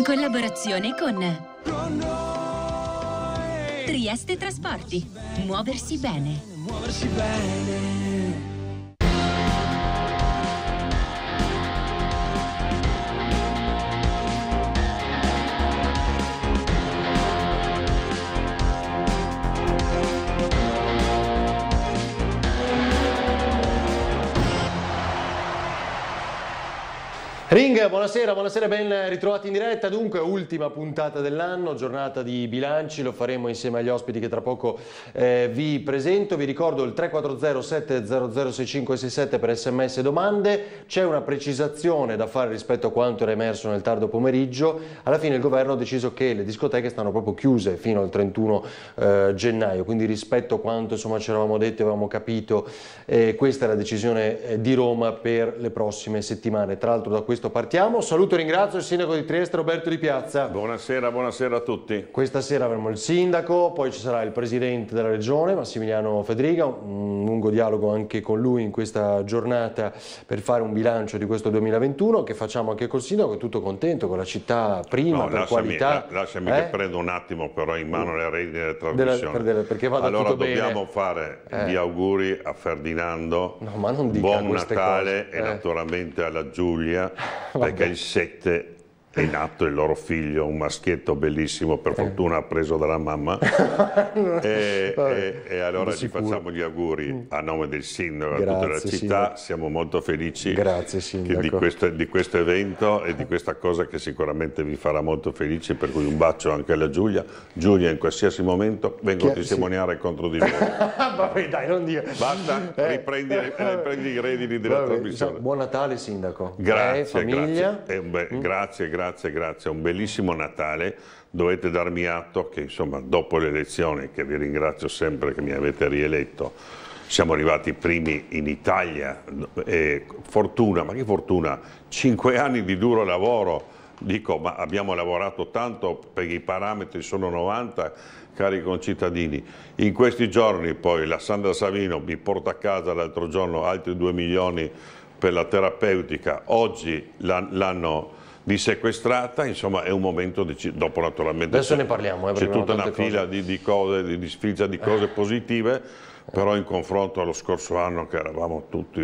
In collaborazione con Trieste Trasporti. Muoversi bene. Muoversi bene. Ring, buonasera, buonasera, ben ritrovati in diretta. Dunque, ultima puntata dell'anno, giornata di bilanci, lo faremo insieme agli ospiti che tra poco eh, vi presento. Vi ricordo il 340-700-6567 per sms e domande. C'è una precisazione da fare rispetto a quanto era emerso nel tardo pomeriggio. Alla fine il governo ha deciso che le discoteche stanno proprio chiuse fino al 31 eh, gennaio, quindi rispetto a quanto insomma ci eravamo detto e avevamo capito, eh, questa è la decisione eh, di Roma per le prossime settimane. Tra l'altro da questo partiamo. Saluto e ringrazio il sindaco di Trieste Roberto Di Piazza. Buonasera, buonasera a tutti. Questa sera avremo il sindaco, poi ci sarà il presidente della regione Massimiliano Federica, un lungo dialogo anche con lui in questa giornata per fare un bilancio di questo 2021 che facciamo anche col sindaco, tutto contento con la città prima, no, per lasciami, qualità. La, lasciami eh? che prendo un attimo però in mano le redini della trasmissione. Della, perché vada allora tutto dobbiamo fare eh. gli auguri a Ferdinando, no, buon Natale cose. e eh. naturalmente alla Giulia perché il 7 è nato il loro figlio, un maschietto bellissimo, per eh. fortuna preso dalla mamma. e, e, e, allora ci facciamo gli auguri mm. a nome del sindaco, e a tutta la città. Sindaco. Siamo molto felici Grazie, di, questo, di, questo, evento e di eh. questa cosa che sicuramente vi farà molto felici. Per cui un bacio anche alla Giulia. Giulia, in qualsiasi momento vengo Chiar a testimoniare sì. contro di voi. Vabbè, dai, non dire. Basta, eh. riprendi, riprendi, i redini della Vabbè, trasmissione. Diciamo, buon Natale, sindaco. Grazie, eh, famiglia. Grazie, eh, beh, mm. grazie, grazie grazie, grazie, un bellissimo Natale, dovete darmi atto che insomma dopo le elezioni, che vi ringrazio sempre che mi avete rieletto, siamo arrivati primi in Italia, e fortuna, ma che fortuna, cinque anni di duro lavoro, dico ma abbiamo lavorato tanto perché i parametri sono 90 cari concittadini in questi giorni poi la Sandra Savino mi porta a casa l'altro giorno altri 2 milioni per la terapeutica oggi l'hanno di sequestrata, insomma è un momento, di, dopo naturalmente Adesso ne parliamo, eh, c'è tutta una fila cose. Di, di, cose, di, di sfilza di cose eh. positive, però in confronto allo scorso anno che eravamo tutti,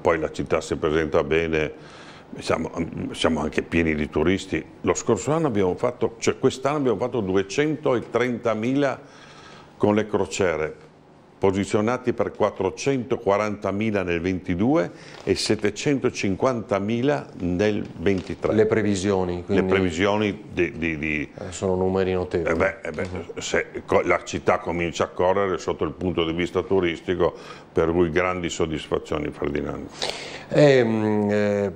poi la città si presenta bene, siamo, siamo, anche pieni di turisti. Lo scorso anno abbiamo fatto, cioè quest'anno abbiamo fatto 230.000 con le crociere posizionati per 440.000 nel 2022 e 750.000 nel 2023. Le previsioni? Le previsioni di, di, di... Eh, sono numeri notevoli. Eh beh, eh beh, mm-hmm. se la città comincia a correre sotto il punto di vista turistico, per cui grandi soddisfazioni Ferdinando. Ehm, eh,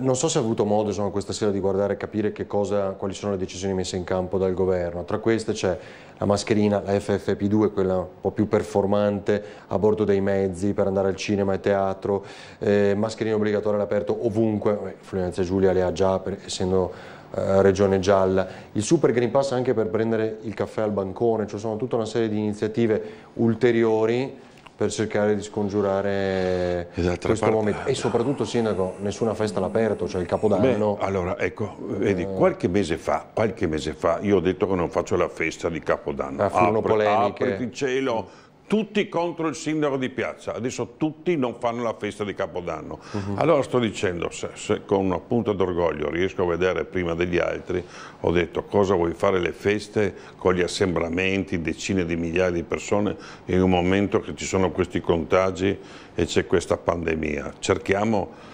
non so se ha avuto modo insomma, questa sera di guardare e capire cosa, quali sono le decisioni messe in campo dal governo. Tra queste c'è la mascherina, la FFP2, quella un po' più performante, a bordo dei mezzi per andare al cinema e teatro, eh, mascherina obbligatoria all'aperto ovunque, Fluenza Giulia le ha già per, essendo eh, regione gialla, il Super Green Pass anche per prendere il caffè al bancone, ci cioè sono tutta una serie di iniziative ulteriori per cercare di scongiurare questo parte... momento. E soprattutto, Sindaco, nessuna festa all'aperto, cioè il Capodanno. Beh, allora, ecco, vedi, eh... qualche, mese fa, qualche mese fa io ho detto che non faccio la festa di Capodanno. Ah, furono Apre, polemiche. il cielo, tutti contro il sindaco di piazza, adesso tutti non fanno la festa di Capodanno. Uh mhm. -huh. Allora sto dicendo, se, se con una punta d'orgoglio riesco a vedere prima degli altri, ho detto cosa vuoi fare le feste con gli assembramenti, decine di migliaia di persone in un momento che ci sono questi contagi e c'è questa pandemia. Cerchiamo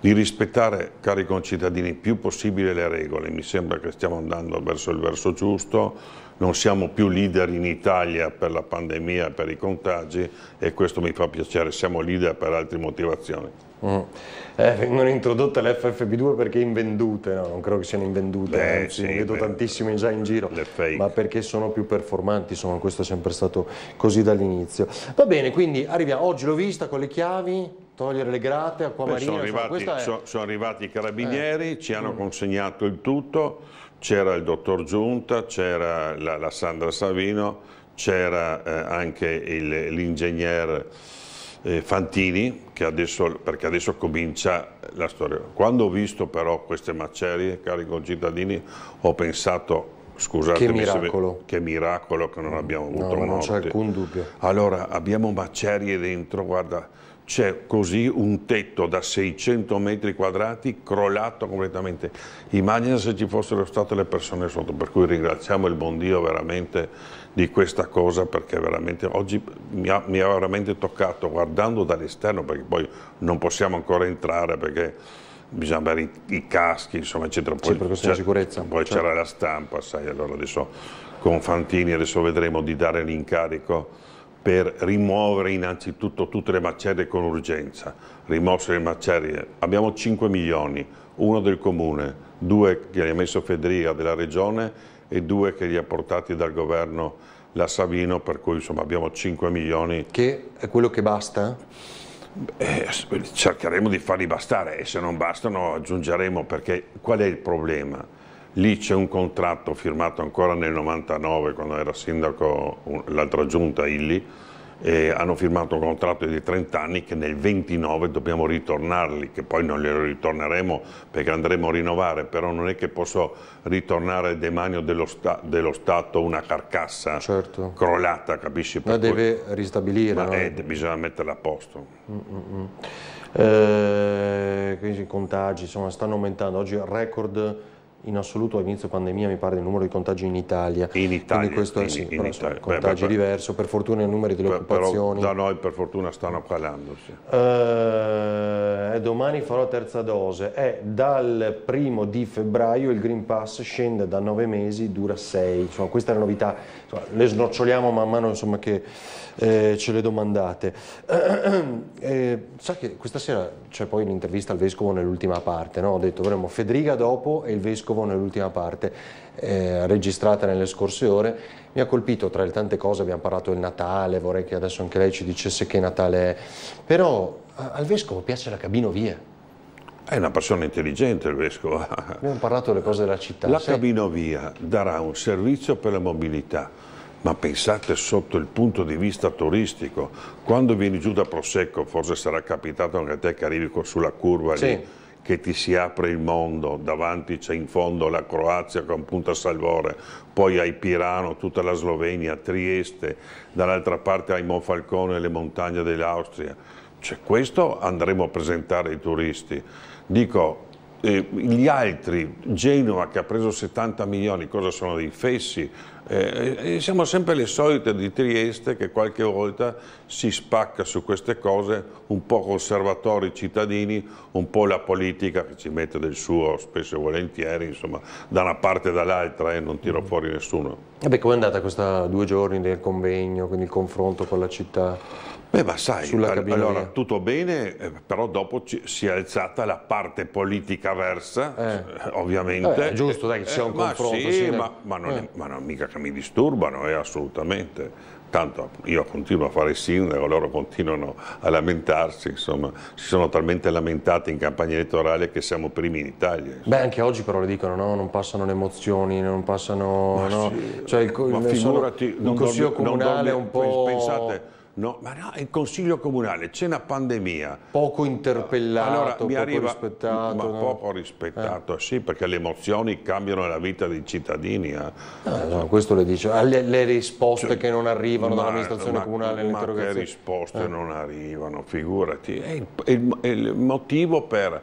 di rispettare, cari concittadini, il più possibile le regole. Mi sembra che stiamo andando verso il verso giusto non siamo più leader in Italia per la pandemia, per i contagi e questo mi fa piacere, siamo leader per altre motivazioni. Mm. Eh, vengono introdotte le FFB2 perché invendute, no? non credo che siano invendute, beh, anzi sì, ne vedo beh, tantissime già in giro, ma perché sono più performanti, insomma questo è sempre stato così dall'inizio. Va bene, quindi arriviamo, oggi l'ho vista con le chiavi, togliere le grate, acqua beh, marina. Sono, arrivati, è... sono, sono arrivati i carabinieri, eh. ci hanno consegnato il tutto, c'era il dottor Giunta, c'era la, la, Sandra Savino, c'era eh, anche l'ingegnere eh, Fantini, adesso, perché adesso comincia la storia. Quando ho visto però queste macerie, cari concittadini, ho pensato, scusatemi, che miracolo, se, che, miracolo che non abbiamo avuto no, non c'è alcun dubbio. Allora, abbiamo macerie dentro, guarda, c'è così un tetto da 600 metri quadrati crollato completamente. Immagina se ci fossero state le persone sotto, per cui ringraziamo il buon Dio veramente di questa cosa perché veramente oggi mi ha, mi ha veramente toccato guardando dall'esterno perché poi non possiamo ancora entrare perché bisogna avere i, i caschi, insomma eccetera. Poi, sì, Poi c'era certo. la stampa, sai, allora adesso con Fantini adesso vedremo di dare l'incarico per rimuovere innanzitutto tutte le macerie con urgenza, rimosse le macerie. Abbiamo 5 milioni, uno del comune, due che li ha messo Federica della regione e due che li ha portati dal governo la Savino, per cui insomma abbiamo 5 milioni. Che è quello che basta? Eh, cercheremo di farli bastare e se non bastano aggiungeremo perché qual è il problema? Lì c'è un contratto firmato ancora nel 99 quando era sindaco l'altra giunta Illi, e hanno firmato un contratto di 30 anni che nel 29 dobbiamo ritornarli, che poi non li ritorneremo perché andremo a rinnovare, però non è che posso ritornare demanio dello, sta, dello Stato una carcassa certo. crollata, capisci? Per Ma cui... deve ristabilire. Ma no? è, eh, bisogna metterla a posto. Mm, mm -mm. Eh, quindi i contagi insomma, stanno aumentando, oggi record in assoluto all'inizio pandemia mi pare il numero di contagi in Italia. In Italia. Quindi questo è sì, in, in contagio diverso, per fortuna i numeri delle per, occupazioni. Però da noi per fortuna stanno calandosi. Sì. Eh, eh, domani farò terza dose è eh, dal primo di febbraio il Green Pass scende da 9 mesi, dura 6, insomma questa è la novità, insomma, le snoccioliamo man mano insomma, che eh, ce le domandate. Eh, sa che questa sera c'è poi un'intervista al Vescovo nell'ultima parte, no? ho detto avremo Federica dopo e il Vescovo nell'ultima parte, eh, registrata nelle scorse ore, mi ha colpito tra le tante cose, abbiamo parlato del Natale, vorrei che adesso anche lei ci dicesse che Natale è, però al vescovo piace la cabinovia. È una persona intelligente il vescovo. Abbiamo parlato delle cose della città. La sei... cabinovia darà un servizio per la mobilità, ma pensate sotto il punto di vista turistico. Quando vieni giù da Prosecco, forse sarà capitato anche a te che arrivi sulla curva sì. lì, che ti si apre il mondo, davanti c'è in fondo la Croazia con Punta Salvore, poi hai Pirano, tutta la Slovenia, Trieste, dall'altra parte hai Monfalcone e le montagne dell'Austria cioè questo andremo a presentare ai turisti. Dico, eh, gli altri, Genova che ha preso 70 milioni, cosa sono dei fessi? Eh, eh, siamo sempre le solite di Trieste che qualche volta si spacca su queste cose, un po' conservatori cittadini, un po' la politica che ci mette del suo spesso e volentieri, insomma, da una parte e dall'altra e eh, non tiro mm. fuori nessuno. E beh, com'è andata questa due giorni del convegno, quindi il confronto con la città? Beh, ma sai, allora, tutto bene, eh, però dopo ci, si è alzata la parte politica versa, eh. eh ovviamente. Vabbè, eh, è giusto dai, che ci sia un eh, confronto. Ma, sì, ne... ma, ma, non, eh. ma non mica che mi disturbano, è assolutamente tanto io continuo a fare sindaco, loro continuano a lamentarsi, insomma, si sono talmente lamentati in campagna elettorale che siamo primi in Italia. Insomma. Beh, anche oggi però le dicono, no? non passano le emozioni, non passano... Ma no? sì, cioè, il, ma figurati, sono, non un consiglio dormi, comunale dormi, un po'... Pensate, No, ma no, il Consiglio Comunale, c'è una pandemia. Poco interpellato, allora, poco arriva, rispettato. Ma no? poco rispettato, eh. sì, perché le emozioni cambiano la vita dei cittadini. Eh. Ah, no, questo le dice. Le, le risposte cioè, che non arrivano dall'amministrazione comunale ma che risposte eh. non arrivano, figurati. è il, è il motivo per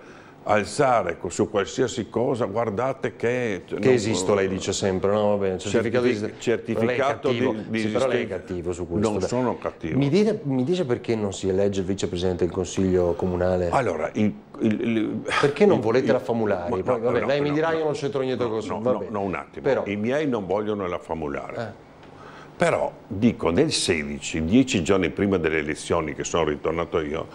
alzare su qualsiasi cosa, guardate che... Cioè, che non, esisto, lei dice sempre, no? Vabbè, certificato, certificato, di, certificato cattivo, di, di sì, Però lei è cattivo su questo. Non sono cattivo. Mi, dite, mi dice, perché non si elegge il vicepresidente del Consiglio Comunale? Allora, il, il, il, perché non volete la Famulari? No, vabbè, no, mi dirà io non c'entro niente con questo. No, no, un attimo, però, i miei non vogliono la Famulari. Eh. Però dico, nel 16, dieci giorni prima delle elezioni che sono ritornato io,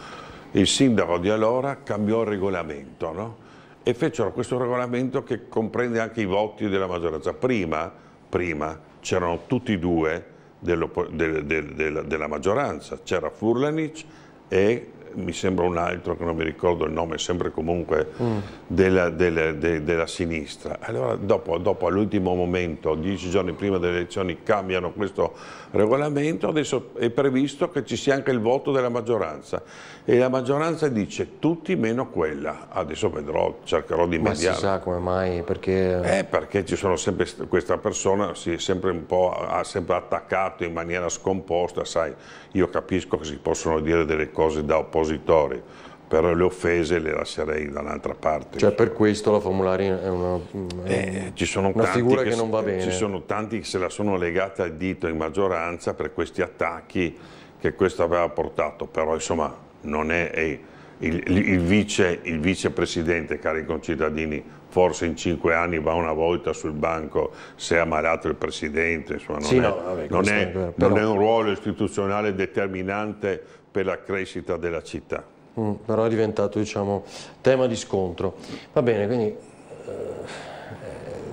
il sindaco di allora cambiò il regolamento no? e fecero questo regolamento che comprende anche i voti della maggioranza. Prima, prima c'erano tutti e due dello, de, de, de, della maggioranza, c'era Furlanic e mi sembra un altro che non mi ricordo il nome, sempre comunque mm. della, della, de, della, sinistra. Allora dopo, dopo all'ultimo momento, dieci giorni prima delle elezioni, cambiano questo regolamento, adesso è previsto che ci sia anche il voto della maggioranza e la maggioranza dice tutti meno quella. Adesso vedrò, cercherò di mediare. Ma si sa come mai? Perché... Eh, perché ci sono sempre questa persona si è sempre un po' ha sempre attaccato in maniera scomposta, sai, io capisco che si possono dire delle cose da opposizione espositori, però le offese le lascerei dall'altra parte. Cioè per questo la Formulari è una, è eh, una figura che, che, non va eh, bene. Ci sono tanti che se la sono legata al dito in maggioranza per questi attacchi che questo aveva portato, però insomma non è... è il, il, vice, il, vicepresidente, cari concittadini, forse in cinque anni va una volta sul banco se è ammalato il presidente, insomma, non, sì, è, no, vabbè, non, è, non, è, un ruolo istituzionale determinante per la crescita della città. Mm, però è diventato diciamo, tema di scontro. Va bene, quindi eh,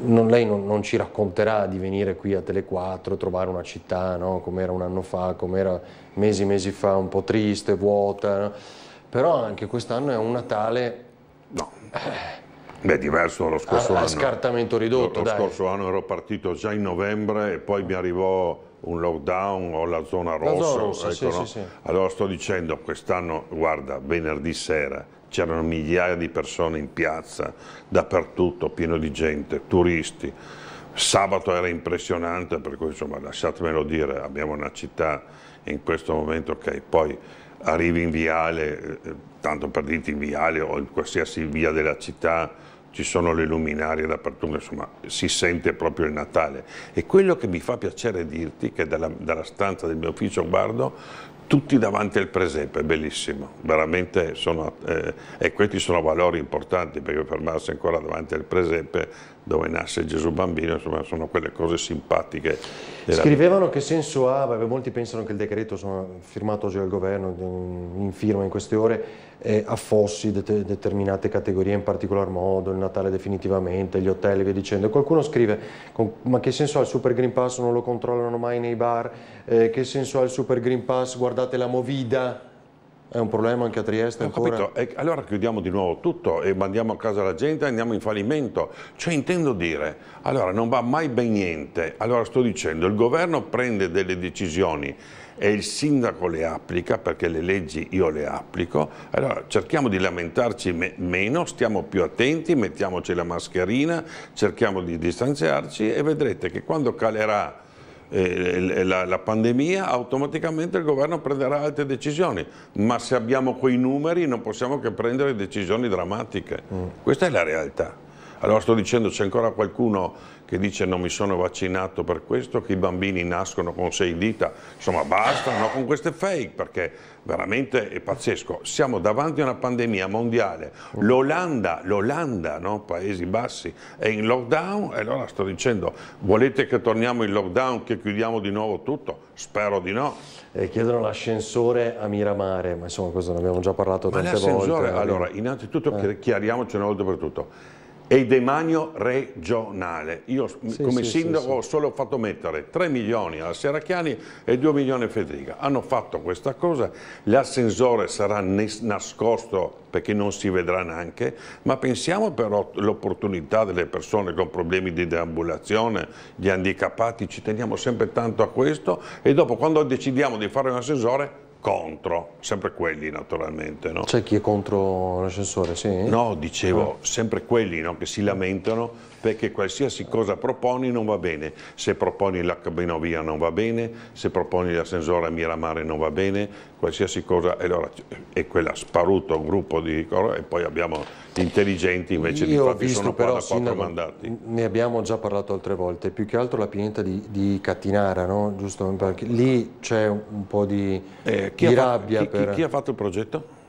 non, lei non, non, ci racconterà di venire qui a Tele 4, trovare una città no? come era un anno fa, come era mesi e mesi fa, un po' triste, vuota, no? però anche quest'anno è un Natale... No. Eh, Beh, diverso dallo scorso a, anno. A scartamento ridotto, Lo, lo scorso anno ero partito già in novembre e poi mi arrivò un lockdown o la zona rossa. La zona, ecco, sì, no? sì, sì. Allora sto dicendo, quest'anno, guarda, venerdì sera c'erano migliaia di persone in piazza, dappertutto, pieno di gente, turisti. Sabato era impressionante, per cui insomma lasciatemelo dire, abbiamo una città in questo momento ok, poi arrivi in viale, eh, tanto per dirti in viale o in qualsiasi via della città, ci sono le luminarie dappertutto, insomma si sente proprio il Natale. E quello che mi fa piacere dirti, che dalla, dalla stanza del mio ufficio guardo, tutti davanti al presepe, è bellissimo, veramente sono, eh, e questi sono valori importanti perché fermarsi ancora davanti al presepe dove nasce Gesù bambino, insomma sono quelle cose simpatiche. Scrivevano che senso ha, molti pensano che il decreto insomma, firmato oggi dal governo, in firma in queste ore, eh, affossi det determinate categorie, in particolar modo il Natale definitivamente, gli hotel e via dicendo. E qualcuno scrive, con, ma che senso ha il Super Green Pass, non lo controllano mai nei bar, eh, che senso ha il Super Green Pass, guardate la movida, è un problema anche a Trieste Ho Capito. allora chiudiamo di nuovo tutto e mandiamo a casa la gente e andiamo in fallimento. Cioè intendo dire, allora non va mai ben niente. Allora sto dicendo, il governo prende delle decisioni e il sindaco le applica perché le leggi io le applico. Allora cerchiamo di lamentarci me meno, stiamo più attenti, mettiamoci la mascherina, cerchiamo di distanziarci e vedrete che quando calerà eh, eh, la, la, pandemia, automaticamente il governo prenderà altre decisioni, ma se abbiamo quei numeri non possiamo che prendere decisioni drammatiche, mm. questa è la realtà. Allora sto dicendo c'è ancora qualcuno che dice non mi sono vaccinato per questo, che i bambini nascono con sei dita, insomma basta no? con queste fake perché veramente è pazzesco. Siamo davanti a una pandemia mondiale, l'Olanda, l'Olanda, no? Paesi Bassi, è in lockdown e allora sto dicendo volete che torniamo in lockdown, che chiudiamo di nuovo tutto? Spero di no. Eh, chiedono l'ascensore a Miramare, ma insomma questo ne abbiamo già parlato tante volte. Allora, innanzitutto eh. chiariamoci una volta per tutto e demanio regionale. Io sì, come sì, sindaco sì, ho solo fatto mettere 3 milioni alla Serracchiani e 2 milioni a Federica. Hanno fatto questa cosa, l'ascensore sarà nascosto perché non si vedrà neanche, ma pensiamo però all'opportunità delle persone con problemi di deambulazione, di handicappati, ci teniamo sempre tanto a questo e dopo quando decidiamo di fare un ascensore contro, sempre quelli naturalmente. No? C'è chi è contro l'ascensore, sì? No, dicevo, eh. sempre quelli no, che si lamentano perché qualsiasi cosa proponi non va bene, se proponi la cabinovia non va bene, se proponi l'ascensore a Miramare non va bene, qualsiasi cosa, e allora è quella sparuto un gruppo di e poi abbiamo gli intelligenti invece Io di fatti visto, sono però, quattro mandati. Ne abbiamo già parlato altre volte, più che altro la pineta di, di Cattinara, no? giusto? Perché lì c'è un po' di, eh, di ha, rabbia. Chi, per... chi, chi ha fatto il progetto?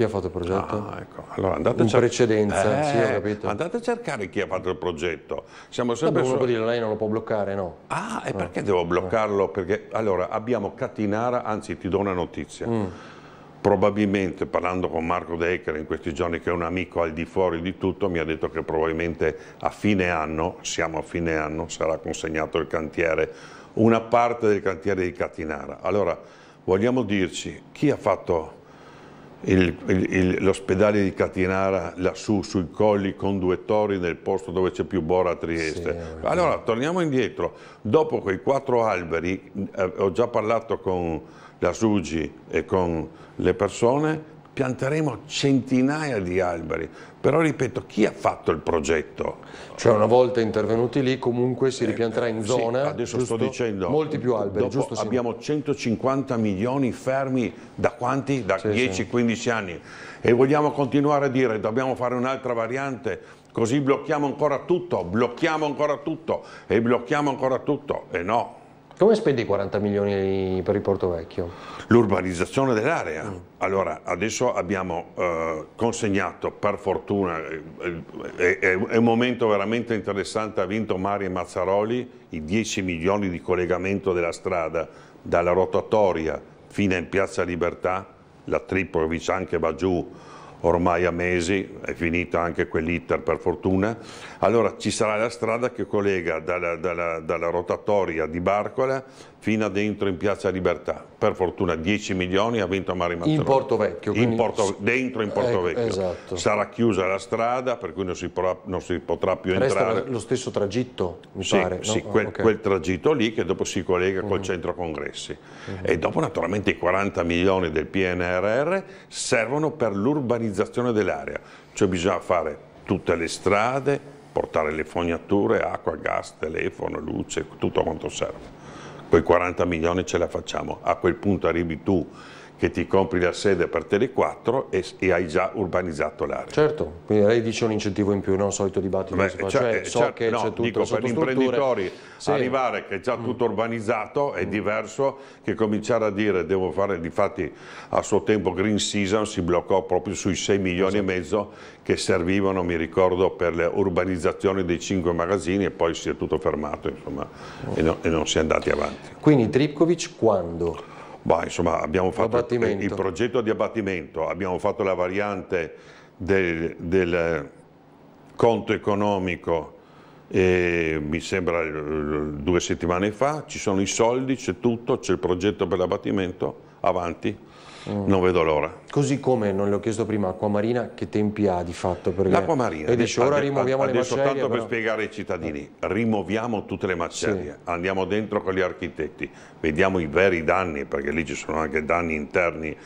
Chi ha fatto il progetto? Ah, ecco. allora, andate In precedenza, eh, sì, ho eh, capito. Andate a cercare chi ha fatto il progetto. Siamo sempre Vabbè, su... dire, lei non lo può bloccare, no? Ah, e no. Eh. perché devo eh. bloccarlo? No. Perché, allora, abbiamo Catinara, anzi ti do una notizia. Mm. Probabilmente, parlando con Marco Decker in questi giorni, che è un amico al di fuori di tutto, mi ha detto che probabilmente a fine anno, siamo a fine anno, sarà consegnato il cantiere, una parte del cantiere di Catinara. Allora, vogliamo dirci chi ha fatto l'ospedale di Catinara lassù sui colli con due torri nel posto dove c'è più Bora a Trieste. Sì, eh, allora torniamo indietro, dopo quei quattro alberi eh, ho già parlato con la Sugi e con le persone, pianteremo centinaia di alberi, però ripeto, chi ha fatto il progetto? Cioè una volta intervenuti lì comunque si eh, ripianterà in zona, sì, adesso giusto, sto dicendo, molti più alberi, giusto? Abbiamo 150 milioni fermi da quanti? Da sì, 10-15 sì. anni e vogliamo continuare a dire dobbiamo fare un'altra variante, così blocchiamo ancora tutto, blocchiamo ancora tutto e blocchiamo ancora tutto e no, come spendi i 40 milioni per il Porto Vecchio? L'urbanizzazione dell'area. Mm. Allora, adesso abbiamo eh, consegnato, per fortuna, eh, eh, è, un momento veramente interessante, ha vinto Mari e Mazzaroli i 10 milioni di collegamento della strada dalla rotatoria fino in Piazza Libertà, la Triprovincia anche va giù ormai a mesi, è finito anche quell'iter per fortuna allora ci sarà la strada che collega dalla, dalla, dalla rotatoria di Barcola fino a dentro in Piazza Libertà. Per fortuna 10 milioni ha vinto Mari Mazzaroni. In Porto Vecchio. In Porto, dentro in Porto ecco, Vecchio. esatto. Sarà chiusa la strada per cui non si, porrà, non si potrà più Resta entrare. Resta lo stesso tragitto mi sì, pare. Sì, no? quel, okay. quel, tragitto lì che dopo si collega col mm centro congressi. Mm E dopo naturalmente i 40 milioni del PNRR servono per l'urbanizzazione dell'area. Cioè bisogna fare tutte le strade, portare le fognature, acqua, gas, telefono, luce, tutto quanto serve. Quei 40 milioni ce la facciamo. A quel punto arrivi tu che ti compri la sede per Tele4 e, e, hai già urbanizzato l'area. Certo, quindi lei dice un incentivo in più, non solito dibattito. Beh, cioè, cioè, eh, so certo, che no, c'è tutto dico, per gli imprenditori sì. arrivare che è già tutto mm. urbanizzato è mm. diverso che cominciare a dire devo fare, difatti a suo tempo Green Season si bloccò proprio sui 6 milioni esatto. e mezzo che servivano, mi ricordo, per l'urbanizzazione dei 5 magazzini e poi si è tutto fermato insomma, oh. e, no, e non si è andati avanti. Quindi Tripkovic quando? Bah, insomma, abbiamo fatto il progetto di abbattimento, abbiamo fatto la variante del, del conto economico e mi sembra eh, due settimane fa, ci sono i soldi, c'è tutto, c'è il progetto per l'abbattimento, avanti. Mm. Non vedo l'ora. Così come, non le ho chiesto prima, Acqua Marina che tempi ha di fatto? L'acqua Marina. E dice ora rimuoviamo le macerie. Soltanto però... per spiegare ai cittadini, eh. rimuoviamo tutte le macerie, sì. andiamo dentro con gli architetti, vediamo i veri danni, perché lì ci sono anche danni interni,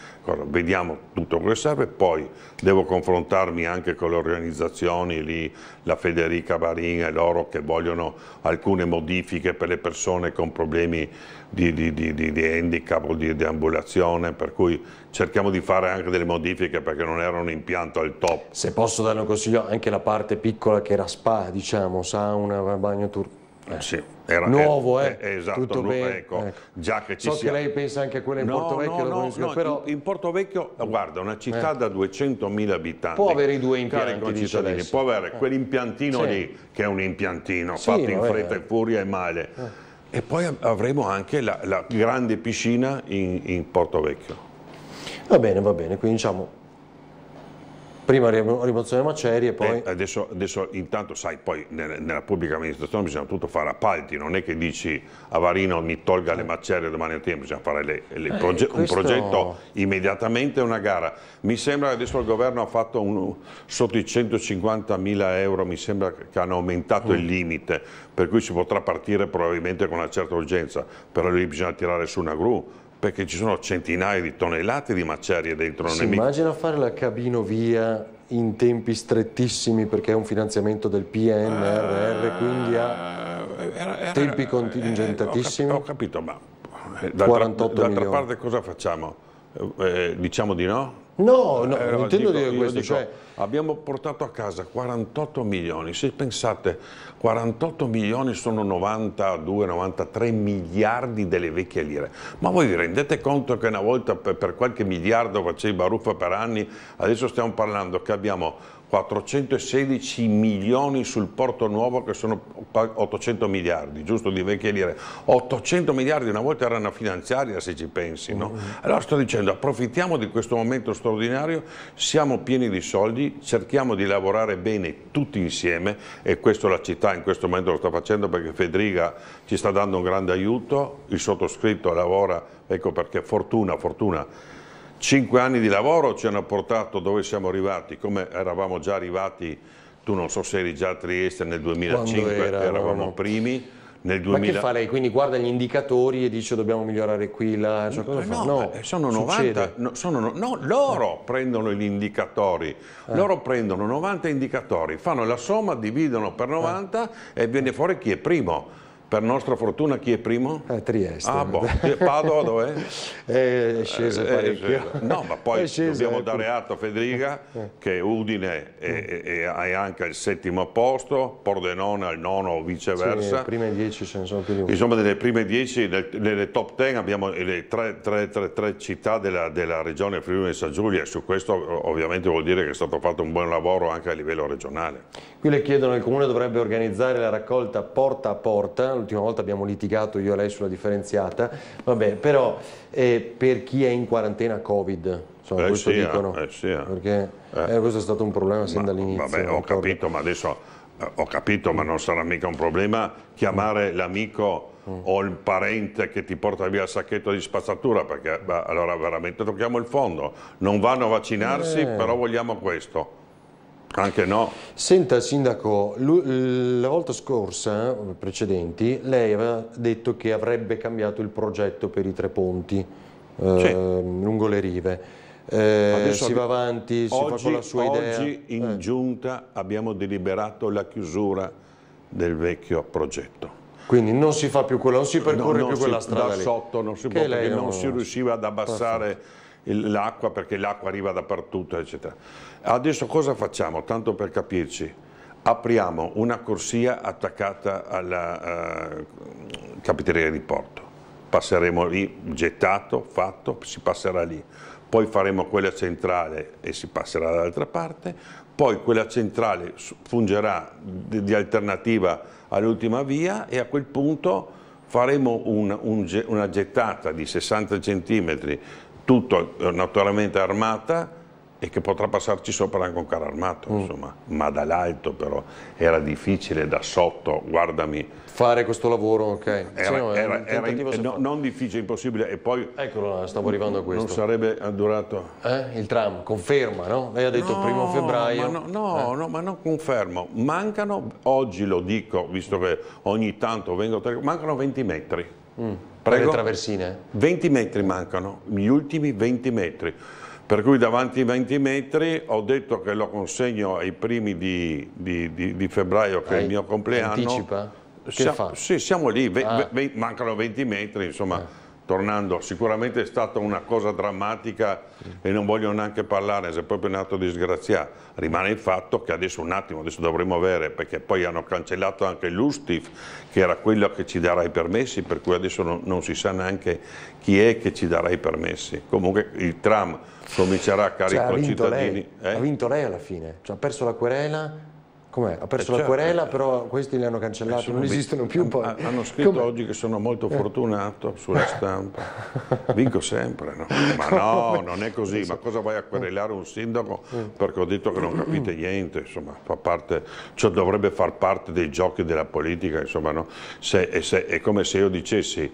vediamo tutto quello che serve, poi devo confrontarmi anche con le organizzazioni lì, la Federica Barina e loro che vogliono alcune modifiche per le persone con problemi di, di, di, di, handicap o di ambulazione, per cui cerchiamo di fare anche delle modifiche perché non era un impianto al top. Se posso dare un consiglio, anche la parte piccola che era spa, diciamo, sauna, bagno turco. Eh, sì, era, nuovo, eh, eh, eh esatto, tutto nuovo, ecco, ecco. Già che ci so sia... che lei pensa anche a quella in no, Porto Vecchio, no, no, no, però... in, Porto Vecchio, guarda, una città eh. da 200.000 abitanti, può avere i due impianti, può avere quell'impiantino sì. lì, che è un impiantino sì, fatto in fretta e furia e male eh e poi avremo anche la, la grande piscina in, in Porto Vecchio. Va bene, va bene, quindi diciamo Prima rimozione macerie e eh, poi... Eh, adesso, adesso, intanto sai, poi nella, pubblica amministrazione bisogna tutto fare appalti, non è che dici a Varino mi tolga le eh. macerie domani al tempo, bisogna fare le, le eh, questo... un progetto immediatamente, una gara. Mi sembra che adesso il governo ha fatto un, sotto i 150 mila euro, mi sembra che hanno aumentato mm. il limite, per cui si potrà partire probabilmente con una certa urgenza, però lì bisogna tirare su una gru perché ci sono centinaia di tonnellate di macerie dentro. Si nemico. immagina fare la cabinovia in tempi strettissimi perché è un finanziamento del PNRR, eh, quindi ha eh, tempi eh, contingentatissimi? Ho capito, ho capito ma d'altra, parte cosa facciamo? Eh, diciamo di no? No, no, eh, non intendo dico, dire questo. Dico, cioè... Abbiamo portato a casa 48 milioni, se pensate 48 milioni sono 92-93 miliardi delle vecchie lire, ma voi vi rendete conto che una volta per, per qualche miliardo facevi baruffa per anni, adesso stiamo parlando che abbiamo 416 milioni sul porto nuovo che sono 800 miliardi, giusto di vecchia dire, 800 miliardi una volta era una finanziaria se ci pensi, no? Mm-hmm. Allora sto dicendo approfittiamo di questo momento straordinario, siamo pieni di soldi, cerchiamo di lavorare bene tutti insieme e questo la città in questo momento lo sta facendo perché Federica ci sta dando un grande aiuto, il sottoscritto lavora, ecco perché fortuna, fortuna Cinque anni di lavoro ci hanno portato dove siamo arrivati, come eravamo già arrivati, tu non so se eri già a Trieste nel 2005, era, eravamo no, no. primi. Nel 2000... Ma che fa Quindi guarda gli indicatori e dice dobbiamo migliorare qui, la... cioè cosa no, fa? No, eh, sono 90, no, sono, no, loro eh. prendono gli indicatori, eh. loro prendono 90 indicatori, fanno la somma, dividono per 90 eh. e viene fuori chi è primo per nostra fortuna chi è primo? Eh, Trieste. Ah, boh. Eh, Padova dov'è? È sceso eh, parecchio. No, ma poi dobbiamo ecco. dare atto a Federica eh. che Udine è, è, è, anche il settimo posto, Pordenone al nono o viceversa. Sì, prime dieci ce ne sono più di uno. Insomma, nelle prime dieci, nelle top ten abbiamo le tre, tre, tre, tre città della, della regione Friuli e San Giulia e su questo ovviamente vuol dire che è stato fatto un buon lavoro anche a livello regionale. Qui le chiedono il Comune dovrebbe organizzare la raccolta porta a porta, l'ultima volta abbiamo litigato io e lei sulla differenziata, vabbè, però eh, per chi è in quarantena Covid, insomma, eh questo sì, eh, dicono, eh, sì, eh. perché eh. questo è stato un problema sin dall'inizio. Vabbè, ho d'accordo. capito, ma adesso ho capito, ma non sarà mica un problema chiamare l'amico mm. o il parente che ti porta via il sacchetto di spazzatura perché beh, allora veramente tocchiamo il fondo non vanno a vaccinarsi però vogliamo questo anche no. Senta Sindaco, la volta scorsa, eh, precedenti, lei aveva detto che avrebbe cambiato il progetto per i tre ponti eh, sì. lungo le rive. Eh, si va avanti, si oggi, fa con la sua idea. Oggi in eh. giunta abbiamo deliberato la chiusura del vecchio progetto. Quindi non si fa più quella, non si percorre no, non più si, quella strada da lì. sotto non si che può, perché non, non si riusciva ad abbassare Perfetto l'acqua perché l'acqua arriva dappertutto, eccetera. Adesso cosa facciamo? Tanto per capirci, apriamo una corsia attaccata alla eh, capiteria di porto. Passeremo lì, gettato, fatto, si passerà lì. Poi faremo quella centrale e si passerà dall'altra parte. Poi quella centrale fungerà di, di alternativa all'ultima via e a quel punto faremo un, un, una gettata di 60 centimetri tutto eh, naturalmente armata e che potrà passarci sopra anche un carro armato, mm. insomma, ma dall'alto però era difficile da sotto, guardami. Fare questo lavoro, ok. Era, sì, no, era, era in, no, non difficile, impossibile e poi... Eccolo, stavo arrivando a questo. Non sarebbe durato... Eh? Il tram, conferma, no? Lei ha detto no, primo febbraio. Ma no, no, eh? no, ma non confermo. Mancano, oggi lo dico, visto che ogni tanto vengo... Mancano 20 metri. Mm Prego. Le traversine? 20 metri mancano, gli ultimi 20 metri. Per cui davanti ai 20 metri ho detto che lo consegno ai primi di, di, di, di febbraio, che Hai, è il mio compleanno. Anticipa? Che siamo, fa? Sì, siamo lì, ve, ah. ve, mancano 20 metri, insomma. Eh tornando, sicuramente è stata una cosa drammatica e non voglio neanche parlare, se è proprio nato disgraziato. Rimane il fatto che adesso un attimo, adesso dovremmo avere, perché poi hanno cancellato anche l'Ustif, che era quello che ci darà i permessi, per cui adesso non, non si sa neanche chi è che ci darà i permessi. Comunque il tram comincerà a carico cioè, ai cittadini. Eh? Ha vinto lei alla fine, cioè, ha perso la querela Com'è? Ha perso eh, la certo, querela, eh, però questi li hanno cancellati, non esistono più poi. Hanno scritto Come? oggi che sono molto eh. fortunato sulla stampa. Vinco sempre, no? Ma no, non è così. Ma cosa vai a eh. querelare un sindaco perché ho detto che non capite niente? Insomma, fa parte, cioè dovrebbe far parte dei giochi della politica, insomma, no? Se, se, è come se io dicessi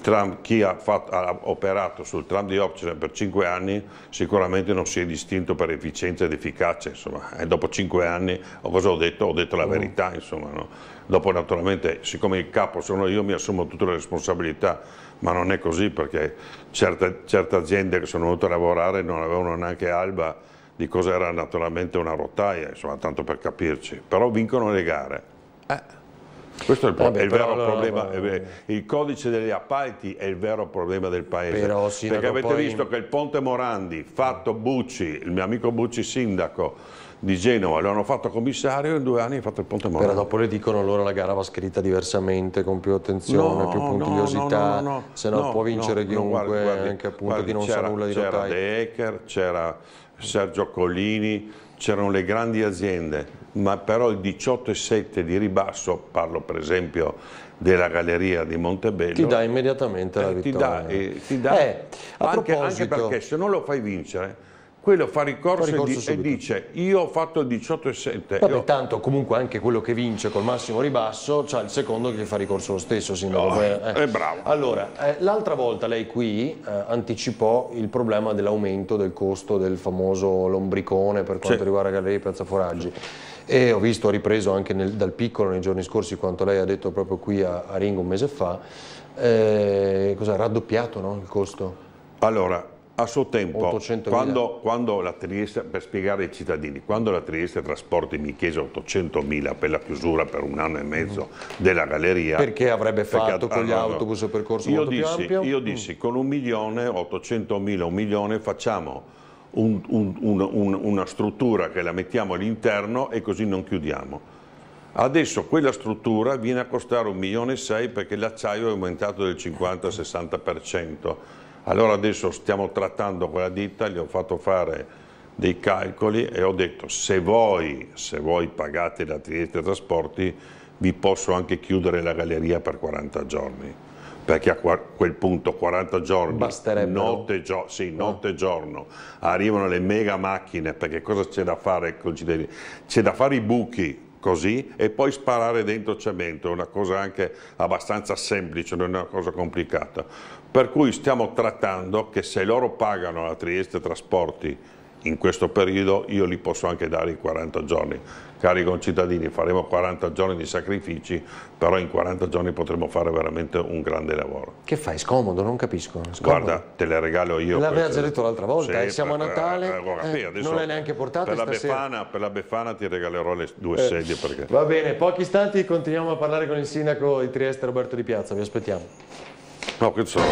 tram, chi ha, fatto, ha, operato sul tram di Option per cinque anni sicuramente non si è distinto per efficienza ed efficacia, insomma. E dopo cinque anni cosa ho detto, ho detto la mm. verità, insomma, no? dopo naturalmente siccome il capo sono io mi assumo tutte le responsabilità, ma non è così perché certe, certe aziende che sono venute a lavorare non avevano neanche alba di cosa era naturalmente una rotaia, insomma, tanto per capirci, però vincono le gare. Eh. Questo è il, Vabbè, è il vero no, problema, no, il codice degli appalti è il vero problema del paese, però, perché avete poi... visto che il ponte Morandi, fatto mm. Bucci, il mio amico Bucci sindaco, di Genova, lo hanno fatto commissario e due anni ha fatto il Ponte Morandi. Però dopo le dicono allora la gara va scritta diversamente, con più attenzione, no, più puntigliosità, no, no, se no, può vincere chiunque, guardi, guardi, anche appunto guardi, chi non sa nulla di C'era rotaio. De Ecker, c'era Sergio Collini, c'erano le grandi aziende, ma però il 18,7 di ribasso, parlo per esempio della galleria di Montebello, ti dà immediatamente la vittoria. Eh, ti dà, eh, ti dà eh, anche, anche perché se non lo fai vincere quello fa ricorso, fa ricorso e, di, e, dice io ho fatto il 18,7 Vabbè, io... tanto comunque anche quello che vince col massimo ribasso c'ha il secondo che fa ricorso lo stesso sindaco no, oh, eh, eh. è bravo allora eh, l'altra volta lei qui eh, anticipò il problema dell'aumento del costo del famoso lombricone per quanto sì. riguarda Galleria di Piazza Foraggi e ho visto, ho ripreso anche nel, dal piccolo nei giorni scorsi quanto lei ha detto proprio qui a, a Ringo un mese fa eh, cosa raddoppiato no, il costo? Allora, a suo tempo, quando, quando, la Trieste, per spiegare ai cittadini, quando la Trieste trasporti mi chiese 800.000 per la chiusura per un anno e mezzo della galleria. Perché avrebbe fatto perché, con gli allora, autobus il percorso io dissi, Io dissi, mm. con un milione, 800.000, un milione, facciamo un, un, un, una struttura che la mettiamo all'interno e così non chiudiamo. Adesso quella struttura viene a costare un milione e sei perché l'acciaio è aumentato del 50-60%. Allora adesso stiamo trattando quella ditta, gli ho fatto fare dei calcoli e ho detto se voi, se voi pagate la Trieste Trasporti vi posso anche chiudere la galleria per 40 giorni perché a quel punto 40 giorni, notte, gio sì, notte e giorno, arrivano le mega macchine perché cosa c'è da fare con Cittadini? C'è da fare i buchi così e poi sparare dentro cemento, è una cosa anche abbastanza semplice, non è una cosa complicata. Per cui stiamo trattando che se loro pagano a Trieste Trasporti in questo periodo io li posso anche dare i 40 giorni. Cari concittadini, faremo 40 giorni di sacrifici, però in 40 giorni potremo fare veramente un grande lavoro. Che fai? Scomodo, non capisco. Scomodo. Guarda, te le regalo io. L'aveva già detto l'altra volta, sì, eh, siamo a eh, Natale, eh, eh, non l'hai neanche portata per la, Befana, per la, Befana, ti regalerò le due eh, sedie. Perché... Va bene, pochi istanti continuiamo a parlare con il sindaco di Trieste Roberto Di Piazza, vi aspettiamo. No, che sono.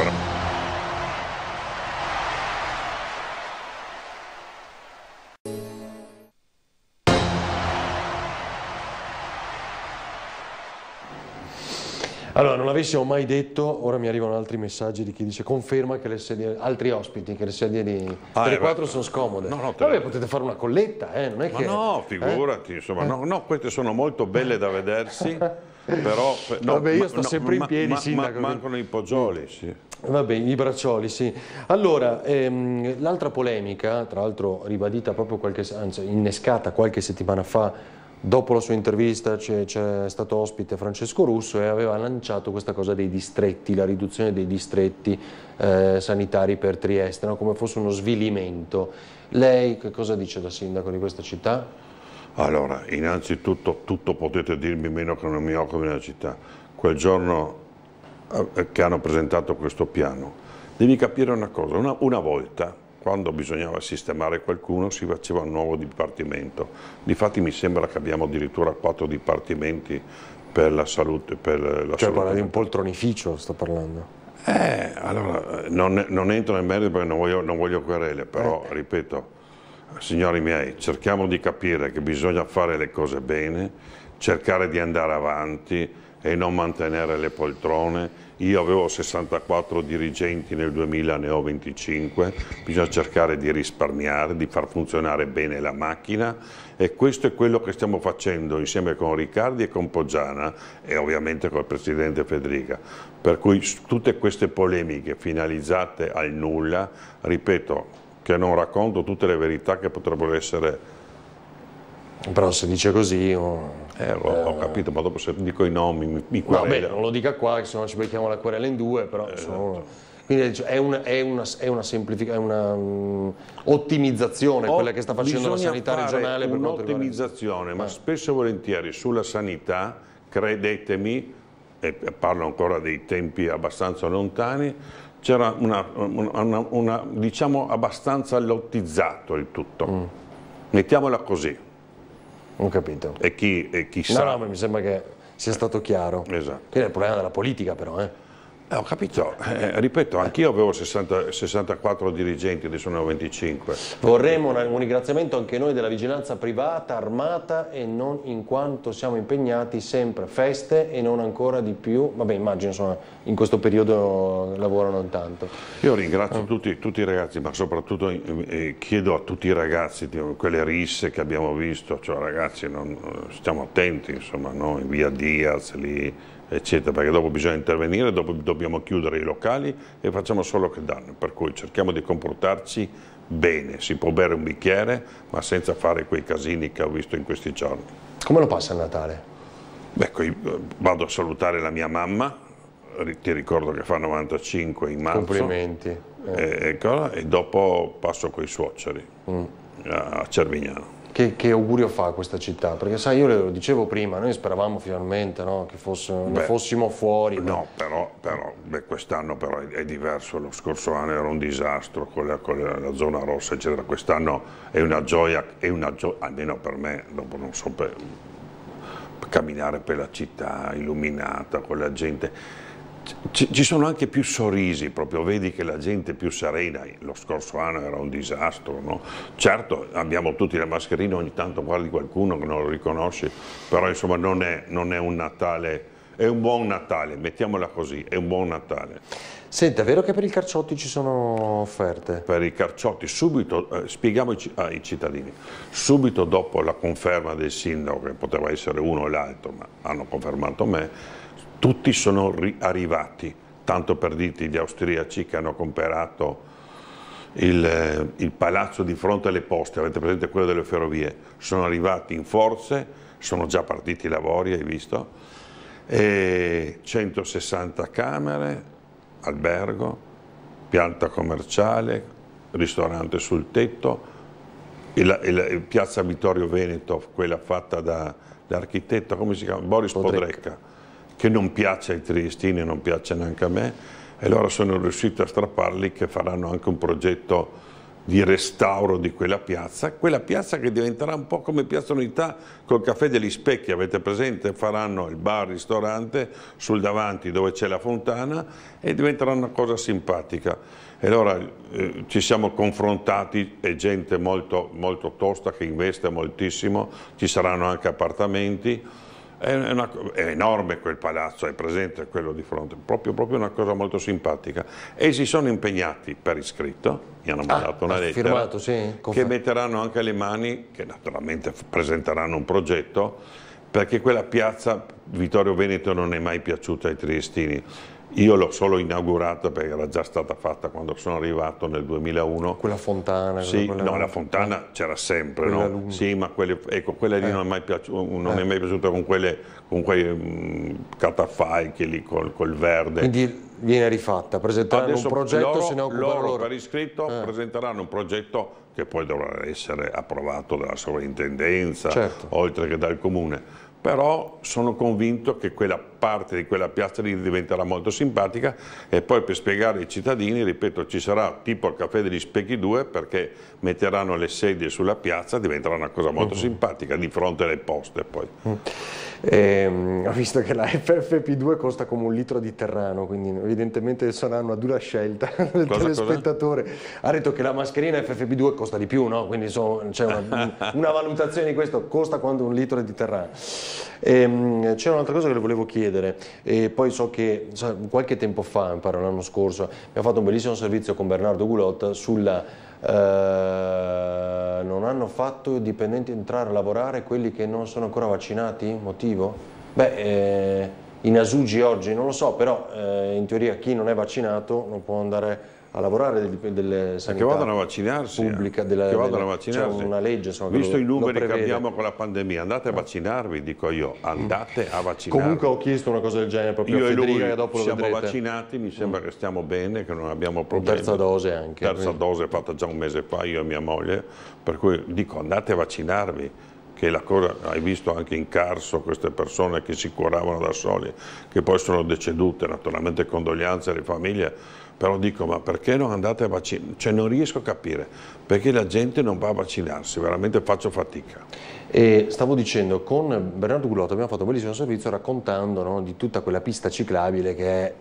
Allora, non l'avessimo mai detto, ora mi arrivano altri messaggi di chi dice conferma che le sedie, altri ospiti, che le sedie di ah, 3-4 eh, sono scomode. No, no, te... Vabbè, potete fare una colletta, eh, non è Ma che... no, eh? figurati, eh? insomma, no, no, queste sono molto belle da vedersi. Però, no, Vabbè, io sto no, sempre in piedi, ma, sindaco. Ma, mancano i poggioli, sì. Vabbè, i braccioli, sì. Allora, ehm, l'altra polemica, tra l'altro ribadita proprio qualche, anzi, innescata qualche settimana fa dopo la sua intervista c'è, stato ospite Francesco Russo e aveva lanciato questa cosa dei distretti, la riduzione dei distretti eh, sanitari per Trieste, no? come fosse uno svilimento. Lei che cosa dice da sindaco di questa città? Allora, innanzitutto tutto potete dirmi meno che non mi occupo della città. Quel giorno eh, che hanno presentato questo piano, devi capire una cosa, una, una volta quando bisognava sistemare qualcuno si faceva un nuovo dipartimento. Difatti mi sembra che abbiamo addirittura quattro dipartimenti per la salute. Per la cioè salute. parla di un poltronificio, sto parlando. Eh, allora, eh, non, non entro nel merito perché non voglio, non voglio querele, però, eh. ripeto, signori miei, cerchiamo di capire che bisogna fare le cose bene, cercare di andare avanti e non mantenere le poltrone. Io avevo 64 dirigenti nel 2000, ne ho 25, bisogna cercare di risparmiare, di far funzionare bene la macchina e questo è quello che stiamo facendo insieme con Riccardi e con Poggiana e ovviamente col Presidente Federica. Per cui tutte queste polemiche finalizzate al nulla, ripeto, che non racconto tutte le verità che potrebbero essere... Però se dice così... Oh, eh, ho, eh, ho capito, ma dopo se dico i nomi mi, mi No, beh, non lo dica qua, se no ci becchiamo la querela in due, però... Esatto. Eh, certo. Sono... Quindi è una, è una, è una, è una um, ottimizzazione quella che sta facendo la sanità regionale. È Un'ottimizzazione, ma eh. spesso e volentieri sulla sanità, credetemi, e parlo ancora dei tempi abbastanza lontani, c'era una, una, una, diciamo abbastanza lottizzato il tutto. Mm. Mettiamola così. ho capito. E chi, e chi no, sa. No, mi sembra che sia stato chiaro. Esatto. Quindi è il problema della politica però, eh. Eh, ho capito, eh, ripeto, anch'io avevo 60, 64 dirigenti, adesso ne ho 25. Vorremmo un ringraziamento anche noi della vigilanza privata, armata e non in quanto siamo impegnati sempre feste e non ancora di più, vabbè immagino insomma in questo periodo lavorano tanto. Io ringrazio eh. tutti, tutti, i ragazzi ma soprattutto eh, eh chiedo a tutti i ragazzi quelle risse che abbiamo visto, cioè ragazzi non, eh, stiamo attenti insomma, no? via Diaz lì eccetera, perché dopo bisogna intervenire, dopo dobbiamo chiudere i locali e facciamo solo che danno, per cui cerchiamo di comportarci bene, si può bere un bicchiere ma senza fare quei casini che ho visto in questi giorni. Come lo passa il Natale? Ecco, vado a salutare la mia mamma, ti ricordo che fa 95 in marzo. Complimenti. Eh. E, e, dopo passo coi suoceri mm. a Cervignano che, che, augurio fa questa città? Perché sai, io lo dicevo prima, noi speravamo finalmente no, che fosse, beh, fossimo fuori. No, beh. però, però quest'anno però è, diverso, lo scorso anno era un disastro con la, con la zona rossa, eccetera. Quest'anno è una gioia, è una gioia, almeno per me, dopo non so per, per camminare per la città illuminata, con la gente ci sono anche più sorrisi, proprio vedi che la gente è più serena, lo scorso anno era un disastro, no? certo abbiamo tutti la mascherina, ogni tanto guardi qualcuno che non lo riconosci, però insomma non è, non è un Natale è un buon Natale, mettiamola così, è un buon Natale. Senta, è vero che per i carciotti ci sono offerte? Per i carciotti, subito, eh, spieghiamo ai, cittadini, subito dopo la conferma del sindaco, che poteva essere uno o l'altro, ma hanno confermato me, tutti sono arrivati, tanto per dirti gli austriaci che hanno comperato il, il, palazzo di fronte alle poste, avete presente quello delle ferrovie, sono arrivati in forze, sono già partiti i lavori, hai visto, e 160 camere, albergo, pianta commerciale, ristorante sul tetto, il, il, piazza Vittorio Veneto, quella fatta dall'architetto, come si chiama? Boris Podrecca che non piace ai triestini, non piace neanche a me, e allora sono riuscito a strapparli che faranno anche un progetto di restauro di quella piazza, quella piazza che diventerà un po' come Piazza Unità col Caffè degli Specchi, avete presente? Faranno il bar, il ristorante sul davanti dove c'è la fontana e diventerà una cosa simpatica. E allora eh, ci siamo confrontati, è gente molto, molto tosta che investe moltissimo, ci saranno anche appartamenti, è, una, è, enorme quel palazzo, è presente quello di fronte, proprio, proprio, una cosa molto simpatica. E si sono impegnati per iscritto, mi hanno ah, mandato ah, una lettera, firmato, sì, che metteranno anche le mani, che naturalmente presenteranno un progetto, perché quella piazza Vittorio Veneto non è mai piaciuta ai triestini io l'ho solo inaugurata perché era già stata fatta quando sono arrivato nel 2001. Quella fontana? Sì, quella no, la fontana c'era sempre, no? Lunga. Sì, ma quelle, ecco, quella eh. lì non, è piaciuto, non eh. mi è eh. mai piaciuta con, quelle, con quei mm, catafalchi lì col, col verde. Quindi viene rifatta, presenteranno Adesso un progetto, loro, se ne occupano loro. loro. per iscritto eh. presenteranno un progetto che poi dovrà essere approvato dalla sovrintendenza, certo. oltre che dal comune. Però sono convinto che quella parte di quella piazza lì diventerà molto simpatica e poi per spiegare ai cittadini, ripeto, ci sarà tipo il caffè degli specchi 2 perché metteranno le sedie sulla piazza, diventerà una cosa molto uh mm-hmm. -huh. simpatica di fronte alle poste poi. Uh mm. -huh. ehm, ho visto che la FFP2 costa come un litro di terrano, quindi evidentemente sarà una dura scelta del cosa, telespettatore. Cosa? Ha detto che la mascherina FFP2 costa di più, no? quindi c'è una, una valutazione di questo, costa quanto un litro di terrano. Ehm, C'era un'altra cosa che le volevo chiedere, e poi so che qualche tempo fa, mi pare l'anno scorso, abbiamo fatto un bellissimo servizio con Bernardo Gulotta sulla... Eh, non hanno fatto i dipendenti entrare a lavorare quelli che non sono ancora vaccinati? Motivo? Beh, eh, in Asugi oggi non lo so, però eh, in teoria chi non è vaccinato non può andare a lavorare del, delle sanità che vadano a vaccinarsi, pubblica, eh. della, che vadano a vaccinarsi. C'è una legge insomma, visto lo, i numeri che abbiamo con la pandemia andate a vaccinarvi dico io andate a vaccinarvi comunque ho chiesto una cosa del genere proprio io a Federica e lui dopo siamo vedrete. vaccinati mi sembra mm. che stiamo bene che non abbiamo problemi terza dose anche terza quindi. dose fatta già un mese fa io e mia moglie per cui dico andate a vaccinarvi che la cosa, hai visto anche in Carso queste persone che si curavano da soli, che poi sono decedute, naturalmente condoglianze alle famiglie, però dico, ma perché non andate a vaccinare? Cioè non riesco a capire, perché la gente non va a vaccinarsi, veramente faccio fatica. E stavo dicendo, con Bernardo Gulotto abbiamo fatto un bellissimo servizio raccontando no, di tutta quella pista ciclabile che è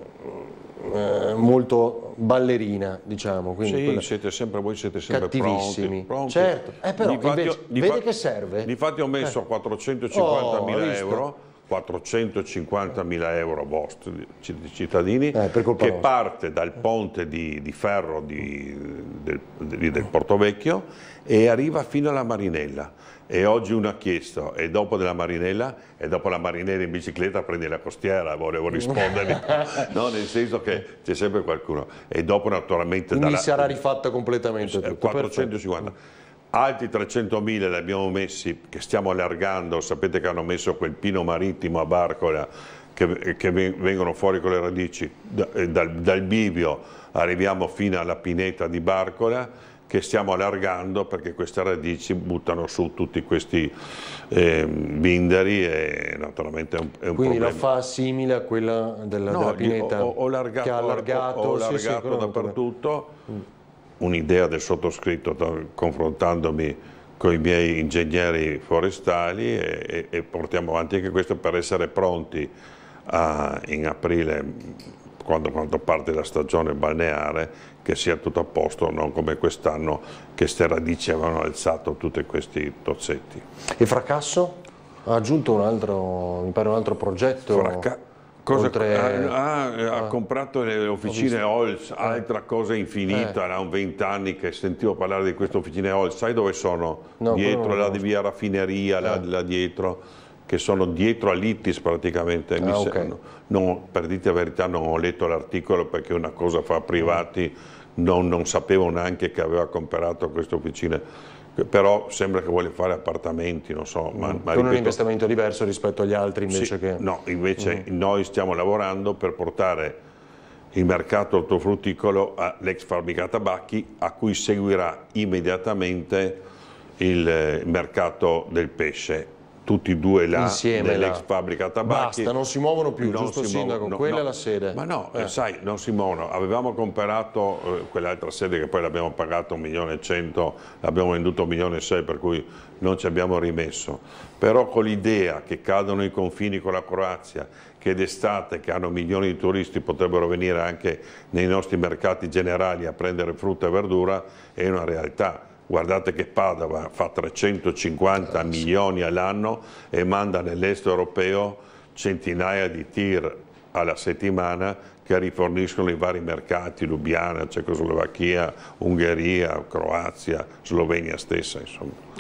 eh, molto ballerina, diciamo. Quindi sì, quella... siete sempre, voi siete sempre cattivissimi. pronti. pronti. Certo, eh, però difatti, invece, difatti, vede che serve. Difatti ho messo eh. 450 oh, mila euro 450 mila euro a di cittadini eh, che nostra. parte dal ponte di, di ferro di, del, di, del Porto Vecchio e arriva fino alla Marinella e oggi ha chiesto e dopo della Marinella e dopo la Marinella in bicicletta prendi la costiera volevo rispondere no, nel senso che c'è sempre qualcuno e dopo naturalmente quindi dalla, sarà rifatta completamente tutto, 450 perfetto altri 300.000 li abbiamo messi, che stiamo allargando, sapete che hanno messo quel pino marittimo a Barcola, che, che vengono fuori con le radici, eh, dal, dal bivio arriviamo fino alla pineta di Barcola, che stiamo allargando perché queste radici buttano su tutti questi eh, binderi e naturalmente è un, è un Quindi problema. la fa simile a quella della, no, della pineta ho, ho largato, che ha allargato, ho, ho largato sì, sì, dappertutto. Mm un'idea del sottoscritto confrontandomi con i miei ingegneri forestali e, e, portiamo avanti anche questo per essere pronti a, in aprile, quando, quando, parte la stagione balneare, che sia tutto a posto, non come quest'anno che queste radici avevano alzato tutti questi tozzetti. E Fracasso? Ha aggiunto un altro, mi pare un altro progetto? Fraca Cosa, oltre... Ah, ah, ha, ha, ha, comprato le officine Holz, eh. altra cosa infinita, eh. erano vent'anni che sentivo parlare di queste officine Holz, sai dove sono? No, dietro, la di via Raffineria, là, eh. là dietro che sono dietro a praticamente. Ah, okay. no, per dirti la verità non ho letto l'articolo perché una cosa fa privati, non, non sapevo neanche che aveva comprato queste officine officina però sembra che voglia fare appartamenti, non so. Ma, ma ripeto, un investimento diverso rispetto agli altri invece sì, che... No, invece mm. noi stiamo lavorando per portare il mercato ortofrutticolo all'ex fabbrica tabacchi a cui seguirà immediatamente il eh, mercato del pesce tutti e due là Insieme dell'ex là. fabbrica tabacchi. Basta, non si muovono più, non giusto sindaco, muovono, quella no, è la sede. Ma no, eh, eh. sai, non si muovono. Avevamo comperato eh, quell'altra sede che poi l'abbiamo pagato 1 milione e 100, l'abbiamo venduto 1 milione e 6, per cui non ci abbiamo rimesso. Però con l'idea che cadono i confini con la Croazia, che d'estate, che hanno milioni di turisti, potrebbero venire anche nei nostri mercati generali a prendere frutta e verdura, è una realtà Guardate che Padova fa 350 milioni all'anno e manda nell'est europeo centinaia di tir alla settimana che riforniscono i vari mercati, Lubiana, Cecoslovacchia, Ungheria, Croazia, Slovenia stessa.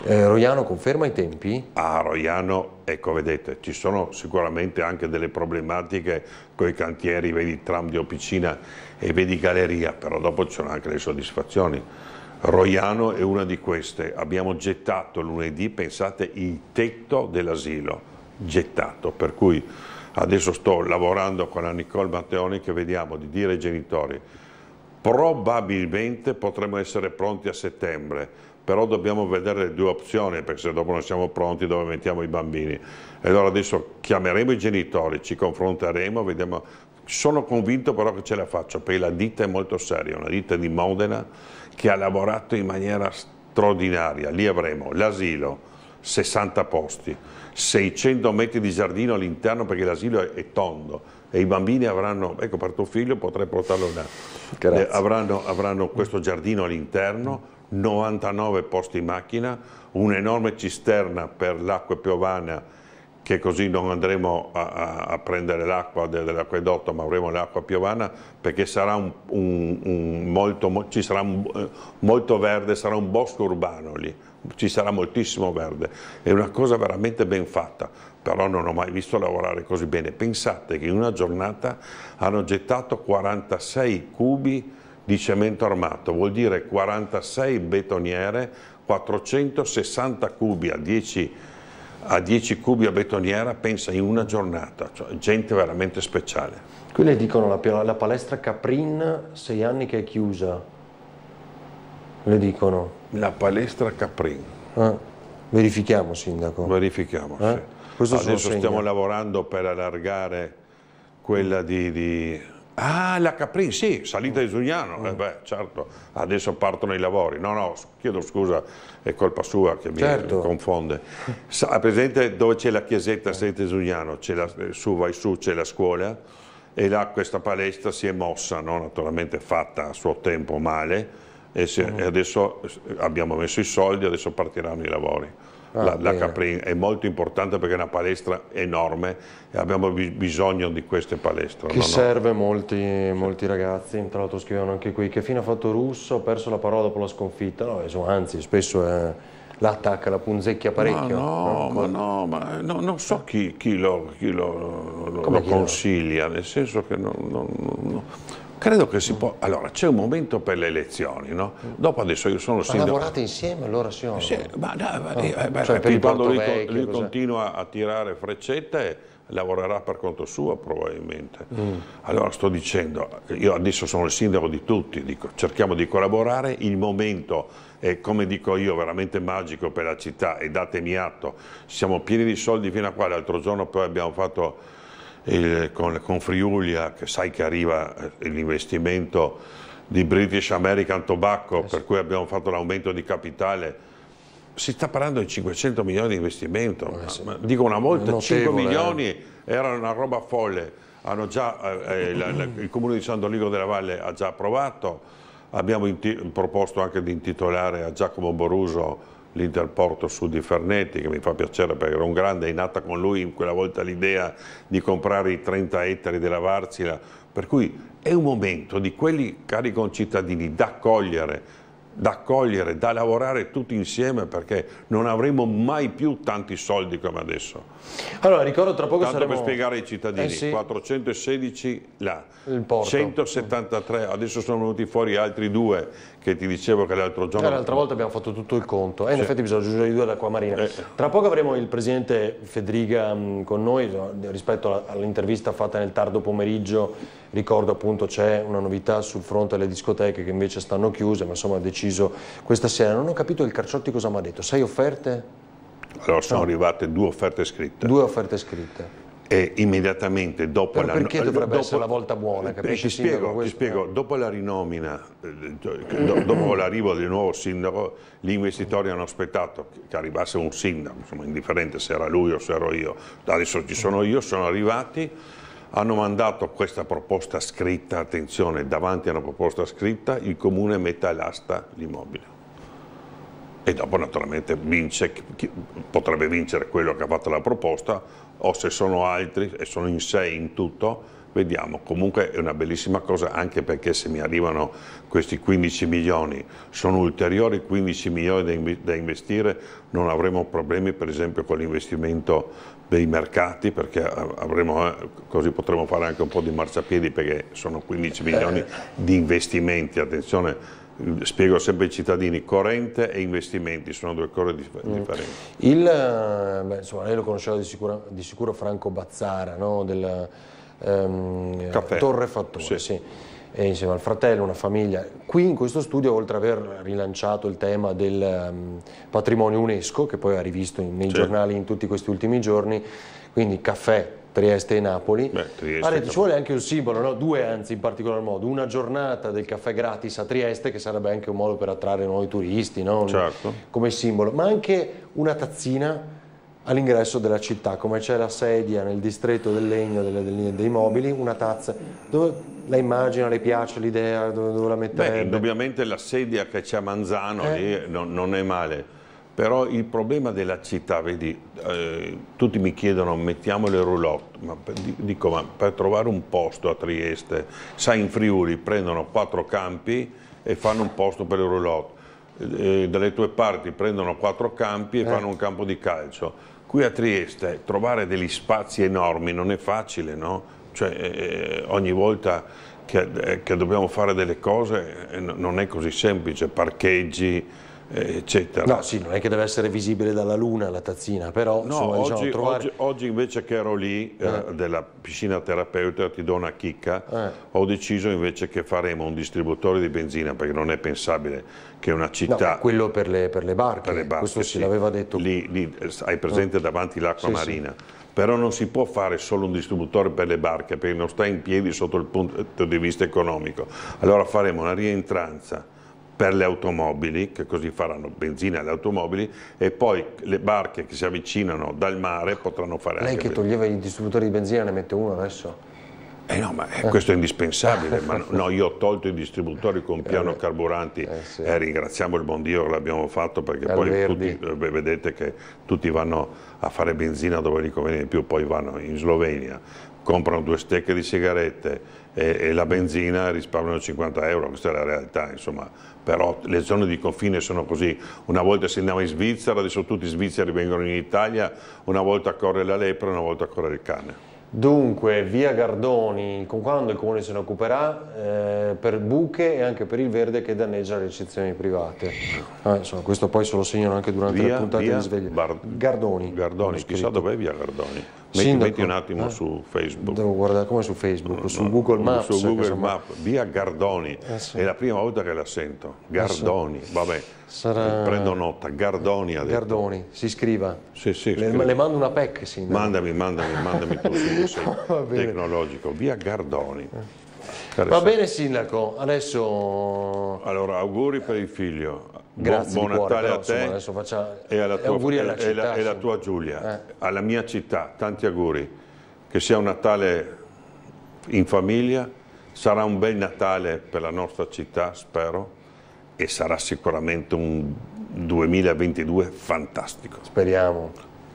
Eh, Roiano conferma i tempi? Ah, Roiano, ecco vedete, ci sono sicuramente anche delle problematiche con i cantieri, vedi tram di Opicina e vedi Galleria, però dopo ci sono anche le soddisfazioni. Roiano è una di queste. Abbiamo gettato lunedì, pensate, il tetto dell'asilo, gettato, per cui adesso sto lavorando con la Nicole Matteoni che vediamo di dire ai genitori probabilmente potremo essere pronti a settembre, però dobbiamo vedere le due opzioni perché se dopo non siamo pronti dove mettiamo i bambini. E allora adesso chiameremo i genitori, ci confronteremo, vediamo. Sono convinto però che ce la faccio perché la ditta è molto seria, una ditta di Modena che ha lavorato in maniera straordinaria. Lì avremo l'asilo, 60 posti, 600 metri di giardino all'interno perché l'asilo è, tondo e i bambini avranno, ecco per tuo figlio potrei portarlo là, eh, avranno, avranno, questo giardino all'interno, 99 posti in macchina, un'enorme cisterna per l'acqua piovana che così non andremo a, a prendere l'acqua dell'acquedotto ma avremo l'acqua piovana perché sarà un, un, un molto, ci sarà molto verde, sarà un bosco urbano lì, ci sarà moltissimo verde, è una cosa veramente ben fatta, però non ho mai visto lavorare così bene. Pensate che in una giornata hanno gettato 46 cubi di cemento armato, vuol dire 46 betoniere, 460 cubi a 10 a 10 cubi a betoniera pensa in una giornata, cioè gente veramente speciale. Qui le dicono la, la palestra Caprin, sei anni che è chiusa, le dicono. La palestra Caprin. Ah, verifichiamo sindaco. Verifichiamo, eh? sì. Adesso stiamo lavorando per allargare quella di, di Ah, la Capri, sì, salita di Zugliano, eh beh, certo, adesso partono i lavori. No, no, chiedo scusa, è colpa sua che mi certo. confonde. Sa, presente dove c'è la chiesetta eh. salita di Zugliano, la, su vai su c'è la scuola e là questa palestra si è mossa, no? naturalmente fatta a suo tempo male e, se, mm. e adesso eh, abbiamo messo i soldi, adesso partiranno i lavori. Ah, la, la Caprin, è molto importante perché è una palestra enorme e abbiamo bisogno di queste palestre. Che no, serve no. Molti, molti, ragazzi, tra l'altro scrivono anche qui, che fine ha fatto Russo, ha perso la parola dopo la sconfitta, no, anzi spesso è eh, la attacca, la punzecchia parecchio. Ma no, ma no, ma no, non so chi, chi lo, chi lo, lo, lo consiglia, nel senso che non, non, non Credo che si mm. può... Allora, c'è un momento per le elezioni, no? Dopo adesso io sono sindaco... Ma lavorate insieme allora, signore? Sì, ma, no, ma, no. Ah. Beh, cioè, per quando lui, vecchio, lui continua a tirare freccette lavorerà per conto suo probabilmente. Mm. Allora sto dicendo, io adesso sono il sindaco di tutti, dico, cerchiamo di collaborare, il momento è come dico io veramente magico per la città e datemi atto, siamo pieni di soldi fino a qua, l'altro giorno poi abbiamo fatto il, con, con, Friulia, che sai che arriva eh, l'investimento di British American Tobacco, eh per cui abbiamo fatto l'aumento di capitale, si sta parlando di 500 milioni di investimento, ma, eh ma, dico una volta notevole, 5 milioni era una roba folle, già, eh, la, il comune di San Doligo della Valle ha già approvato, abbiamo proposto anche di intitolare a Giacomo Boruso l'interporto su di Fernetti che mi fa piacere perché era un grande, è nata con lui quella volta l'idea di comprare i 30 ettari della Varzila, per cui è un momento di quelli cari concittadini da cogliere da cogliere, da lavorare tutti insieme perché non avremo mai più tanti soldi come adesso. Allora ricordo tra poco Tanto saremo... per spiegare ai cittadini, eh sì. 416 là, 173, adesso sono venuti fuori altri due che ti dicevo che l'altro giorno... Eh, l'altra volta abbiamo fatto tutto il conto eh, in sì. effetti bisogna aggiungere i due all'acqua marina. Eh. Tra poco avremo il presidente Federica mm, con noi rispetto all'intervista fatta nel tardo pomeriggio, ricordo appunto c'è una novità sul fronte delle discoteche che invece stanno chiuse ma insomma deciso deciso questa sera. Non ho capito il Carciotti cosa mi ha detto. Sei offerte? Allora sono no. arrivate due offerte scritte. Due offerte scritte. E immediatamente dopo Però la perché eh, dovrebbe dopo, essere la volta buona, eh, capisci? Ti spiego, ti spiego eh. dopo la rinomina, dopo l'arrivo del nuovo sindaco, gli investitori hanno aspettato che arrivasse un sindaco, insomma, indifferente se era lui o se ero io. Adesso ci sono io, sono arrivati hanno mandato questa proposta scritta, attenzione, davanti a una proposta scritta il comune mette all'asta l'immobile. E dopo naturalmente vince, potrebbe vincere quello che ha fatto la proposta o se sono altri, e sono in sei in tutto, vediamo. Comunque è una bellissima cosa anche perché se mi arrivano questi 15 milioni, sono ulteriori 15 milioni da, investire, non avremo problemi per esempio con l'investimento dei mercati perché avremo, eh, così potremo fare anche un po' di marciapiedi perché sono 15 eh. milioni di investimenti, attenzione spiego sempre ai cittadini, corrente e investimenti sono due cose mm. differenti. Il, eh, beh, insomma, lei lo conosceva di sicuro, di sicuro Franco Bazzara, no? del ehm, Torre Fattore. Sì. Sì e insieme al fratello, una famiglia. Qui in questo studio, oltre ad aver rilanciato il tema del um, patrimonio UNESCO, che poi ha rivisto in, nei certo. giornali in tutti questi ultimi giorni, quindi caffè, Trieste e Napoli. Beh, Trieste, ci vuole anche un simbolo, no? due anzi in particolar modo, una giornata del caffè gratis a Trieste che sarebbe anche un modo per attrarre nuovi turisti no? certo. come simbolo, ma anche una tazzina all'ingresso della città, come c'è la sedia nel distretto del legno, delle, delle, dei mobili, una tazza, dove la immagina, le piace l'idea, dove, dove, la metterebbe? Beh, indubbiamente la sedia che c'è a Manzano eh. lì, eh, no, non è male, però il problema della città, vedi, eh, tutti mi chiedono mettiamo le roulotte, ma per, dico ma per trovare un posto a Trieste, sai in Friuli prendono quattro campi e fanno un posto per le roulotte, eh, eh dalle tue parti prendono quattro campi e eh. fanno un campo di calcio. Qui a Trieste trovare degli spazi enormi non è facile, no? Cioè, eh, eh, ogni volta che, eh, che, dobbiamo fare delle cose eh, non è così semplice, parcheggi, eh, eccetera. No, sì, non è che deve essere visibile dalla luna la tazzina, però no, insomma, diciamo, oggi, diciamo, trovare... oggi, oggi, invece che ero lì eh. Eh, della piscina terapeuta ti do una chicca, eh. ho deciso invece che faremo un distributore di benzina perché non è pensabile che una città... No, quello per le, per le barche, per le barche questo sì. se l'aveva detto... Lì, lì, hai presente davanti l'acqua sì, marina. Sì però non si può fare solo un distributore per le barche perché non sta in piedi sotto il punto di vista economico. Allora faremo una rientranza per le automobili, che così faranno benzina alle automobili, e poi le barche che si avvicinano dal mare potranno fare Lei anche... Lei che toglieva i distributori di benzina ne mette uno adesso? Eh no, ma eh, questo è indispensabile. ma no, io ho tolto i distributori con piano eh, carburanti. Eh sì. eh, ringraziamo il buon Dio che l'abbiamo fatto perché Al poi tutti, eh, vedete che tutti vanno a fare benzina dove gli conviene di più, poi vanno in Slovenia, comprano due stecche di sigarette e, e la benzina risparmiano 50 euro, questa è la realtà, insomma, però le zone di confine sono così, una volta si andava in Svizzera, adesso tutti i svizzeri vengono in Italia, una volta corre la lepre, una volta corre il cane. Dunque, via Gardoni, con quando il Comune se ne occuperà eh, per buche e anche per il verde che danneggia le ricezioni private. Ah, insomma, questo poi se lo segnano anche durante via, le puntate via di sveglia. Bar Gardoni. Gardoni, chissà dov'è via Gardoni? Metti, metti, un attimo eh? su Facebook. Devo guardare come su Facebook, no, su no, Google Maps. Su eh, Google Maps, via Gardoni, eh sì. è la prima volta che la sento. Gardoni, eh sì. vabbè, Sarà... prendo nota, Gardoni ha Gardoni, si scriva. Sì, sì, le, le, mando una PEC, sì. Mandami, mandami, mandami tu, sì, tecnologico, via Gardoni. Adesso. Eh. Va bene Sindaco, adesso... Allora, auguri per il figlio, Grazie buon, Natale cuore, a te faccia... e, alla tua, alla città, e, la, e la tua Giulia, eh. alla mia città, tanti auguri, che sia un Natale in famiglia, sarà un bel Natale per la nostra città, spero, e sarà sicuramente un 2022 fantastico. Speriamo.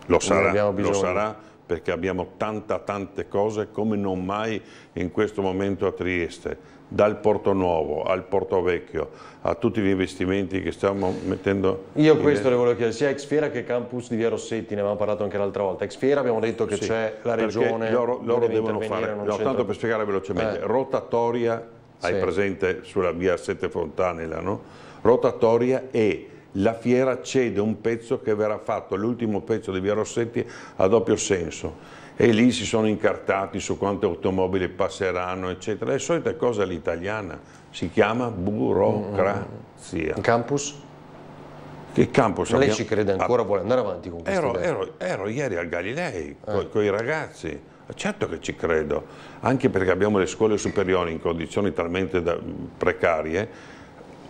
Lo sarà, lo sarà perché abbiamo tante tante cose come non mai in questo momento a Trieste dal Porto Nuovo al Porto Vecchio a tutti gli investimenti che stiamo mettendo? Io questo le volevo chiedere, sia Ex Fiera che Campus di Via Rossetti, ne avevamo parlato anche l'altra volta. Ex Fiera abbiamo detto che sì, c'è la regione. Loro, loro devono fare, no, tanto per spiegare velocemente, eh. rotatoria, sì. hai presente sulla via Sette Fontanella, no? Rotatoria e la fiera cede un pezzo che verrà fatto, l'ultimo pezzo di via Rossetti a doppio senso e lì si sono incartati su quante automobili passeranno, eccetera. È solita cosa all'italiana, si chiama burocrazia. Mm. Campus? Che campus? Ma lei abbiamo... ci crede ah. ancora, vuole andare avanti con questo? Ero, ero, ero, ieri al Galilei eh. con i ragazzi. Certo che ci credo, anche perché abbiamo le scuole superiori in condizioni talmente da, precarie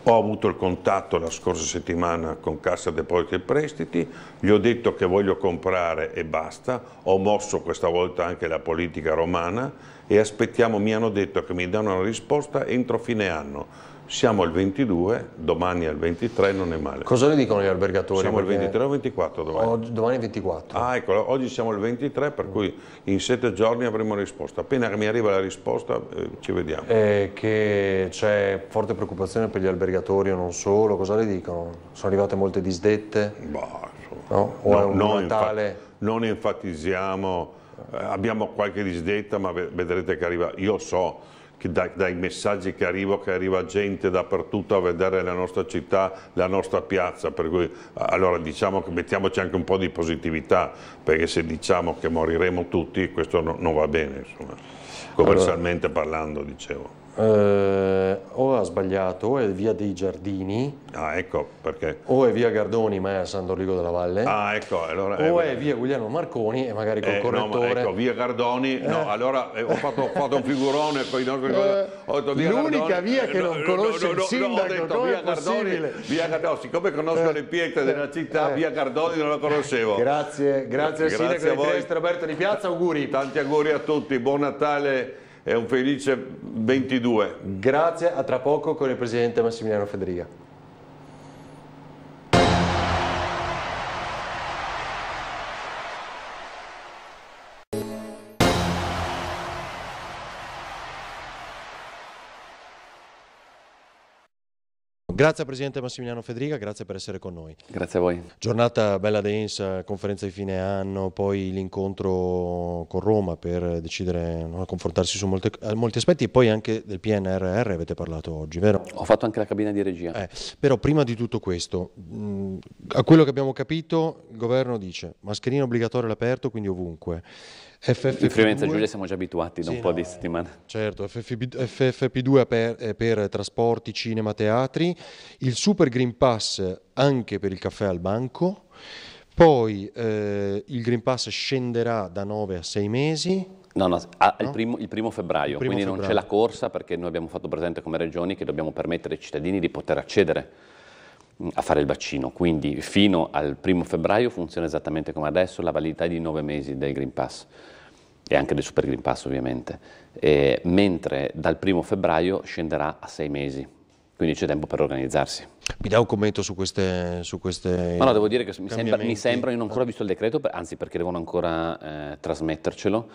ho avuto il contatto la scorsa settimana con Cassa Depositi e Prestiti, gli ho detto che voglio comprare e basta, ho mosso questa volta anche la politica romana e aspettiamo, mi hanno detto che mi danno una risposta entro fine anno siamo al 22, domani al 23 non è male. Cosa ne dicono gli albergatori? Siamo al 23 o 24 domani? O, domani 24. Ah, ecco, oggi siamo al 23, per cui in sette giorni avremo risposta. Appena mi arriva la risposta eh, ci vediamo. Eh, che c'è forte preoccupazione per gli albergatori o non solo, cosa le dicono? Sono arrivate molte disdette? Bah, no? O no, è un no, Natale? Infatti, non enfatizziamo, eh, abbiamo qualche disdetta ma vedrete che arriva, io so dai, dai, messaggi che arrivo, che arriva gente dappertutto a vedere la nostra città, la nostra piazza, per cui allora diciamo che mettiamoci anche un po' di positività, perché se diciamo che moriremo tutti questo no, non va bene, insomma, commercialmente allora. parlando dicevo. Eh, o ha sbagliato, o è via dei Giardini. Ah, ecco perché. O è via Gardoni, ma è a San Dorligo della Valle. Ah, ecco, allora, o eh, è via Guglielmo Marconi e magari col eh, correttore. No, ecco, via Gardoni, eh. no, allora eh, ho fatto, ho, fatto, un figurone con i nostri eh, L'unica via che non conosce no, no, il sindaco, detto, via Gardoni, via Gardoni, siccome conosco eh. le pietre della città, eh. via Gardoni non la conoscevo. Grazie, grazie, grazie al sindaco grazie di Trieste Roberto di Piazza, auguri. Tanti auguri a tutti, buon Natale e un felice 22. Grazie, a tra poco con il Presidente Massimiliano Federica. Grazie Presidente Massimiliano Federica, grazie per essere con noi. Grazie a voi. Giornata bella densa, conferenza di fine anno, poi l'incontro con Roma per decidere, no, confrontarsi su molte, eh, molti aspetti e poi anche del PNRR avete parlato oggi, vero? Ho fatto anche la cabina di regia. Eh, però prima di tutto questo, mh, mm, a quello che abbiamo capito il governo dice mascherina obbligatoria all'aperto, quindi ovunque. FFP2, in Friulenza Giulia siamo già abituati da un sì, po' di settimane. Certo, FFP2 per, per, trasporti, cinema, teatri, il Super Green Pass anche per il caffè al banco, poi eh, il Green Pass scenderà da 9 a 6 mesi, No, no, ah, no? Il, primo, il, primo, febbraio, il primo quindi febbraio. non c'è la corsa perché noi abbiamo fatto presente come regioni che dobbiamo permettere ai cittadini di poter accedere mm, a fare il vaccino, quindi fino al primo febbraio funziona esattamente come adesso la validità di nove mesi del Green Pass e anche del Super Green Pass ovviamente, e, mentre dal primo febbraio scenderà a sei mesi, quindi c'è tempo per organizzarsi. Mi dà un commento su queste... Su queste Ma no, devo dire che mi sembra, mi sembra, io non ho ancora visto il decreto, anzi perché devono ancora eh, trasmettercelo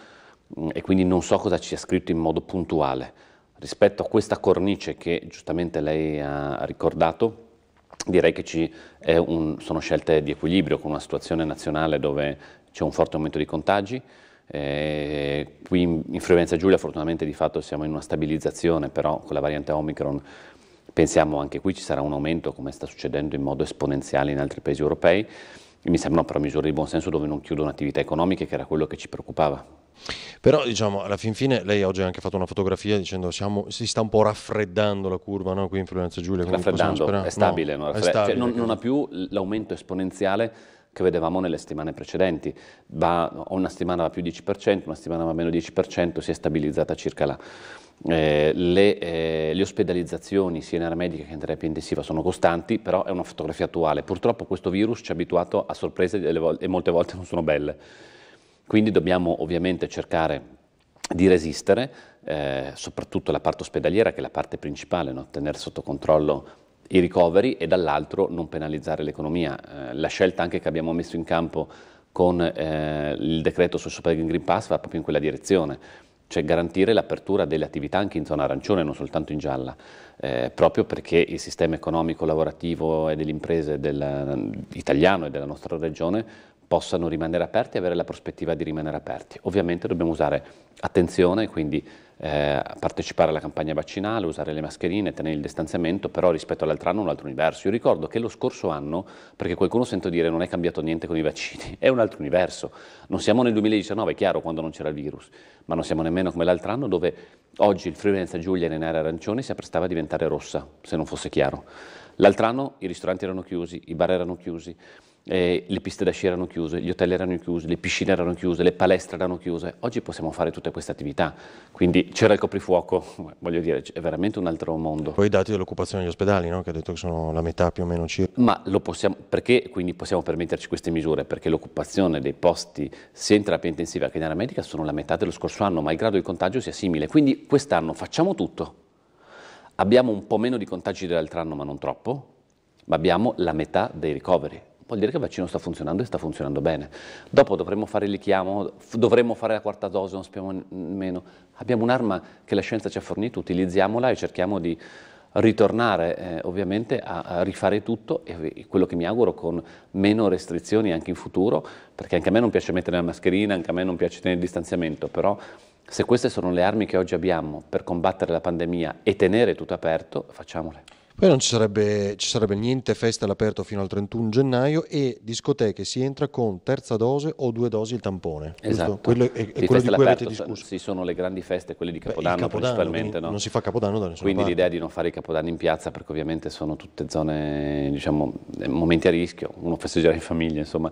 mm, e quindi non so cosa ci sia scritto in modo puntuale. Rispetto a questa cornice che giustamente lei ha ricordato, direi che un, sono scelte di equilibrio con una situazione nazionale dove c'è un forte aumento di contagi, eh, qui in Friulenza Giulia fortunatamente di fatto siamo in una stabilizzazione, però con la variante Omicron pensiamo anche qui ci sarà un aumento come sta succedendo in modo esponenziale in altri paesi europei. E mi sembrano però misure di buon senso dove non chiudono attività economiche, che era quello che ci preoccupava. Però diciamo, alla fin fine lei oggi ha anche fatto una fotografia dicendo siamo, si sta un po' raffreddando la curva no? qui in Friulenza Giulia. Raffreddando, è stabile, no, è cioè, stabile cioè, non, non ha più l'aumento esponenziale che vedevamo nelle settimane precedenti. Da, una settimana va più 10%, una settimana va meno 10%, si è stabilizzata circa là. Eh, le, eh, le, ospedalizzazioni sia in area medica che in terapia intensiva sono costanti, però è una fotografia attuale. Purtroppo questo virus ci ha abituato a sorprese e molte volte non sono belle. Quindi dobbiamo ovviamente cercare di resistere, eh, soprattutto la parte ospedaliera che è la parte principale, no? tenere sotto controllo i ricoveri e dall'altro non penalizzare l'economia. Eh, la scelta anche che abbiamo messo in campo con eh, il decreto sul Super Green Pass va proprio in quella direzione, cioè garantire l'apertura delle attività anche in zona arancione, non soltanto in gialla, eh, proprio perché il sistema economico, lavorativo e delle imprese del, italiano e della nostra regione possano rimanere aperti e avere la prospettiva di rimanere aperti. Ovviamente dobbiamo usare attenzione, quindi eh, partecipare alla campagna vaccinale, usare le mascherine, tenere il distanziamento, però rispetto all'altro anno è un altro universo. Io ricordo che lo scorso anno, perché qualcuno sento dire non è cambiato niente con i vaccini, è un altro universo. Non siamo nel 2019, è chiaro, quando non c'era il virus, ma non siamo nemmeno come l'altro anno dove oggi il Friuli Venezia Giulia in area arancione si apprestava a diventare rossa, se non fosse chiaro. L'altro anno i ristoranti erano chiusi, i bar erano chiusi eh, le piste da sci erano chiuse, gli hotel erano chiusi, le piscine erano chiuse, le palestre erano chiuse. Oggi possiamo fare tutte queste attività, quindi c'era il coprifuoco, voglio dire, è veramente un altro mondo. Poi i dati dell'occupazione degli ospedali, no? che ha detto che sono la metà più o meno circa. Ma lo possiamo, perché quindi possiamo permetterci queste misure? Perché l'occupazione dei posti sia in terapia intensiva che in area medica sono la metà dello scorso anno, malgrado il contagio sia simile. Quindi quest'anno facciamo tutto. Abbiamo un po' meno di contagi dell'altro anno, ma non troppo, ma abbiamo la metà dei ricoveri vuol dire che il vaccino sta funzionando e sta funzionando bene. Dopo dovremmo fare il richiamo, dovremmo fare la quarta dose, non sappiamo nemmeno. Abbiamo un'arma che la scienza ci ha fornito, utilizziamola e cerchiamo di ritornare eh, ovviamente a, a, rifare tutto e quello che mi auguro con meno restrizioni anche in futuro, perché anche a me non piace mettere la mascherina, anche a me non piace tenere il distanziamento, però se queste sono le armi che oggi abbiamo per combattere la pandemia e tenere tutto aperto, facciamole. Poi non ci sarebbe, ci sarebbe niente festa all'aperto fino al 31 gennaio e discoteche si entra con terza dose o due dosi il tampone. Esatto. Quello è, è quello di cui avete discusso. Sì, sono le grandi feste, quelle di Capodanno, Beh, Capodanno principalmente. No? Non si fa Capodanno da nessuna Quindi parte. l'idea di non fare i Capodanni in piazza perché ovviamente sono tutte zone, diciamo, eh, momenti a rischio, uno festeggiare in famiglia, insomma,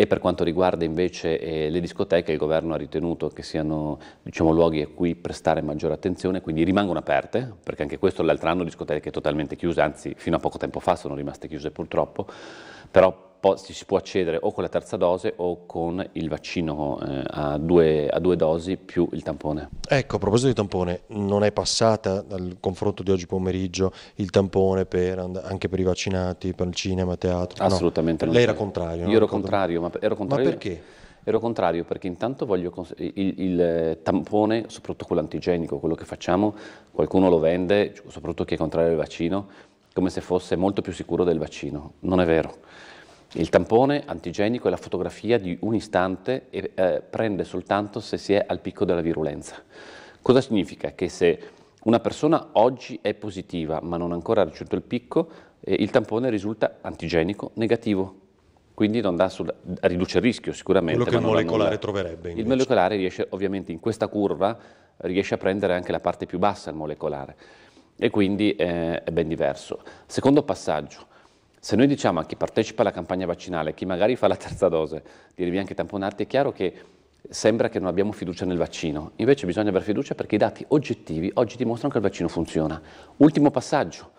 e per quanto riguarda invece eh, le discoteche, il governo ha ritenuto che siano diciamo, luoghi a cui prestare maggiore attenzione, quindi rimangono aperte, perché anche questo l'altro anno discoteche totalmente chiuse, anzi fino a poco tempo fa sono rimaste chiuse purtroppo, però si può accedere o con la terza dose o con il vaccino eh, a, due, a, due, dosi più il tampone. Ecco, a proposito di tampone, non è passata dal confronto di oggi pomeriggio il tampone per, anche per i vaccinati, per il cinema, teatro? Assolutamente no. Lei era contrario? Io ero contrario, ma ero contrario. Ma perché? Ero contrario perché intanto voglio il, il, tampone, soprattutto quello antigenico, quello che facciamo, qualcuno lo vende, soprattutto chi è contrario al vaccino, come se fosse molto più sicuro del vaccino. Non è vero. Il tampone antigenico è la fotografia di un istante e eh, prende soltanto se si è al picco della virulenza. Cosa significa? Che se una persona oggi è positiva ma non ha ancora raggiunto il picco, eh, il tampone risulta antigenico negativo. Quindi sul, riduce il rischio sicuramente. Quello che il molecolare non, troverebbe. Invece. Il molecolare riesce ovviamente in questa curva riesce a prendere anche la parte più bassa il molecolare e quindi eh, è ben diverso. Secondo passaggio, se noi diciamo a chi partecipa alla campagna vaccinale, chi magari fa la terza dose, di devi anche tamponarti, è chiaro che sembra che non abbiamo fiducia nel vaccino. Invece bisogna avere fiducia perché i dati oggettivi oggi dimostrano che il vaccino funziona. Ultimo passaggio,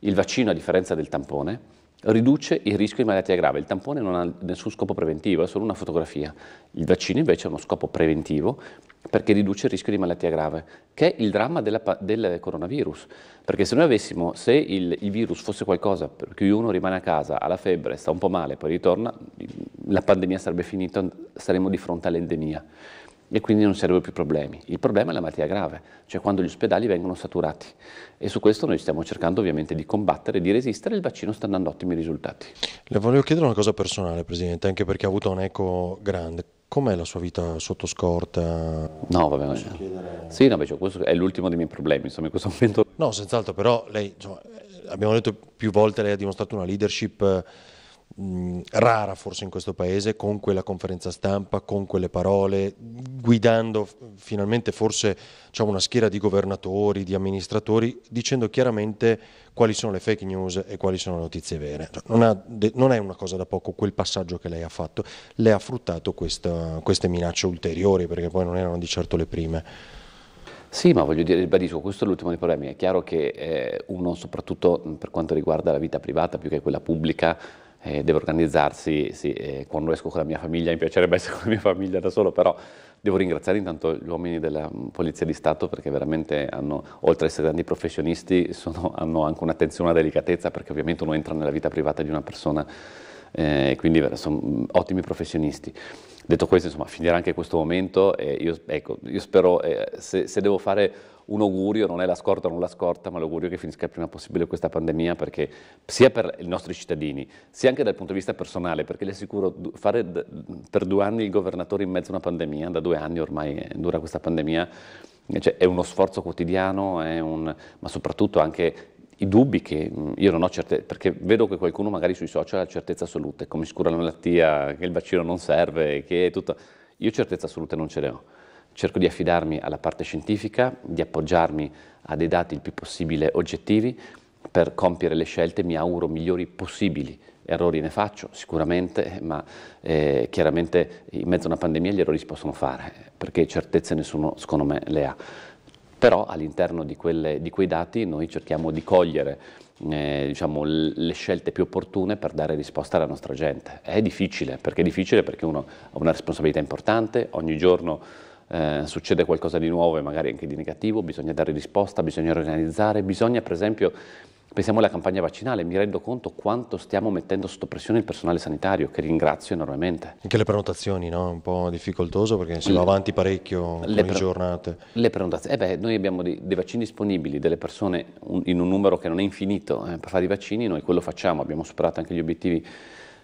il vaccino a differenza del tampone riduce il rischio di malattia grave. Il tampone non ha nessun scopo preventivo, è solo una fotografia. Il vaccino invece ha uno scopo preventivo perché riduce il rischio di malattia grave, che è il dramma della, del coronavirus. Perché se noi avessimo, se il, il, virus fosse qualcosa per cui uno rimane a casa, ha la febbre, sta un po' male, poi ritorna, la pandemia sarebbe finita, saremmo di fronte all'endemia e quindi non servono più problemi. Il problema è la malattia grave, cioè quando gli ospedali vengono saturati e su questo noi stiamo cercando ovviamente di combattere, di resistere e il vaccino sta dando ottimi risultati. Le volevo chiedere una cosa personale Presidente, anche perché ha avuto un eco grande. Com'è la sua vita sotto scorta? No, va bene. chiedere... sì, no, beh, cioè, questo è l'ultimo dei miei problemi, insomma, in questo momento. No, senz'altro, però lei, insomma, abbiamo detto più volte, lei ha dimostrato una leadership mh, mm, rara forse in questo paese, con quella conferenza stampa, con quelle parole, guidando finalmente forse diciamo, una schiera di governatori, di amministratori, dicendo chiaramente quali sono le fake news e quali sono le notizie vere. Cioè, non, de- non è una cosa da poco quel passaggio che lei ha fatto, le ha fruttato questa, queste minacce ulteriori, perché poi non erano di certo le prime. Sì, ma voglio dire, ribadisco, questo è l'ultimo dei problemi. È chiaro che eh, uno, soprattutto per quanto riguarda la vita privata più che quella pubblica, eh, devo organizzarsi, sì, eh, quando esco con la mia famiglia, mi piacerebbe essere con la mia famiglia da solo, però devo ringraziare intanto gli uomini della mm, Polizia di Stato perché veramente hanno, oltre ad essere grandi professionisti, sono, hanno anche un'attenzione, una delicatezza perché ovviamente uno entra nella vita privata di una persona eh, quindi sono mm, ottimi professionisti. Detto questo, insomma, finirà anche questo momento e io, ecco, io spero, eh, se, se devo fare un augurio, non è la scorta o non la scorta, ma l'augurio che finisca il prima possibile questa pandemia, perché sia per i nostri cittadini, sia anche dal punto di vista personale, perché le assicuro, fare per due anni il governatore in mezzo a una pandemia, da due anni ormai eh, dura questa pandemia, eh, cioè è uno sforzo quotidiano, un, ma soprattutto anche i dubbi che io non ho certezza, perché vedo che qualcuno magari sui social ha certezze assolute, come si cura la malattia, che il vaccino non serve, che è tutto. Io certezze assolute non ce le ho cerco di affidarmi alla parte scientifica, di appoggiarmi a dei dati il più possibile oggettivi per compiere le scelte, mi auguro, migliori possibili. Errori ne faccio sicuramente, ma eh, chiaramente in mezzo a una pandemia gli errori si possono fare, perché certezze nessuno secondo me le ha. Però all'interno di, di, quei dati noi cerchiamo di cogliere eh, diciamo, le scelte più opportune per dare risposta alla nostra gente. È difficile, perché è difficile perché uno ha una responsabilità importante, ogni giorno eh, succede qualcosa di nuovo e magari anche di negativo, bisogna dare risposta, bisogna organizzare, bisogna per esempio, pensiamo alla campagna vaccinale, mi rendo conto quanto stiamo mettendo sotto pressione il personale sanitario, che ringrazio enormemente. Anche le prenotazioni, no? Un po' difficoltoso perché si va mm. avanti parecchio le pre- giornate. Le prenotazioni, eh beh, noi abbiamo dei, dei vaccini disponibili, delle persone un, in un numero che non è infinito eh, per fare i vaccini, noi quello facciamo, abbiamo superato anche gli obiettivi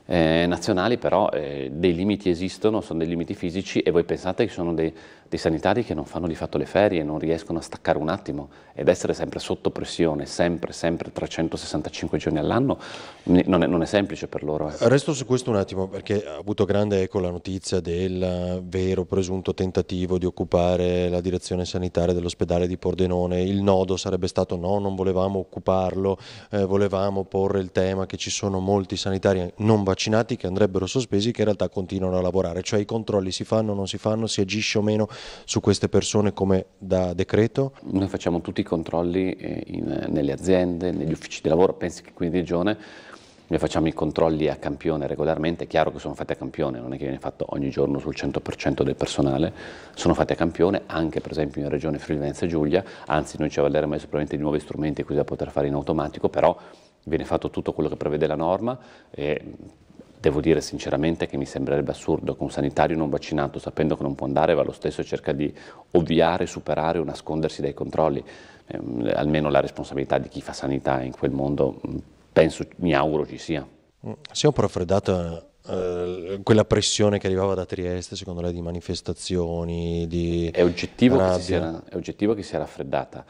eh, nazionali, però eh, dei limiti esistono, sono dei limiti fisici e voi pensate che sono dei, dei sanitari che non fanno di fatto le ferie, non riescono a staccare un attimo ed essere sempre sotto pressione, sempre, sempre 365 giorni all'anno, non, non è, semplice per loro. Eh. Resto su questo un attimo perché ha avuto grande eco la notizia del vero presunto tentativo di occupare la direzione sanitaria dell'ospedale di Pordenone. Il nodo sarebbe stato no, non volevamo occuparlo, eh, volevamo porre il tema che ci sono molti sanitari non vaccinati che andrebbero sospesi che in realtà continuano a lavorare, cioè i controlli si fanno, non si fanno, si agisce o meno su queste persone come da decreto? Noi facciamo tutti i controlli eh, in, nelle aziende, negli uffici di lavoro, pensi che qui in regione noi facciamo i controlli a campione regolarmente, è chiaro che sono fatti a campione, non è che viene fatto ogni giorno sul 100% del personale, sono fatti a campione anche per esempio in regione Friuli Venezia Giulia, anzi noi ci avvaleremo sicuramente di nuovi strumenti così da poter fare in automatico, però viene fatto tutto quello che prevede la norma e Devo dire sinceramente che mi sembrerebbe assurdo che un sanitario non vaccinato, sapendo che non può andare, va lo stesso e cerca di ovviare, superare o nascondersi dai controlli. Eh, almeno la responsabilità di chi fa sanità in quel mondo, mm, penso, mi auguro ci sia. Mm, si è un po' raffreddata eh, quella pressione che arrivava da Trieste, secondo lei, di manifestazioni, di è oggettivo, che si, sia, è oggettivo che si sia raffreddata.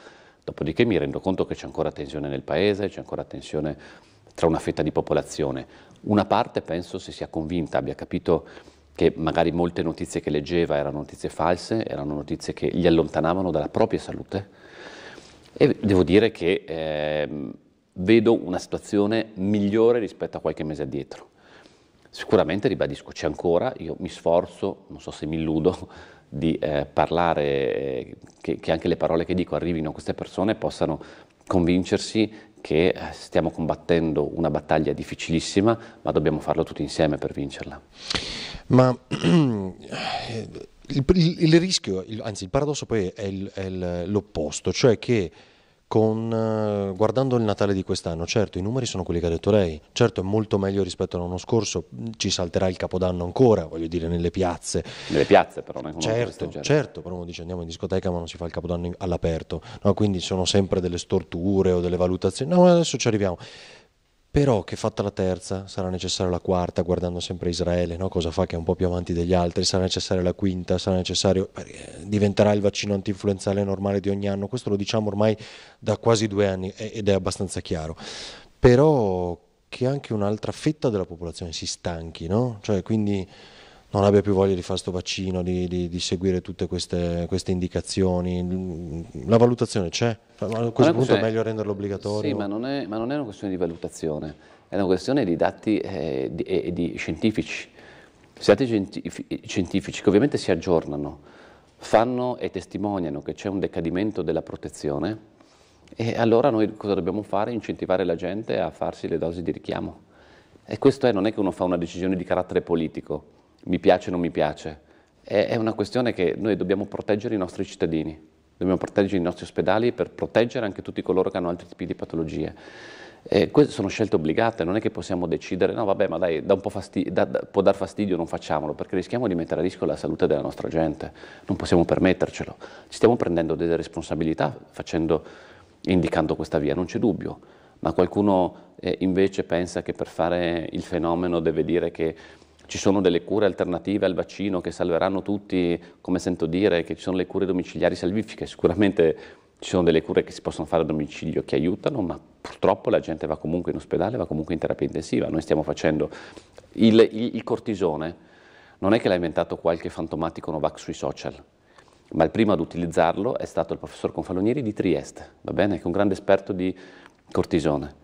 Dopodiché mi rendo conto che c'è ancora tensione nel paese, c'è ancora tensione tra una fetta di popolazione. Una parte penso si sia convinta, abbia capito che magari molte notizie che leggeva erano notizie false, erano notizie che gli allontanavano dalla propria salute. E devo dire che eh, vedo una situazione migliore rispetto a qualche mese addietro. Sicuramente, ribadisco, c'è ancora, io mi sforzo, non so se mi illudo, di eh, parlare, eh, che, che, anche le parole che dico arrivino a queste persone possano convincersi che eh, stiamo combattendo una battaglia difficilissima, ma dobbiamo farlo tutti insieme per vincerla. Ma eh, il, il, il rischio, il, anzi il paradosso poi è, l'opposto, cioè che con, eh, guardando il Natale di quest'anno, certo i numeri sono quelli che ha detto lei, certo è molto meglio rispetto all'anno scorso, ci salterà il Capodanno ancora, voglio dire, nelle piazze. Nelle piazze però, non è Certo, certo, però uno dice andiamo in discoteca ma non si fa il Capodanno all'aperto, no, quindi sono sempre delle storture o delle valutazioni, no adesso ci arriviamo però che fatta la terza sarà necessaria la quarta, guardando sempre Israele, no? cosa fa che è un po' più avanti degli altri, sarà necessaria la quinta, sarà necessario, diventerà il vaccino anti-influenzale normale di ogni anno, questo lo diciamo ormai da quasi due anni ed è abbastanza chiaro, però che anche un'altra fetta della popolazione si stanchi, no? cioè quindi non abbia più voglia di fare questo vaccino, di, di, di seguire tutte queste, queste, indicazioni. La valutazione c'è, ma a questo punto è meglio renderlo obbligatorio. Sì, ma non, è, ma non, è, una questione di valutazione, è una questione di dati eh, di, eh, di scientifici. Se dati scientifici che ovviamente si aggiornano, fanno e testimoniano che c'è un decadimento della protezione, e allora noi cosa dobbiamo fare? Incentivare la gente a farsi le dosi di richiamo. E questo è, non è che uno fa una decisione di carattere politico, mi piace o non mi piace, è, è una questione che noi dobbiamo proteggere i nostri cittadini, dobbiamo proteggere i nostri ospedali per proteggere anche tutti coloro che hanno altri tipi di patologie. Eh, queste sono scelte obbligate, non è che possiamo decidere, no vabbè ma dai, da fastidio, da, da, può dar fastidio, non facciamolo, perché rischiamo di mettere a rischio la salute della nostra gente, non possiamo permettercelo. Ci stiamo prendendo delle responsabilità facendo, indicando questa via, non c'è dubbio, ma qualcuno eh, invece pensa che per fare il fenomeno deve dire che ci sono delle cure alternative al vaccino che salveranno tutti, come sento dire, che ci sono le cure domiciliari salvifiche, sicuramente ci sono delle cure che si possono fare a domicilio che aiutano, ma purtroppo la gente va comunque in ospedale, va comunque in terapia intensiva. Noi stiamo facendo il, il, il cortisone, non è che l'ha inventato qualche fantomatico Novak sui social, ma il primo ad utilizzarlo è stato il professor Confalonieri di Trieste, va bene? che è un grande esperto di cortisone,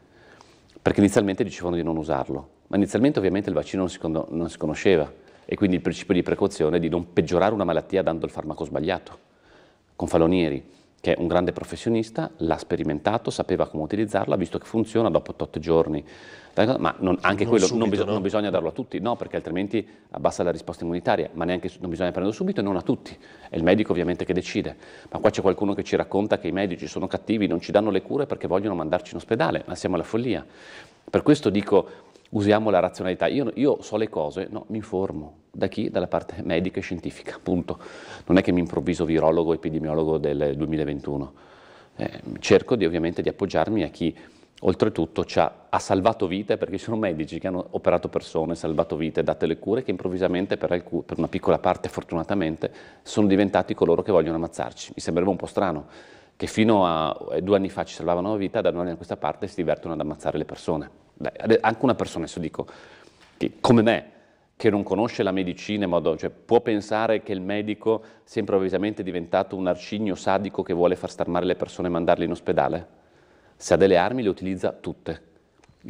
perché inizialmente dicevano di non usarlo. Ma inizialmente ovviamente il vaccino non si, con- non si conosceva e quindi il principio di precauzione è di non peggiorare una malattia dando il farmaco sbagliato. Confalonieri, che è un grande professionista, l'ha sperimentato, sapeva come utilizzarlo, ha visto che funziona dopo 8 giorni, ma non, anche non quello subito, non, bisog- no? non, bisogna darlo a tutti, no, perché altrimenti abbassa la risposta immunitaria, ma neanche, non bisogna prenderlo subito e non a tutti, è il medico ovviamente che decide, ma qua c'è qualcuno che ci racconta che i medici sono cattivi, non ci danno le cure perché vogliono mandarci in ospedale, ma siamo alla follia. Per questo dico usiamo la razionalità. Io, io, so le cose, no, mi informo. Da chi? Dalla parte medica e scientifica, appunto. Non è che mi improvviso virologo, epidemiologo del 2021. Eh, cerco di, ovviamente di appoggiarmi a chi oltretutto ha, ha, salvato vite, perché ci sono medici che hanno operato persone, salvato vite, date le cure, che improvvisamente per, alcun, per una piccola parte fortunatamente sono diventati coloro che vogliono ammazzarci. Mi sembrava un po' strano che fino a eh, due anni fa ci salvavano la vita, da due anni a questa parte si divertono ad ammazzare le persone. Dai, anche una persona, adesso dico, che, come me, che non conosce la medicina, in modo, cioè, può pensare che il medico sia improvvisamente diventato un arcigno sadico che vuole far star male le persone e mandarle in ospedale? Se ha delle armi le utilizza tutte.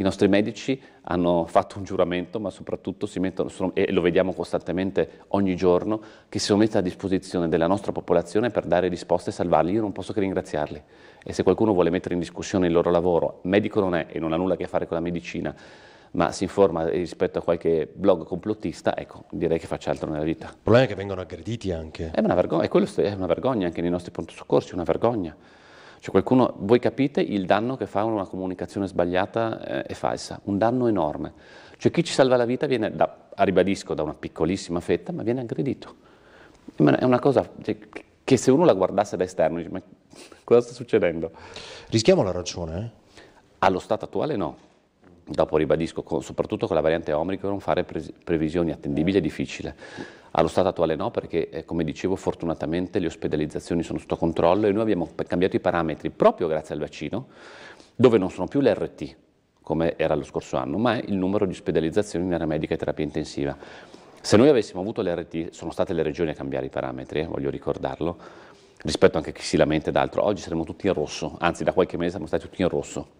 I nostri medici hanno fatto un giuramento, ma soprattutto si mettono, sono, e lo vediamo costantemente ogni giorno, che si sono messi a disposizione della nostra popolazione per dare risposte e salvarli. Io non posso che ringraziarli. E se qualcuno vuole mettere in discussione il loro lavoro, medico non è e non ha nulla a che fare con la medicina, ma si informa rispetto a qualche blog complottista, ecco, direi che faccia altro nella vita. Il problema è che vengono aggrediti anche. È una vergogna, è, quello, è una vergogna anche nei nostri pronto soccorsi, è una vergogna. Cioè qualcuno, voi capite il danno che fa una comunicazione sbagliata eh, e falsa, un danno enorme. Cioè chi ci salva la vita viene, da, ribadisco, da una piccolissima fetta, ma viene aggredito. È una cosa cioè, che se uno la guardasse da esterno, dice ma cosa sta succedendo? Rischiamo la ragione? Eh? Allo stato attuale no Dopo ribadisco, con, soprattutto con la variante Omicron, fare pre previsioni attendibili è difficile. Allo stato attuale no, perché eh, come dicevo fortunatamente le ospedalizzazioni sono sotto controllo e noi abbiamo cambiato i parametri proprio grazie al vaccino, dove non sono più l'RT, come era lo scorso anno, ma è il numero di ospedalizzazioni in area medica e terapia intensiva. Se noi avessimo avuto l'RT, sono state le regioni a cambiare i parametri, eh, voglio ricordarlo, rispetto anche a chi si lamenta d'altro. oggi saremmo tutti in rosso, anzi da qualche mese siamo stati tutti in rosso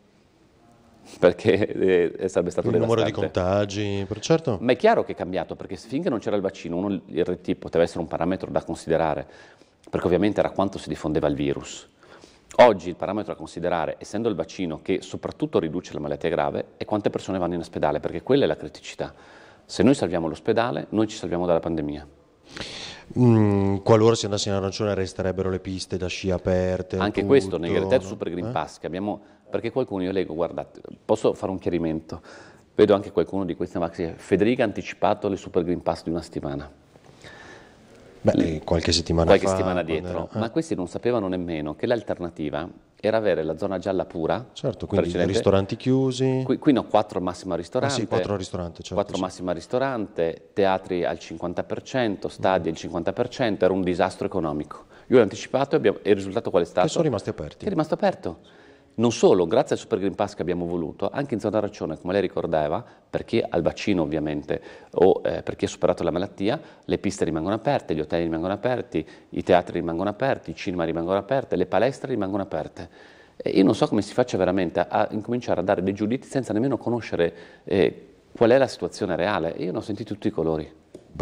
perché eh, sarebbe stato il devastante. numero di contagi, per certo. Ma è chiaro che è cambiato, perché finché non c'era il vaccino, uno, il RT poteva essere un parametro da considerare, perché ovviamente era quanto si diffondeva il virus. Oggi il parametro da considerare, essendo il vaccino che soprattutto riduce la malattia grave, è quante persone vanno in ospedale, perché quella è la criticità. Se noi salviamo l'ospedale, noi ci salviamo dalla pandemia. Mm, qualora si andasse in arancione resterebbero le piste da sci aperte. Anche tutto. questo, nel eh? Green Pass, eh? che abbiamo perché qualcuno, io leggo, guardate, posso fare un chiarimento? Vedo anche qualcuno di questi maxi, Federica ha anticipato le Super Green Pass di una settimana. Beh, qualche settimana qualche fa, settimana dietro, era... Eh. ma questi non sapevano nemmeno che l'alternativa era avere la zona gialla pura. Certo, quindi ristoranti chiusi. Qui, qui no, 4 massimo ristorante. Ah, sì, 4 ristorante, certo. 4 sì. massima ristorante, teatri al 50%, stadi al 50%, era un disastro economico. Io l'ho anticipato e, abbiamo, il risultato qual è stato? Che sono rimasti aperti. Che è rimasto aperto. Non solo, grazie al Super Green Pass che abbiamo voluto, anche in zona arancione, come lei ricordava, per chi ha il vaccino ovviamente o eh, per chi ha superato la malattia, le piste rimangono aperte, gli hotel rimangono aperti, i teatri rimangono aperti, i cinema rimangono aperti, le palestre rimangono aperte. E io non so come si faccia veramente a, a incominciare a dare dei giudizi senza nemmeno conoscere eh, qual è la situazione reale. Io ne ho sentito tutti i colori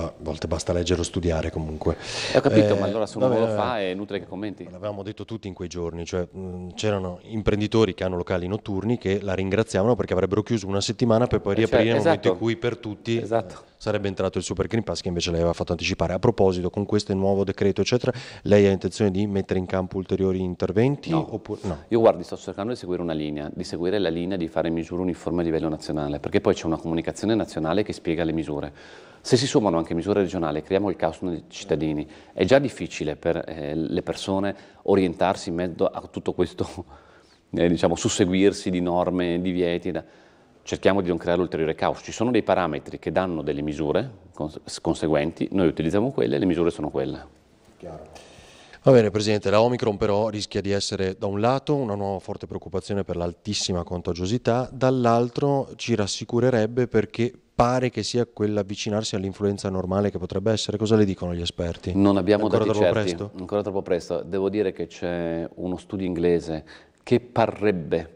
a volte basta leggere o studiare comunque. ho capito, eh, ma allora se uno vabbè, lo eh, fa è inutile che commenti. L'avevamo detto tutti in quei giorni, cioè c'erano imprenditori che hanno locali notturni che la ringraziavano perché avrebbero chiuso una settimana per poi eh, certo, riaprire cioè, nel esatto. momento in esatto. cui per tutti... Esatto. Eh, sarebbe entrato il Super Green Pass che invece lei aveva fatto anticipare. A proposito, con questo nuovo decreto, eccetera, lei ha intenzione di mettere in campo ulteriori interventi? No. Oppure, no. Io guardi, sto cercando di seguire una linea, di seguire la linea di fare misure uniformi a livello nazionale, perché poi c'è una comunicazione nazionale che spiega le misure. Se si sommano anche misure regionali, creiamo il caos nei cittadini. È già difficile per eh, le persone orientarsi in mezzo a tutto questo, eh, diciamo, susseguirsi di norme, di vieti. Da cerchiamo di non creare ulteriore caos. Ci sono dei parametri che danno delle misure conseguenti, noi utilizziamo quelle e le misure sono quelle. Chiaro. Va bene Presidente, la Omicron però rischia di essere da un lato una nuova forte preoccupazione per l'altissima contagiosità, dall'altro ci rassicurerebbe perché pare che sia quell'avvicinarsi all'influenza normale che potrebbe essere. Cosa le dicono gli esperti? Non abbiamo ancora dati troppo certi, presto? ancora troppo presto. Devo dire che c'è uno studio inglese che parrebbe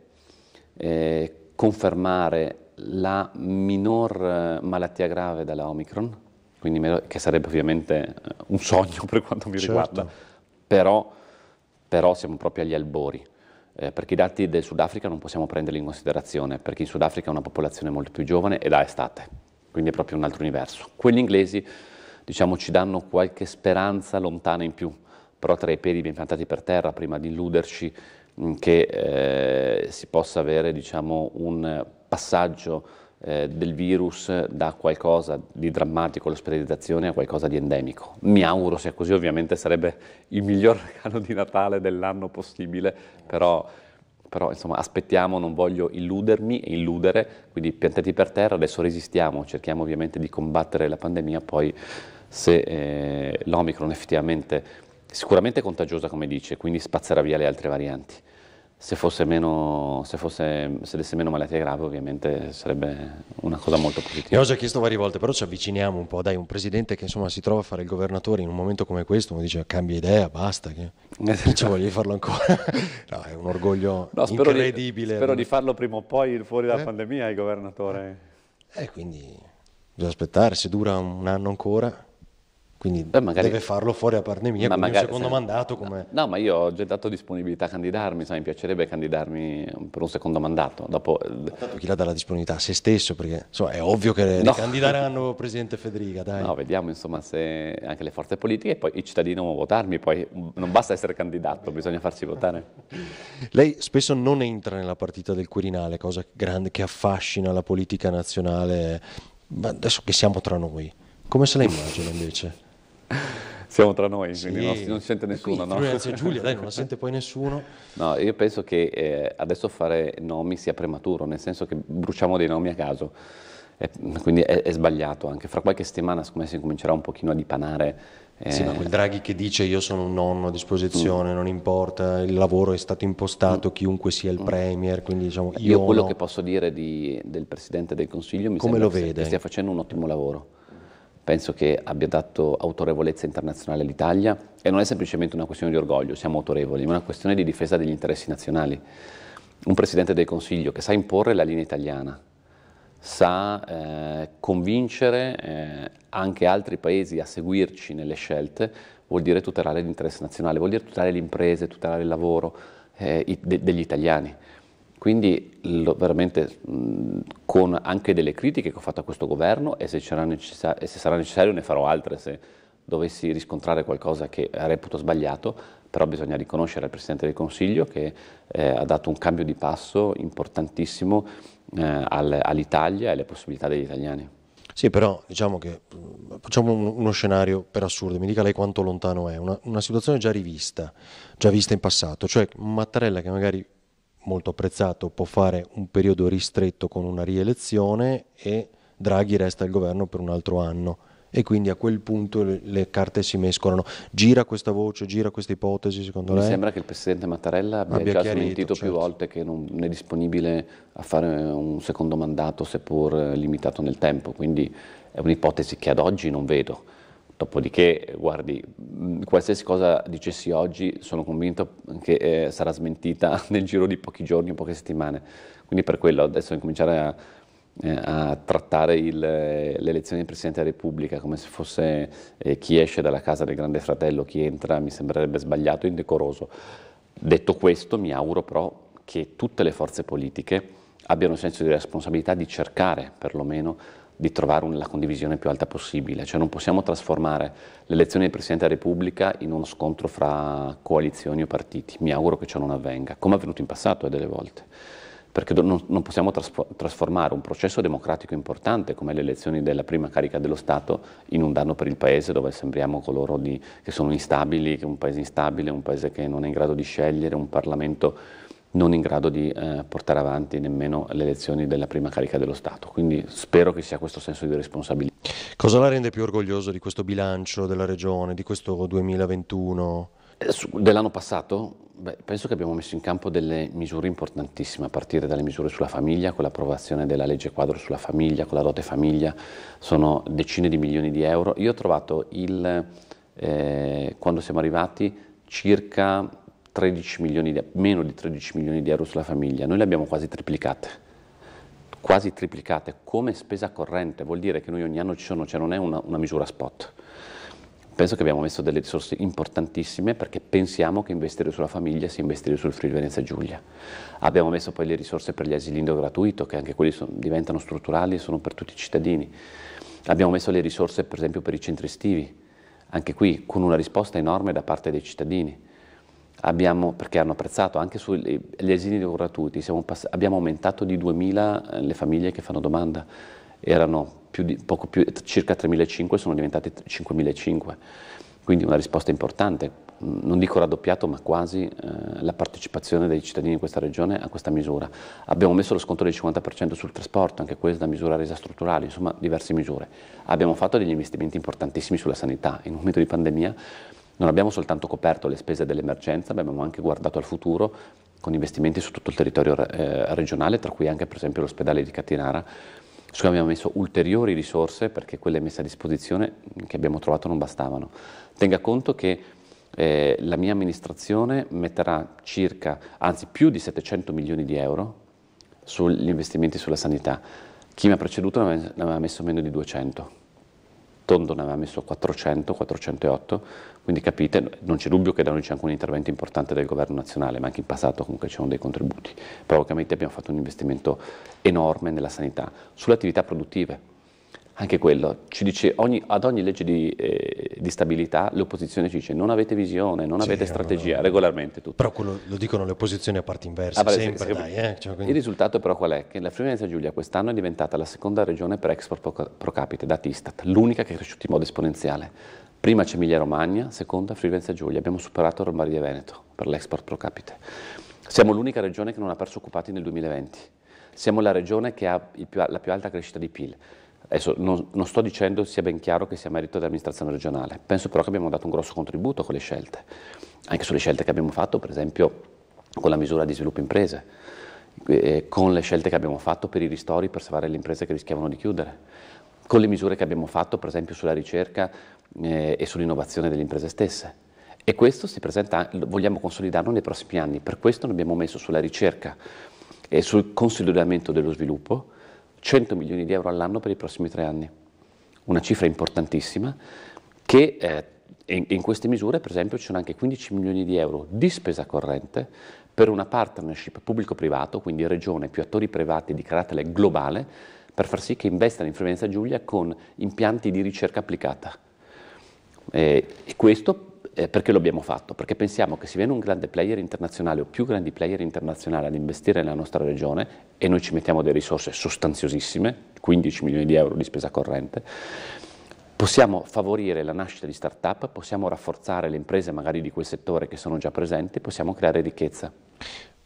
eh, confermare la minor eh, malattia grave della Omicron, quindi, che sarebbe ovviamente eh, un sogno per quanto mi certo. riguarda, però, però, siamo proprio agli albori. Eh, perché i dati del Sudafrica non possiamo prenderli in considerazione, perché in Sudafrica è una popolazione molto più giovane ed ha estate, quindi è proprio un altro universo. Quelli inglesi, diciamo, ci danno qualche speranza lontana in più, però tra i piedi ben piantati per terra, prima di illuderci, Mm, che eh, si possa avere diciamo, un passaggio eh, del virus da qualcosa di drammatico, l'ospedalizzazione, a qualcosa di endemico. Mi auguro sia così, ovviamente sarebbe il miglior regalo di Natale dell'anno possibile, però, però insomma, aspettiamo, non voglio illudermi e illudere, quindi piantati per terra, adesso resistiamo, cerchiamo ovviamente di combattere la pandemia, poi se eh, l'Omicron effettivamente sicuramente contagiosa come dice, quindi spazzerà via le altre varianti se, fosse meno, se, fosse, se desse meno malattie gravi ovviamente sarebbe una cosa molto positiva. Io ho già chiesto varie volte, però ci avviciniamo un po', dai, un presidente che insomma si trova a fare il governatore in un momento come questo, mi dice cambia idea, basta, che... chi ci voglia farlo ancora? no, è un orgoglio no, spero incredibile. Di, spero di farlo prima o poi fuori dalla eh? pandemia il governatore. E eh, quindi bisogna aspettare, se dura un anno ancora... Quindi Beh, magari... deve farlo fuori a Parnemia ma magari, secondo se... mandato come... No, ma io ho già dato disponibilità a candidarmi, sai, mi piacerebbe candidarmi per un secondo mandato. Dopo... Eh, Tanto chi la dà la disponibilità a se stesso, perché insomma, è ovvio che no. candideranno Presidente Federica, dai. No, vediamo insomma se anche le forze politiche e poi i cittadini devono votarmi, poi non basta essere candidato, bisogna farsi votare. Lei spesso non entra nella partita del Quirinale, cosa grande che affascina la politica nazionale, ma adesso che siamo tra noi. Come se la immagina invece? Siamo tra noi, sì. quindi non, non sente nessuno. Qui, no? C'è Giulia, dai, non la sente poi nessuno. No, io penso che eh, adesso fare nomi sia prematuro, nel senso che bruciamo dei nomi a caso. E, mm, quindi è, è, sbagliato anche. Fra qualche settimana, siccome si comincerà un pochino a dipanare. Eh... Sì, ma quel Draghi che dice io sono un nonno a disposizione, mm. non importa, il lavoro è stato impostato, mm. chiunque sia il mm. Premier, quindi diciamo io... io quello no. che posso dire di, del Presidente del Consiglio mi Come sembra che stia facendo un ottimo lavoro penso che abbia dato autorevolezza internazionale all'Italia e non è semplicemente una questione di orgoglio, siamo autorevoli, ma una questione di difesa degli interessi nazionali. Un Presidente del Consiglio che sa imporre la linea italiana, sa eh, convincere eh, anche altri paesi a seguirci nelle scelte, vuol dire tutelare l'interesse nazionale, vuol dire tutelare le imprese, tutelare il lavoro eh, i, de, degli italiani. Quindi lo, veramente mh, con anche delle critiche che ho fatto a questo governo e se, e se sarà necessario ne farò altre se dovessi riscontrare qualcosa che reputo sbagliato, però bisogna riconoscere al Presidente del Consiglio che eh, ha dato un cambio di passo importantissimo eh, al, all'Italia e alle possibilità degli italiani. Sì, però diciamo che facciamo uno scenario per assurdo, mi dica lei quanto lontano è, una, una situazione già rivista, già vista in passato, cioè Mattarella che magari molto apprezzato, può fare un periodo ristretto con una rielezione e Draghi resta al governo per un altro anno e quindi a quel punto le, le carte si mescolano. Gira questa voce, gira questa ipotesi secondo Mi lei? sembra che il Presidente Mattarella abbia, abbia già smentito certo. più volte che non è disponibile a fare un secondo mandato seppur limitato nel tempo, quindi è un'ipotesi che ad oggi non vedo. Dopodiché, guardi, qualsiasi cosa dicessi oggi sono convinto che eh, sarà smentita nel giro di pochi giorni o poche settimane. Quindi per quello adesso incominciare a, eh, a trattare il, eh, l'elezione del Presidente della Repubblica come se fosse eh, chi esce dalla casa del grande fratello, chi entra, mi sembrerebbe sbagliato e indecoroso. Detto questo, mi auguro però che tutte le forze politiche abbiano un senso di responsabilità di cercare perlomeno di trovare la condivisione più alta possibile, cioè non possiamo trasformare l'elezione del Presidente della Repubblica in uno scontro fra coalizioni o partiti, mi auguro che ciò non avvenga, come è avvenuto in passato eh, delle volte, perché non, non possiamo trasformare un processo democratico importante come le elezioni della prima carica dello Stato in un danno per il Paese dove sembriamo coloro di, che sono instabili, che è un Paese instabile, un Paese che non è in grado di scegliere, un Parlamento non in grado di eh, portare avanti nemmeno le elezioni della prima carica dello Stato. Quindi spero che sia questo senso di responsabilità. Cosa la rende più orgoglioso di questo bilancio della Regione, di questo 2021? Eh, dell'anno passato? Beh, penso che abbiamo messo in campo delle misure importantissime, a partire dalle misure sulla famiglia, con l'approvazione della legge quadro sulla famiglia, con la dote famiglia, sono decine di milioni di euro. Io ho trovato il, eh, quando siamo arrivati circa di, meno di 13 milioni di euro sulla famiglia, noi le abbiamo quasi triplicate, quasi triplicate come spesa corrente, vuol dire che noi ogni anno ci sono, cioè non è una, una misura spot. Penso che abbiamo messo delle risorse importantissime perché pensiamo che investire sulla famiglia sia investire sul Friuli Venezia Giulia. Abbiamo messo poi le risorse per gli asili nido gratuito, che anche quelli sono, diventano strutturali e sono per tutti i cittadini. Abbiamo messo le risorse per esempio per i centri estivi, anche qui con una risposta enorme da parte dei cittadini abbiamo, perché hanno apprezzato anche sugli eh, asili gratuiti, abbiamo aumentato di 2.000 eh, le famiglie che fanno domanda, erano di, poco più, circa 3.500, sono diventate 5.500, quindi una risposta importante. Non dico raddoppiato, ma quasi eh, la partecipazione dei cittadini di questa regione a questa misura. Abbiamo messo lo sconto del 50% sul trasporto, anche questa misura resa strutturale, insomma diverse misure. Abbiamo fatto degli investimenti importantissimi sulla sanità. In un momento di pandemia non abbiamo soltanto coperto le spese dell'emergenza, ma abbiamo anche guardato al futuro con investimenti su tutto il territorio eh, regionale, tra cui anche per esempio l'ospedale di Catinara, su cui abbiamo messo ulteriori risorse perché quelle messe a disposizione che abbiamo trovato non bastavano. Tenga conto che eh, la mia amministrazione metterà circa, anzi più di 700 milioni di euro sugli investimenti sulla sanità. Chi mi ha preceduto ne aveva messo meno di 200 Tondo ne aveva messo 400, 408, quindi capite, non c'è dubbio che da noi c'è anche un intervento importante del governo nazionale, ma anche in passato comunque c'erano dei contributi, però ovviamente abbiamo fatto un investimento enorme nella sanità, sulle attività produttive, anche quello, dice, ogni, ad ogni legge di, eh, di, stabilità l'opposizione ci dice non avete visione, non sì, avete strategia, no. regolarmente tutto. Però quello lo dicono le opposizioni a parte inversa, ah, sempre, sempre. Dai, eh? cioè, quindi... Il risultato però qual è? Che la Friulenza Giulia quest'anno è diventata la seconda regione per export pro, pro capite, dati Istat, l'unica che è cresciuta in modo esponenziale. Prima c'è Emilia Romagna, seconda Friulenza Giulia, abbiamo superato Romagna e Veneto per l'export pro capite. Siamo l'unica regione che non ha perso occupati nel 2020, siamo la regione che ha più, la più alta crescita di PIL. Adesso non, non, sto dicendo sia ben chiaro che sia merito dell'amministrazione regionale, penso però che abbiamo dato un grosso contributo con le scelte, anche sulle scelte che abbiamo fatto per esempio con la misura di sviluppo imprese, eh, con le scelte che abbiamo fatto per i ristori per salvare le imprese che rischiavano di chiudere, con le misure che abbiamo fatto per esempio sulla ricerca eh, e sull'innovazione delle imprese stesse. E questo si presenta, vogliamo consolidarlo nei prossimi anni, per questo abbiamo messo sulla ricerca e sul consolidamento dello sviluppo 100 milioni di euro all'anno per i prossimi tre anni. Una cifra importantissima che eh, in, in, queste misure per esempio ci sono anche 15 milioni di euro di spesa corrente per una partnership pubblico-privato, quindi regione più attori privati di carattere globale, per far sì che investano in Frivenza Giulia con impianti di ricerca applicata. Eh, e questo eh, perché lo abbiamo fatto? Perché pensiamo che se viene un grande player internazionale o più grandi player internazionali ad investire nella nostra regione e noi ci mettiamo delle risorse sostanziosissime, 15 milioni di euro di spesa corrente, possiamo favorire la nascita di start-up, possiamo rafforzare le imprese magari di quel settore che sono già presenti, possiamo creare ricchezza.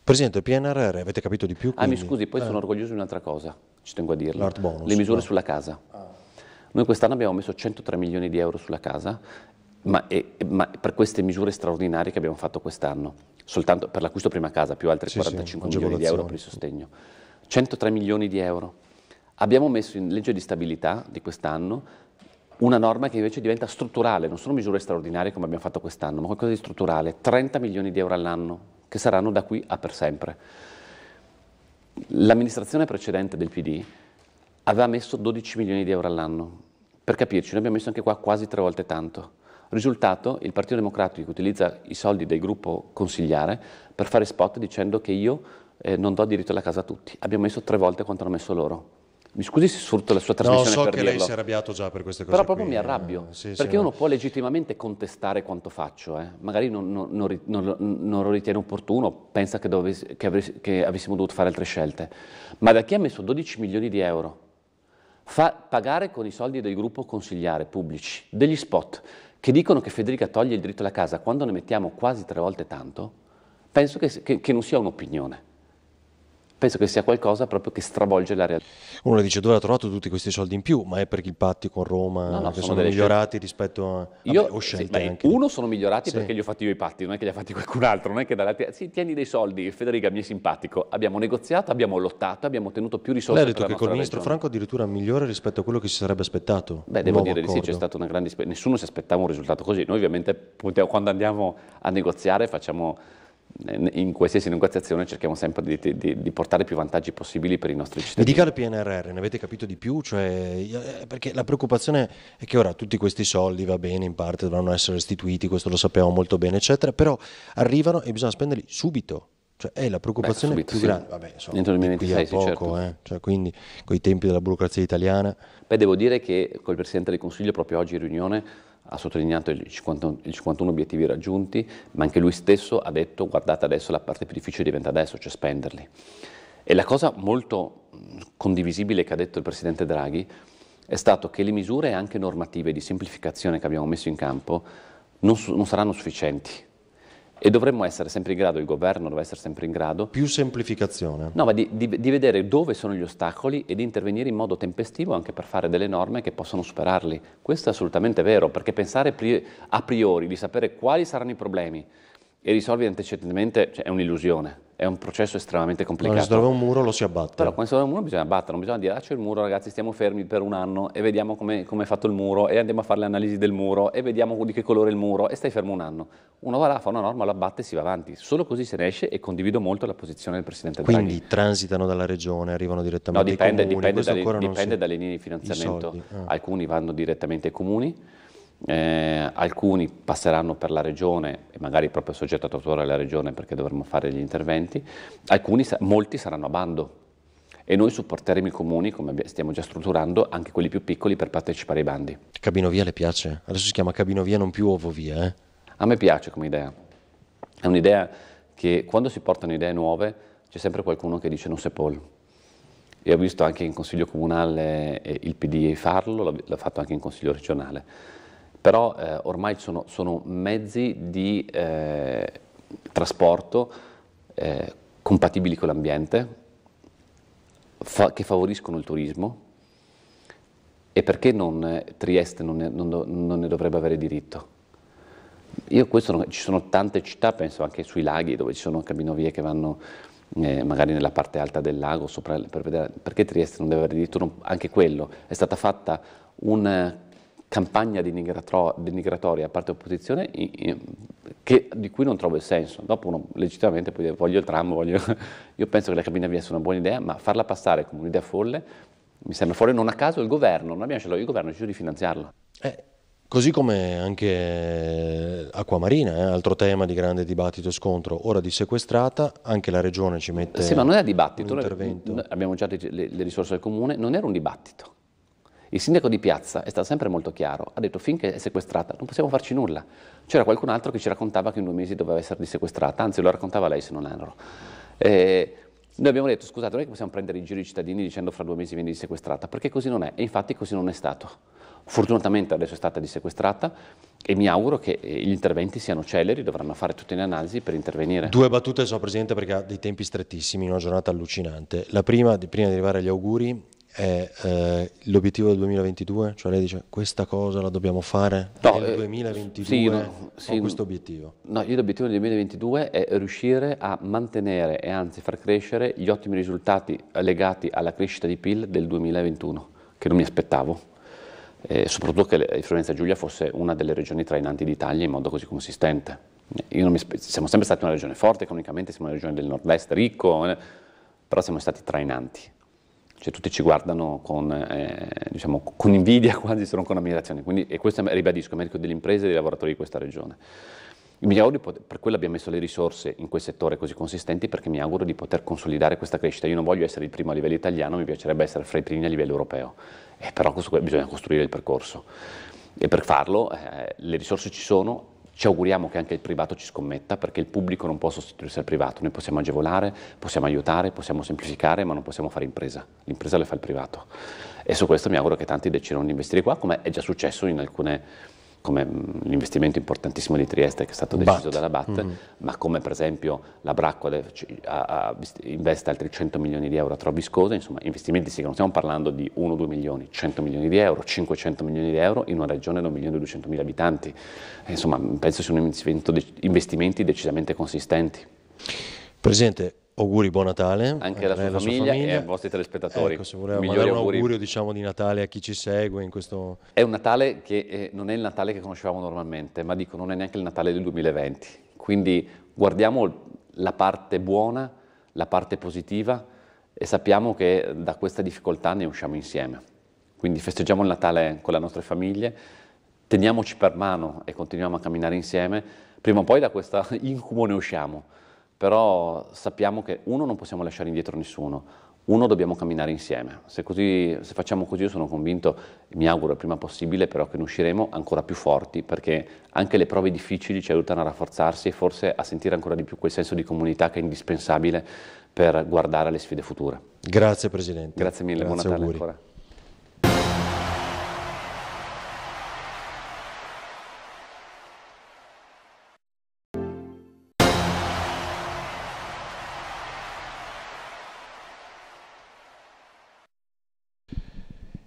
Presidente, PNRR, avete capito di più? Quindi... Ah, mi scusi, poi eh. sono orgoglioso di un'altra cosa, ci tengo a dirlo. Le misure no. sulla casa. Ah. Noi quest'anno abbiamo messo 103 milioni di euro sulla casa ma, e, eh, ma, per queste misure straordinarie che abbiamo fatto quest'anno, soltanto per l'acquisto prima casa, più altri sì, 45 sì, milioni di euro per il sostegno, 103 milioni di euro. Abbiamo messo in legge di stabilità di quest'anno una norma che invece diventa strutturale, non sono misure straordinarie come abbiamo fatto quest'anno, ma qualcosa di strutturale, 30 milioni di euro all'anno, che saranno da qui a per sempre. L'amministrazione precedente del PD aveva messo 12 milioni di euro all'anno, per capirci, noi abbiamo messo anche qua quasi tre volte tanto. Risultato, il Partito Democratico utilizza i soldi del gruppo consigliare per fare spot dicendo che io eh, non do diritto alla casa a tutti. Abbiamo messo tre volte quanto hanno messo loro. Mi scusi se sfrutto la sua trasmissione No, so che dirlo. lei si è arrabbiato già per queste cose Però proprio qui. mi arrabbio, eh, sì, perché sì, uno ma... può legittimamente contestare quanto faccio. Eh. Magari non, non, non, non, lo ritiene opportuno, pensa che, dovessi, che, avessi, che, avessimo dovuto fare altre scelte. Ma da chi ha messo 12 milioni di euro? Fa pagare con i soldi del gruppo consigliare pubblici, degli spot che dicono che Federica toglie il diritto alla casa quando ne mettiamo quasi tre volte tanto, penso che, che, che non sia un'opinione penso che sia qualcosa proprio che stravolge la realtà. Uno le dice dove ha trovato tutti questi soldi in più, ma è perché i patti con Roma no, no, sono, sono migliorati scelte. rispetto a... Io, Vabbè, ho scelte sì, anche. Uno sono migliorati sì. perché gli ho fatti io i patti, non è che li ha fatti qualcun altro, non è che dalla... Sì, tieni dei soldi, Federica mi è simpatico, abbiamo negoziato, abbiamo lottato, abbiamo ottenuto più risorse. Lei ha detto che col ministro regione. Franco addirittura migliore rispetto a quello che si sarebbe aspettato. Beh, devo dire accordo. sì, c'è stata una grande... Nessuno si aspettava un risultato così, noi ovviamente quando andiamo a negoziare facciamo in qualsiasi negoziazione cerchiamo sempre di, di, di, portare più vantaggi possibili per i nostri cittadini. Mi dica il PNRR, ne avete capito di più? Cioè, eh, perché la preoccupazione è che ora tutti questi soldi, va bene, in parte dovranno essere restituiti, questo lo sappiamo molto bene, eccetera, però arrivano e bisogna spenderli subito. Cioè, è la preoccupazione Beh, subito, più sì. grande. Vabbè, insomma, Dentro il 2026, poco, sì, certo. eh? cioè, quindi con i tempi della burocrazia italiana. Beh, devo dire che col Presidente del Consiglio proprio oggi in riunione ha sottolineato i 51, 51 obiettivi raggiunti, ma anche lui stesso ha detto guardate adesso la parte più difficile diventa adesso, cioè spenderli. E la cosa molto condivisibile che ha detto il Presidente Draghi è stato che le misure anche normative di semplificazione che abbiamo messo in campo non, non saranno sufficienti e dovremmo essere sempre in grado, il governo dovrebbe essere sempre in grado... Più semplificazione. No, ma di, di, di vedere dove sono gli ostacoli e di intervenire in modo tempestivo anche per fare delle norme che possano superarli. Questo è assolutamente vero, perché pensare pri a priori di sapere quali saranno i problemi e risolvi antecedentemente cioè, è un'illusione è un processo estremamente complicato. Quando si trova un muro lo si abbatte. Però quando si trova un muro bisogna abbattere, non bisogna dire ah c'è il muro ragazzi stiamo fermi per un anno e vediamo come com è fatto il muro e andiamo a fare le analisi del muro e vediamo di che colore è il muro e stai fermo un anno. Uno va là, fa una norma, lo abbatte e si va avanti. Solo così se ne esce e condivido molto la posizione del Presidente Draghi. Quindi transitano dalla regione, arrivano direttamente no, dipende, dai comuni? Dipende, dalle, dipende si... dalle linee di finanziamento. Ah. Alcuni vanno direttamente ai comuni eh, alcuni passeranno per la regione e magari proprio soggetto a tortura della regione perché dovremmo fare gli interventi, alcuni, molti saranno a bando e noi supporteremo i comuni, come stiamo già strutturando, anche quelli più piccoli per partecipare ai bandi. Cabinovia le piace? Adesso si chiama Cabinovia non più Ovovia, eh? A me piace come idea. È un'idea che quando si portano idee nuove c'è sempre qualcuno che dice non sepol. E ho visto anche in consiglio comunale eh, il PD farlo, l'ho fatto anche in consiglio regionale però eh, ormai sono, sono, mezzi di eh, trasporto eh, compatibili con l'ambiente, fa, che favoriscono il turismo e perché non, eh, Trieste non ne, non, non ne, dovrebbe avere diritto? Io questo, ci sono tante città, penso anche sui laghi dove ci sono camminovie che vanno eh, magari nella parte alta del lago, sopra, per vedere, perché Trieste non deve avere diritto, non, anche quello, è stata fatta un campagna denigratoria a parte opposizione che, di cui non trovo il senso. Dopo uno legittimamente può dire voglio il tram, voglio... io penso che la cabina via sia una buona idea, ma farla passare come un'idea folle mi sembra fuori non a caso il governo, non abbiamo scelto il governo, deciso di finanziarla. Eh, così come anche Acquamarina, eh, altro tema di grande dibattito e scontro, ora di sequestrata, anche la regione ci mette Sì, ma non è dibattito, noi, abbiamo già le, le risorse del comune, non era un dibattito il sindaco di Piazza è stato sempre molto chiaro, ha detto finché è sequestrata non possiamo farci nulla. C'era qualcun altro che ci raccontava che in due mesi doveva essere disequestrata, anzi lo raccontava lei se non erro. Eh, noi abbiamo detto scusate non è che possiamo prendere in giro i cittadini dicendo fra due mesi viene disequestrata, perché così non è e infatti così non è stato. Fortunatamente adesso è stata dissequestrata e mi auguro che eh, gli interventi siano celeri, dovranno fare tutte le analisi per intervenire. Due battute so Presidente perché ha dei tempi strettissimi, una giornata allucinante. La prima, prima di arrivare agli auguri, è eh, l'obiettivo del 2022? Cioè lei dice questa cosa la dobbiamo fare no, nel 2022 eh, sì, no, sì, questo obiettivo? No, io l'obiettivo del 2022 è riuscire a mantenere e anzi far crescere gli ottimi risultati legati alla crescita di PIL del 2021, che non mi aspettavo. Eh, soprattutto che la Giulia fosse una delle regioni trainanti d'Italia in modo così consistente. Aspe- eh, siamo sempre stati una regione forte economicamente, siamo una regione del nord-est ricco, eh, però siamo stati trainanti cioè, tutti ci guardano con, eh, diciamo, con invidia quasi, se non con ammirazione. Quindi, e questo, ribadisco, è merito delle imprese e dei lavoratori di questa regione. Mi auguro, per quello abbiamo messo le risorse in quel settore così consistenti, perché mi auguro di poter consolidare questa crescita. Io non voglio essere il primo a livello italiano, mi piacerebbe essere fra i primi a livello europeo, eh, però questo, bisogna costruire il percorso. E per farlo eh, le risorse ci sono, ci auguriamo che anche il privato ci scommetta perché il pubblico non può sostituirsi al privato, noi possiamo agevolare, possiamo aiutare, possiamo semplificare, ma non possiamo fare impresa, l'impresa la fa il privato. E su questo mi auguro che tanti decidano di investire qua, come è già successo in alcune come mm, l'investimento importantissimo di Trieste che è stato deciso Bat. dalla BAT, mm-hmm. ma come per esempio la Bracco investe altri 100 milioni di euro a Trobiscosa, insomma investimenti sì che non stiamo parlando di 1-2 milioni, 100 milioni di euro, 500 milioni di euro in una regione da 1 200 mila abitanti, insomma penso siano investimenti decisamente consistenti. Presidente, Auguri, buon Natale. Anche eh, alla sua, alla famiglia, sua famiglia, e ai vostri telespettatori. Ecco, se voleva mandare un augurio diciamo, di Natale a chi ci segue in questo... È un Natale che eh, non è il Natale che conoscevamo normalmente, ma dico, non è neanche il Natale del 2020. Quindi guardiamo la parte buona, la parte positiva e sappiamo che da questa difficoltà ne usciamo insieme. Quindi festeggiamo il Natale con le nostre famiglie, teniamoci per mano e continuiamo a camminare insieme. Prima o poi da questo incubo ne usciamo però sappiamo che uno non possiamo lasciare indietro nessuno, uno dobbiamo camminare insieme. Se, così, se facciamo così io sono convinto, mi auguro il prima possibile, però che ne usciremo ancora più forti, perché anche le prove difficili ci aiutano a rafforzarsi e forse a sentire ancora di più quel senso di comunità che è indispensabile per guardare alle sfide future. Grazie Presidente. Grazie mille, Grazie, buon Natale ancora.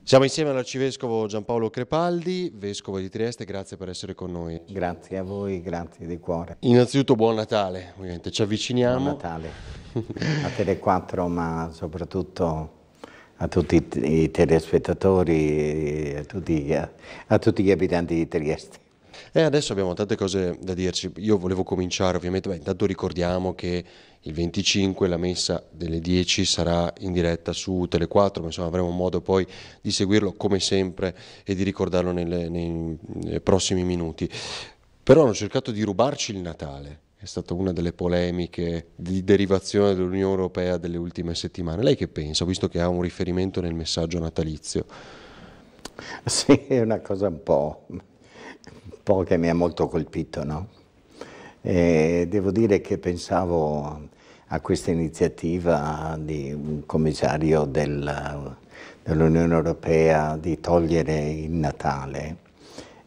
Siamo insieme all'arcivescovo Giampaolo Crepaldi, vescovo di Trieste, grazie per essere con noi. Grazie a voi, grazie di cuore. Innanzitutto buon Natale, ovviamente ci avviciniamo. Buon Natale a Tele4, ma soprattutto a tutti i telespettatori, e a, a tutti gli abitanti di Trieste. E eh, adesso abbiamo tante cose da dirci. Io volevo cominciare ovviamente, beh, intanto ricordiamo che il 25 la messa delle 10 sarà in diretta su Tele 4, ma insomma avremo modo poi di seguirlo come sempre e di ricordarlo nelle, nei, nei prossimi minuti. Però hanno cercato di rubarci il Natale è stata una delle polemiche di derivazione dell'Unione Europea delle ultime settimane. Lei che pensa, visto che ha un riferimento nel messaggio natalizio? Sì, è una cosa un po' un po' che mi ha molto colpito, no? E devo dire che pensavo a questa iniziativa di un commissario del, dell'Unione Europea di togliere il Natale,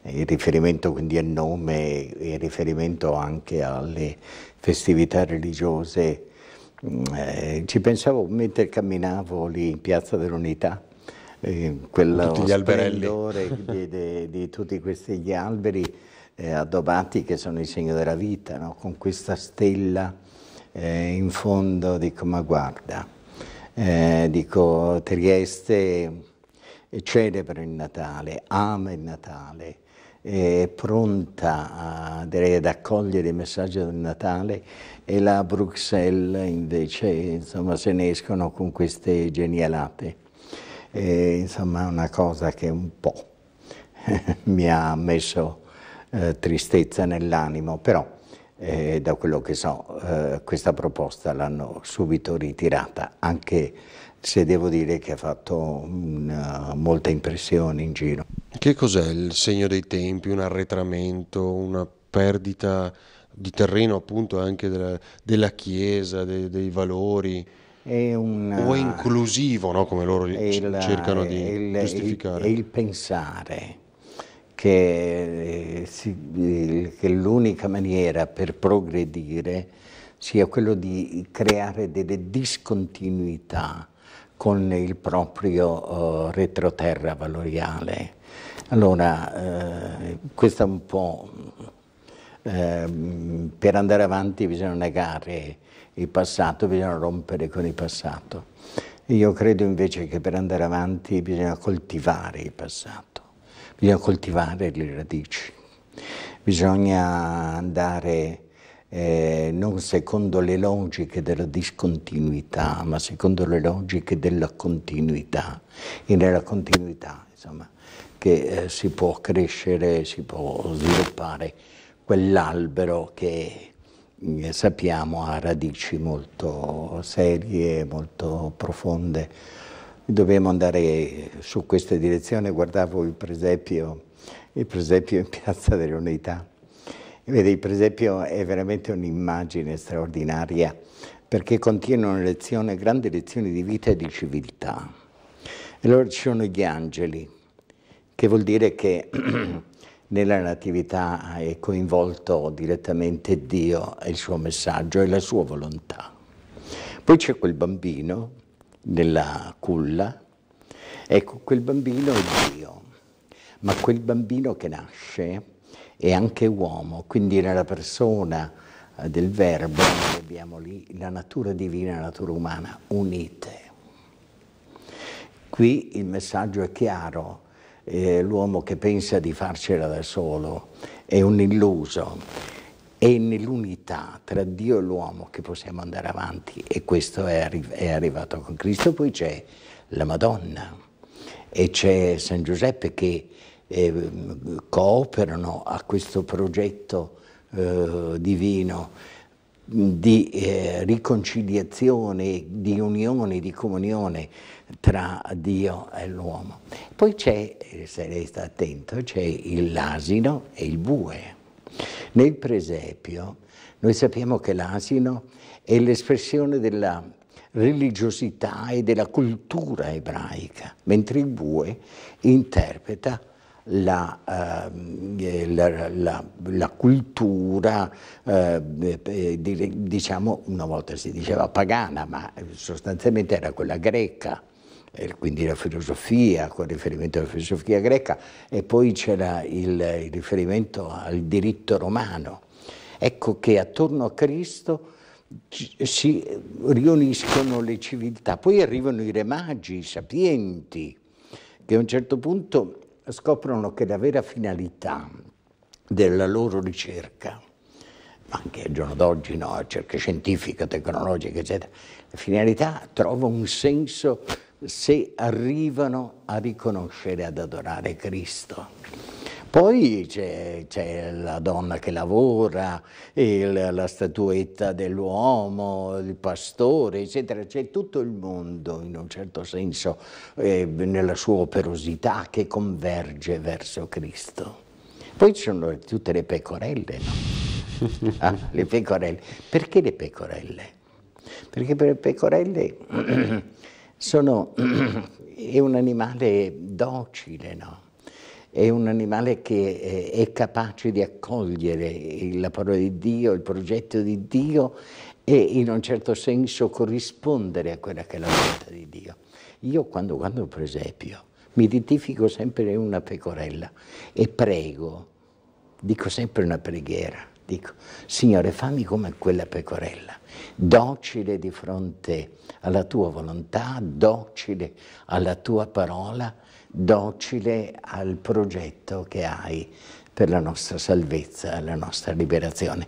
il riferimento quindi al nome, il riferimento anche alle festività religiose. Mm, eh, ci pensavo mentre camminavo lì in Piazza dell'Unità quello tutti gli alberelli di, di, di, tutti questi alberi eh, addobbati che sono il segno della vita, no? con questa stella eh, in fondo, dico ma guarda, eh, dico Trieste celebra il Natale, ama il Natale, è pronta a, direi, ad accogliere il messaggio del Natale e la Bruxelles invece insomma, se ne escono con queste genialate. E, insomma è una cosa che un po' mi ha messo eh, tristezza nell'animo, però eh, da quello che so eh, questa proposta l'hanno subito ritirata, anche se devo dire che ha fatto una, eh, molta impressione in giro. Che cos'è il segno dei tempi, un arretramento, una perdita di terreno appunto anche della, della Chiesa, dei, dei valori? una, o è inclusivo, no? come loro il, cercano di il, giustificare. È il, il pensare che, eh, che l'unica maniera per progredire sia quello di creare delle discontinuità con il proprio uh, retroterra valoriale. Allora, eh, questo è un po'... Eh, per andare avanti bisogna negare il passato, bisogna rompere con il passato. Io credo invece che per andare avanti bisogna coltivare il passato, bisogna coltivare le radici, bisogna andare eh, non secondo le logiche della discontinuità, ma secondo le logiche della continuità. E nella continuità, insomma, che eh, si può crescere, si può sviluppare quell'albero che è. Eh, sappiamo ha radici molto serie, molto profonde. Dobbiamo andare su questa direzione. Guardavo il presepio, il presepio in Piazza dell'Unità. Vede, il presepio è veramente un'immagine straordinaria perché contiene una lezione, grande lezione di vita e di civiltà. E allora ci sono gli angeli, che vuol dire che nella Natività è coinvolto direttamente Dio e il suo messaggio e la sua volontà. Poi c'è quel bambino nella culla, ecco, quel bambino è Dio, ma quel bambino che nasce è anche uomo, quindi nella persona eh, del verbo abbiamo lì la natura divina e la natura umana unite. Qui il messaggio è chiaro, eh, l'uomo che pensa di farcela da solo è un illuso. È nell'unità tra Dio e l'uomo che possiamo andare avanti e questo è, arri è arrivato con Cristo. Poi c'è la Madonna e c'è San Giuseppe che eh, cooperano a questo progetto eh, divino di eh, riconciliazione, di unione, di comunione tra Dio e l'uomo. Poi c'è, eh, se lei sta attento, c'è l'asino e il bue. Nel presepio noi sappiamo che l'asino è l'espressione della religiosità e della cultura ebraica, mentre il bue interpreta la, ehm, eh, la, la, la cultura, ehm, eh, diciamo, una volta si diceva pagana, ma eh, sostanzialmente era quella greca. Eh, quindi la filosofia con riferimento alla filosofia greca e poi c'era il, riferimento al diritto romano. Ecco che attorno a Cristo si riuniscono le civiltà, poi arrivano i re magi, i sapienti, che a un certo punto scoprono che la vera finalità della loro ricerca, anche al giorno d'oggi, no, ricerca scientifica, tecnologica, eccetera, la finalità trova un senso se arrivano a riconoscere, ad adorare Cristo. Poi c'è, la donna che lavora, il, la statuetta dell'uomo, il pastore, eccetera. C'è tutto il mondo, in un certo senso, eh, nella sua operosità che converge verso Cristo. Poi ci sono tutte le pecorelle, no? ah, le pecorelle. Perché le pecorelle? Perché per le pecorelle... Sono, è un animale docile, no? è un animale che eh, è capace di accogliere la parola di Dio, il progetto di Dio e in un certo senso corrispondere a quella che è la volontà di Dio. Io quando guardo il presepio mi identifico sempre una pecorella e prego, dico sempre una preghiera, dico Signore fammi come quella pecorella docile di fronte alla tua volontà, docile alla tua parola, docile al progetto che hai per la nostra salvezza, la nostra liberazione.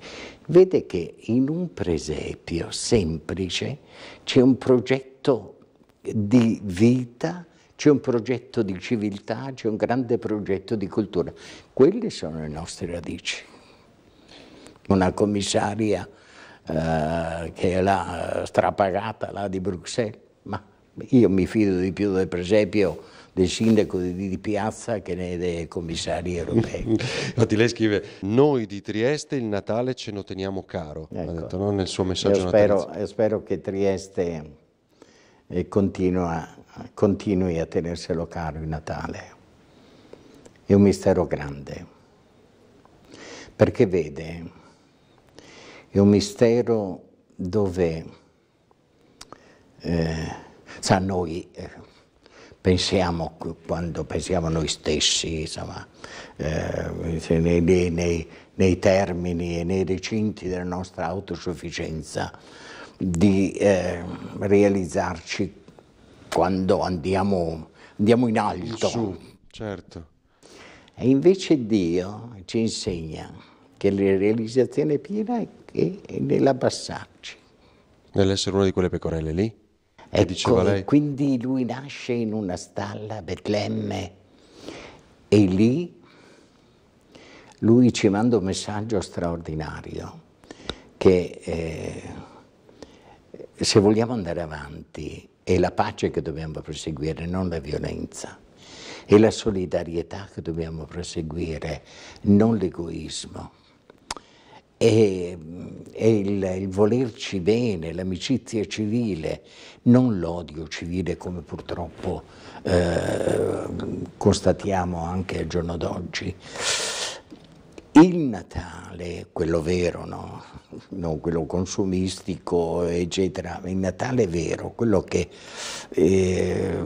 Vede che in un presepio semplice c'è un progetto di vita, c'è un progetto di civiltà, c'è un grande progetto di cultura. Quelle sono le nostre radici. Una commissaria eh, che è la eh, strapagata là di Bruxelles, ma io mi fido di più del, presepio del sindaco di, di Piazza che ne dei commissari europei. Infatti lei scrive, noi di Trieste il Natale ce lo teniamo caro, ecco. ha detto no? nel suo messaggio io spero, io spero che Trieste eh, continua, continui a tenerselo caro il Natale. È un mistero grande, perché vede, è un mistero dove, eh, sa, noi eh, pensiamo, quando pensiamo noi stessi, insomma, eh, nei, nei, nei, termini e nei recinti della nostra autosufficienza, di eh, realizzarci quando andiamo, andiamo in alto. Su, certo. E invece Dio ci insegna che la realizzazione piena è e, e nella Nell'essere una di quelle pecorelle lì? Ecco, diceva lei? quindi lui nasce in una stalla a Betlemme e lì lui ci manda un messaggio straordinario che eh, se vogliamo andare avanti è la pace che dobbiamo proseguire, non la violenza, è la solidarietà che dobbiamo proseguire, non l'egoismo e, e il, il, volerci bene, l'amicizia civile, non l'odio civile come purtroppo eh, constatiamo anche al giorno d'oggi il Natale, quello vero, no? non quello consumistico, eccetera, il Natale vero, quello che, eh,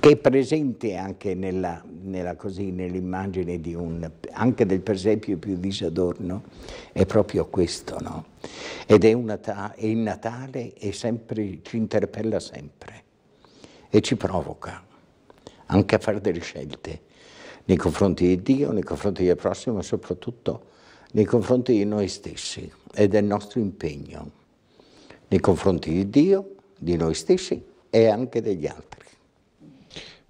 che è presente anche nell'immagine nell anche del presepio più disadorno, è proprio questo, no? Ed è un Natale, il Natale è sempre, ci interpella sempre e ci provoca anche a fare delle scelte nei confronti di Dio, nei confronti del prossimo, ma soprattutto nei confronti di noi stessi e del nostro impegno, nei confronti di Dio, di noi stessi e anche degli altri.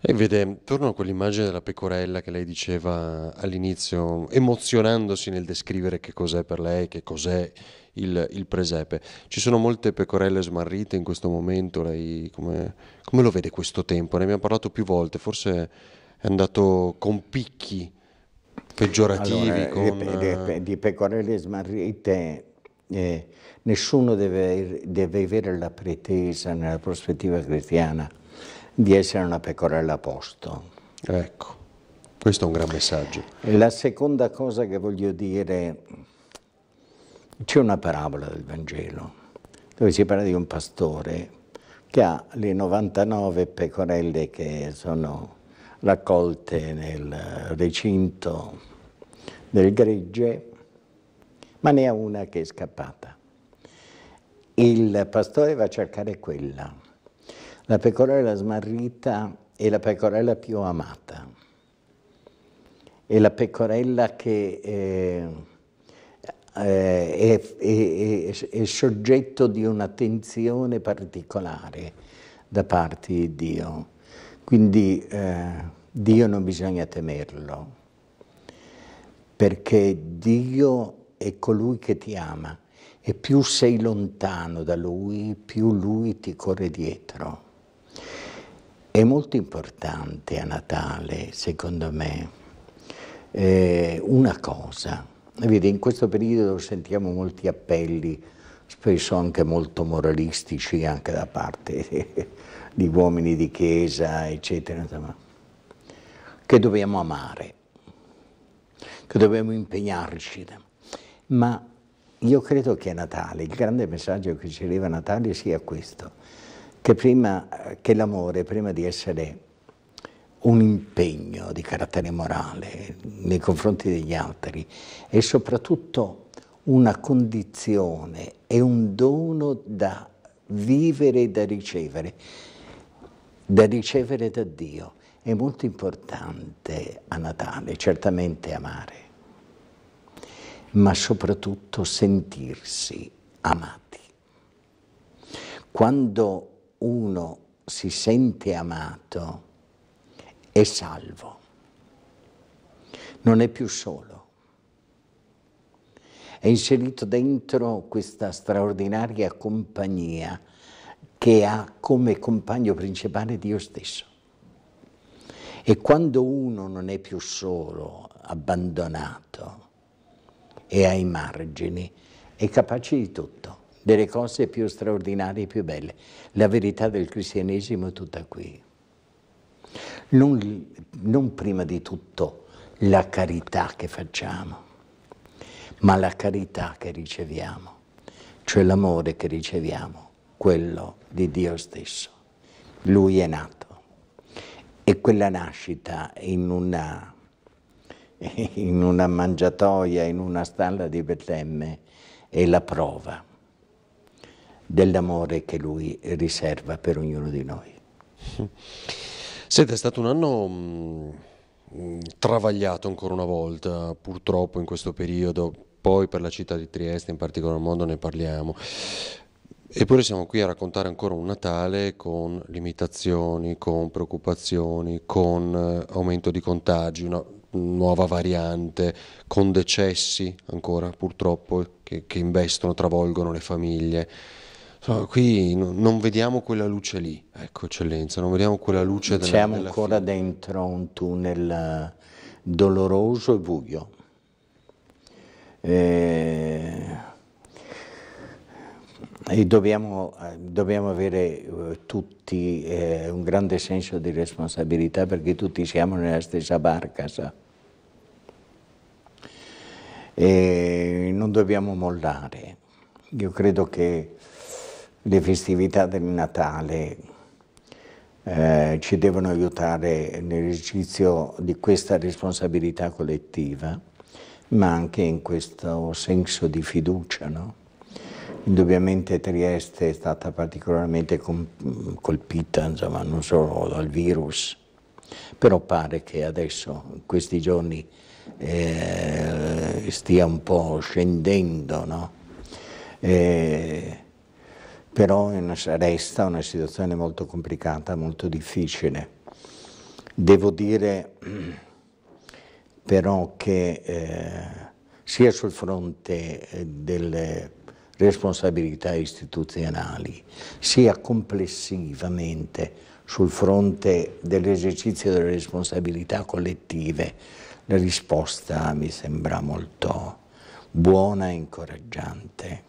E vede, torno a quell'immagine della pecorella che lei diceva all'inizio, emozionandosi nel descrivere che cos'è per lei, che cos'è il, il, presepe. Ci sono molte pecorelle smarrite in questo momento, lei come, come lo vede questo tempo? Ne abbiamo parlato più volte, forse è andato con picchi peggiorativi. Allora, con... Eh, di pecorelle smarrite eh, nessuno deve, deve avere la pretesa nella prospettiva cristiana di essere una pecorella a posto. Ecco, questo è un gran messaggio. La seconda cosa che voglio dire, c'è una parabola del Vangelo dove si parla di un pastore che ha le 99 pecorelle che sono raccolte nel recinto del gregge, ma ne ha una che è scappata. Il pastore va a cercare quella, la pecorella smarrita è la pecorella più amata, è la pecorella che eh, eh, è, è, è, è soggetto di un'attenzione particolare da parte di Dio quindi eh, Dio non bisogna temerlo, perché Dio è colui che ti ama e più sei lontano da Lui, più Lui ti corre dietro. È molto importante a Natale, secondo me, eh, una cosa. Vedi, in questo periodo sentiamo molti appelli, spesso anche molto moralistici, anche da parte di uomini di chiesa, eccetera, che dobbiamo amare, che dobbiamo impegnarci. Ma io credo che a Natale, il grande messaggio che ci arriva a Natale sia questo, che, prima, che l'amore, prima di essere un impegno di carattere morale nei confronti degli altri, è soprattutto una condizione, è un dono da vivere e da ricevere da ricevere da Dio. È molto importante a Natale, certamente amare, ma soprattutto sentirsi amati. Quando uno si sente amato, è salvo, non è più solo. È inserito dentro questa straordinaria compagnia che ha come compagno principale Dio stesso. E quando uno non è più solo, abbandonato e ai margini, è capace di tutto, delle cose più straordinarie e più belle. La verità del cristianesimo è tutta qui. Non, non prima di tutto la carità che facciamo, ma la carità che riceviamo, cioè l'amore che riceviamo quello di Dio stesso. Lui è nato. E quella nascita in una, in una mangiatoia, in una stalla di Betlemme, è la prova dell'amore che lui riserva per ognuno di noi. Senta, è stato un anno mm, travagliato ancora una volta, purtroppo in questo periodo, poi per la città di Trieste in particolar modo ne parliamo. Eppure siamo qui a raccontare ancora un Natale con limitazioni, con preoccupazioni, con eh, aumento di contagi, una nuova variante, con decessi ancora purtroppo che, che investono, travolgono le famiglie. qui non vediamo quella luce lì, ecco eccellenza, non vediamo quella luce della Siamo della ancora fine. dentro un tunnel eh, doloroso e buio. E eh, e dobbiamo, eh, dobbiamo, avere eh, tutti eh, un grande senso di responsabilità perché tutti siamo nella stessa barca. Sa? E non dobbiamo mollare. Io credo che le festività del Natale eh, ci devono aiutare nell'esercizio di questa responsabilità collettiva, ma anche in questo senso di fiducia. No? Indubbiamente Trieste è stata particolarmente colpita, insomma, non solo dal virus, però pare che adesso, in questi giorni, eh, stia un po' scendendo, no? eh, però una, resta una situazione molto complicata, molto difficile. Devo dire però che eh, sia sul fronte eh, delle responsabilità istituzionali, sia complessivamente sul fronte dell'esercizio delle responsabilità collettive, la risposta mi sembra molto buona e incoraggiante.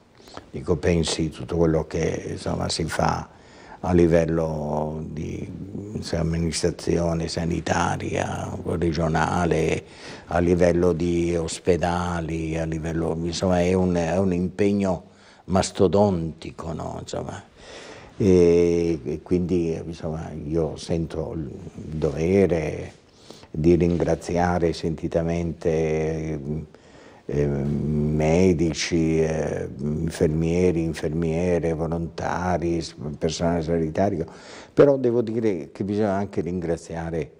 Dico, pensi tutto quello che insomma, si fa a livello di amministrazione sanitaria, regionale, a livello di ospedali, a livello, insomma è un, è un impegno mastodontico, no? insomma, e quindi insomma, io sento il dovere di ringraziare sentitamente eh, medici, eh, infermieri, infermiere, volontari, personale sanitario, però devo dire che bisogna anche ringraziare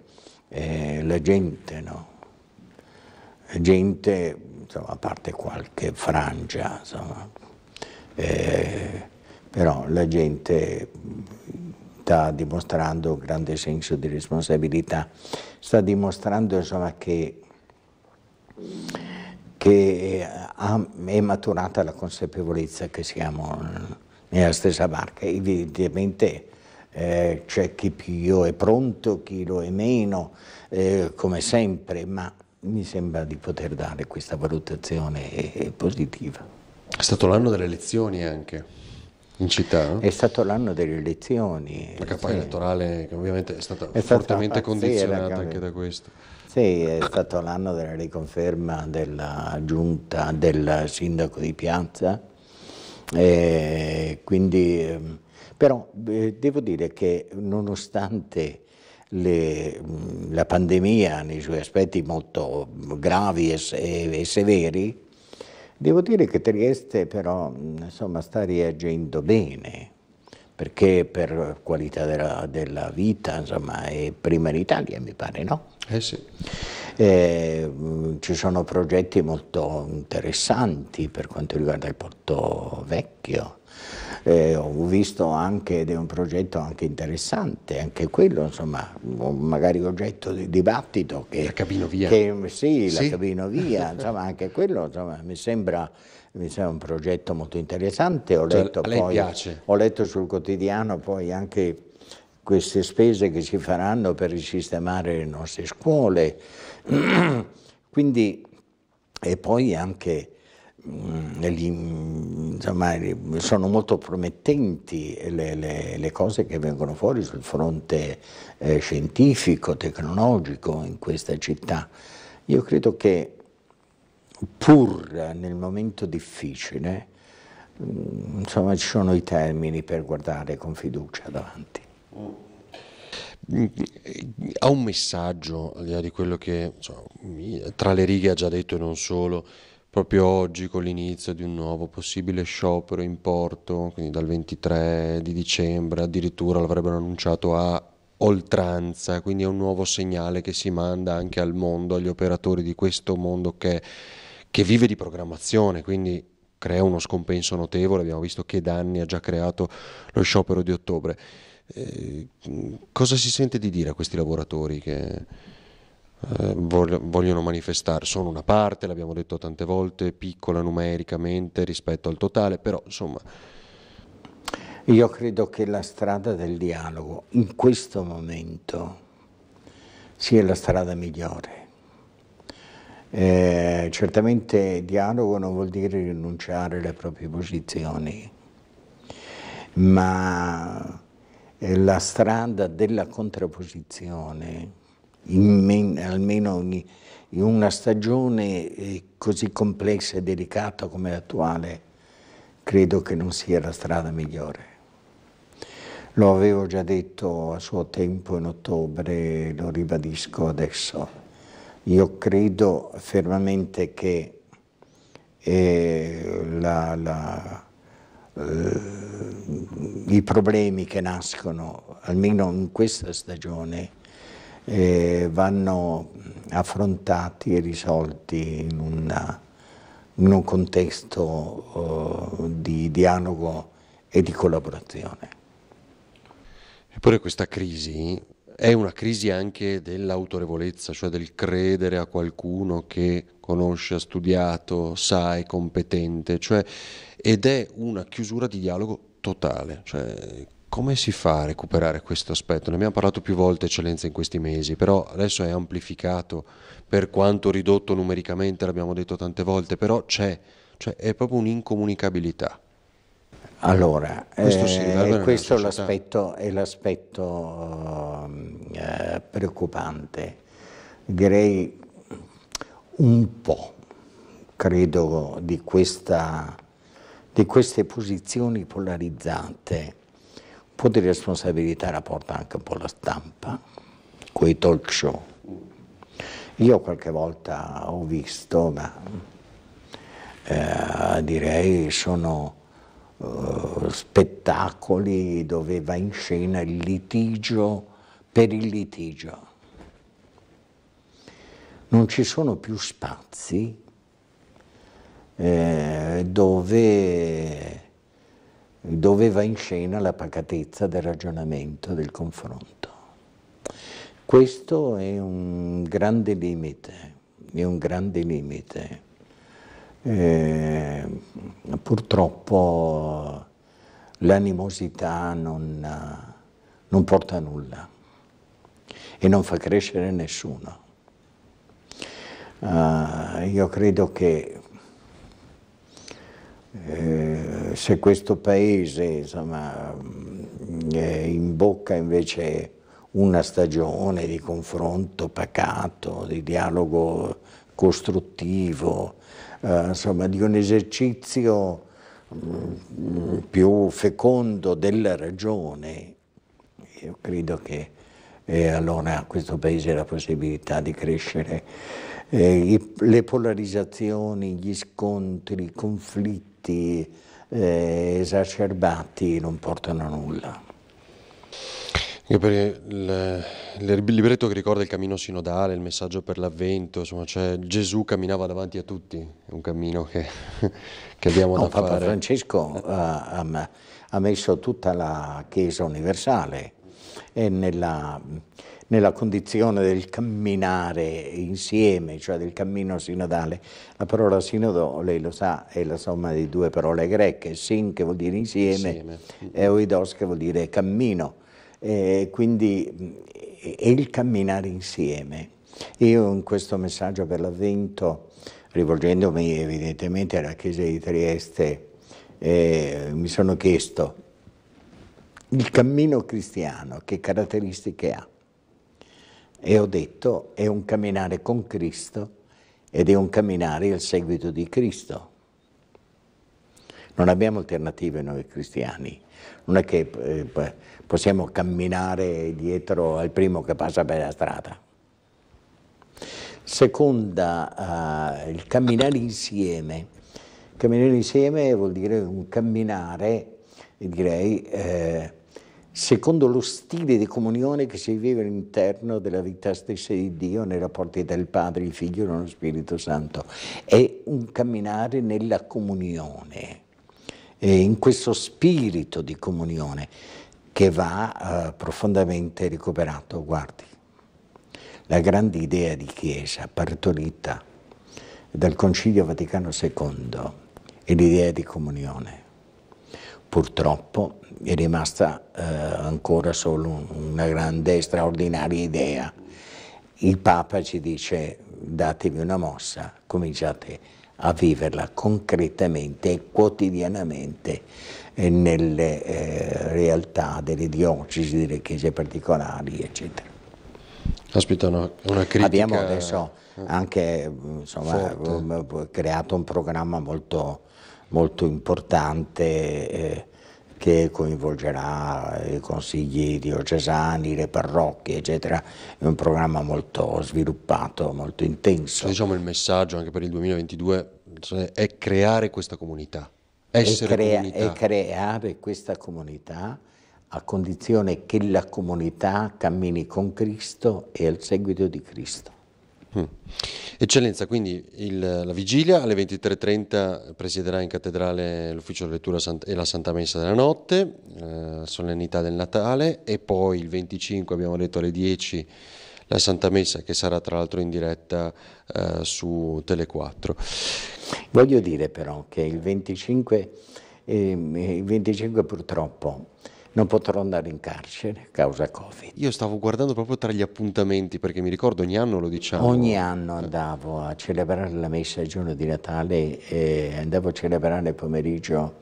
eh, la gente, no? gente, insomma, a parte qualche frangia, insomma, eh, però la gente sta dimostrando un grande senso di responsabilità, sta dimostrando insomma, che, che eh, ha, è maturata la consapevolezza che siamo nella stessa barca. Evidentemente eh, c'è chi più è pronto, chi lo è meno, eh, come sempre, ma mi sembra di poter dare questa valutazione eh, positiva. È stato l'anno delle elezioni anche in città. No? È stato l'anno delle elezioni. La campagna sì. elettorale ovviamente è stata è fortemente stata, condizionata sì, anche da questo. Sì, è stato l'anno della riconferma della giunta del sindaco di Piazza. E quindi, ehm, però devo dire che nonostante le, la pandemia nei suoi aspetti molto gravi e, e severi, Devo dire che Trieste però insomma, sta reagendo bene, perché per qualità della, della vita insomma, è prima in Italia, mi pare, no? Eh sì. Eh, ci sono progetti molto interessanti per quanto riguarda il Porto Vecchio, eh, ho visto anche di un progetto anche interessante, anche quello insomma, magari oggetto di dibattito. Che, la cabinovia. Che, sì, sì, la cabinovia, insomma anche quello insomma, mi sembra mi sembra un progetto molto interessante. Ho cioè, letto, cioè, poi, ho letto, sul quotidiano poi anche queste spese che si faranno per risistemare le nostre scuole. Quindi, e poi anche Mm, insomma, eh, sono molto promettenti le, le, le, cose che vengono fuori sul fronte eh, scientifico, tecnologico in questa città. Io credo che pur nel momento difficile, mm, insomma, ci sono i termini per guardare con fiducia davanti. Mm, ha un messaggio, al di là di quello che insomma, tra le righe ha già detto e non solo, Proprio oggi con l'inizio di un nuovo possibile sciopero in porto, quindi dal 23 di dicembre addirittura l'avrebbero annunciato a oltranza, quindi è un nuovo segnale che si manda anche al mondo, agli operatori di questo mondo che, che vive di programmazione, quindi crea uno scompenso notevole, abbiamo visto che danni ha già creato lo sciopero di ottobre. Eh, cosa si sente di dire a questi lavoratori che eh, vogliono manifestare sono una parte, l'abbiamo detto tante volte, piccola numericamente rispetto al totale, però insomma... Io credo che la strada del dialogo in questo momento sia la strada migliore. Eh, certamente dialogo non vuol dire rinunciare alle proprie posizioni, ma eh, la strada della contrapposizione in almeno in, in una stagione eh, così complessa e delicata come l'attuale, credo che non sia la strada migliore. Lo avevo già detto a suo tempo in ottobre, lo ribadisco adesso. Io credo fermamente che eh, la, la, eh, i problemi che nascono, almeno in questa stagione, eh, vanno affrontati e risolti in, una, in un contesto eh, di dialogo e di collaborazione. Eppure questa crisi è una crisi anche dell'autorevolezza, cioè del credere a qualcuno che conosce, ha studiato, sa, è competente, cioè, ed è una chiusura di dialogo totale, cioè, come si fa a recuperare questo aspetto? Ne abbiamo parlato più volte, eccellenza, in questi mesi, però adesso è amplificato, per quanto ridotto numericamente, l'abbiamo detto tante volte, però c'è, cioè è proprio un'incomunicabilità. Allora, questo, eh, questo è l'aspetto eh, preoccupante, direi un po', credo, di, questa, di queste posizioni polarizzate po' di responsabilità la porta anche un po' la stampa, quei talk show. Io qualche volta ho visto, ma eh, direi sono eh, spettacoli dove va in scena il litigio per il litigio. Non ci sono più spazi eh, dove dove va in scena la pacatezza del ragionamento, del confronto. Questo è un grande limite, è un grande limite. E eh, purtroppo l'animosità non, non porta a nulla e non fa crescere nessuno. Uh, io credo che eh, se questo paese insomma, mm, imbocca invece una stagione di confronto pacato, di dialogo costruttivo, eh, insomma di un esercizio mm, più fecondo della ragione, io credo che eh, allora questo paese ha la possibilità di crescere. Eh, i, le polarizzazioni, gli scontri, i conflitti, affetti eh, esacerbati non portano a nulla. il, libretto che ricorda il cammino sinodale, il messaggio per l'avvento, insomma, cioè Gesù camminava davanti a tutti, è un cammino che, che abbiamo no, da Papa fare. Papa Francesco ha, ha messo tutta la Chiesa universale e nella, nella condizione del camminare insieme, cioè del cammino sinodale. La parola sinodo, lei lo sa, è la somma di due parole greche, sin che vuol dire insieme, insieme. e oidos che vuol dire cammino. E quindi mm, è il camminare insieme. Io in questo messaggio per l'Avvento, rivolgendomi evidentemente alla Chiesa di Trieste, eh, mi sono chiesto il cammino cristiano che caratteristiche ha? E ho detto, è un camminare con Cristo ed è un camminare al seguito di Cristo. Non abbiamo alternative noi cristiani, non è che eh, possiamo camminare dietro al primo che passa per la strada. Seconda, eh, il camminare insieme. Camminare insieme vuol dire un camminare, direi, eh, secondo lo stile di comunione che si vive all'interno della vita stessa di Dio nei rapporti del Padre, il Figlio e lo Spirito Santo. È un camminare nella comunione, in questo spirito di comunione che va eh, profondamente recuperato. Guardi, la grande idea di Chiesa partorita dal Concilio Vaticano II è l'idea di comunione. Purtroppo è rimasta eh, ancora solo una grande e straordinaria idea. Il Papa ci dice datevi una mossa, cominciate a viverla concretamente e quotidianamente eh, nelle eh, realtà delle diocesi, delle chiese particolari, eccetera. Aspetta, una, una critica... Abbiamo adesso eh. anche insomma, um, creato un programma molto, molto importante eh, che coinvolgerà i consigli diocesani, le parrocchie, eccetera. È un programma molto sviluppato, molto intenso. Diciamo il messaggio anche per il 2022 è creare questa comunità, essere e crea comunità. E creare questa comunità a condizione che la comunità cammini con Cristo e al seguito di Cristo. Mm. Eccellenza, quindi il, la vigilia alle 23.30 presiederà in cattedrale l'ufficio di lettura e la Santa Messa della notte, eh, solennità del Natale e poi il 25 abbiamo detto alle 10 la Santa Messa che sarà tra l'altro in diretta eh, su Tele4. Voglio dire però che il 25, eh, il 25 purtroppo non potrò andare in carcere causa Covid. Io stavo guardando proprio tra gli appuntamenti perché mi ricordo ogni anno lo diciamo. Ogni anno andavo a celebrare la messa il giorno di Natale e andavo a celebrare nel pomeriggio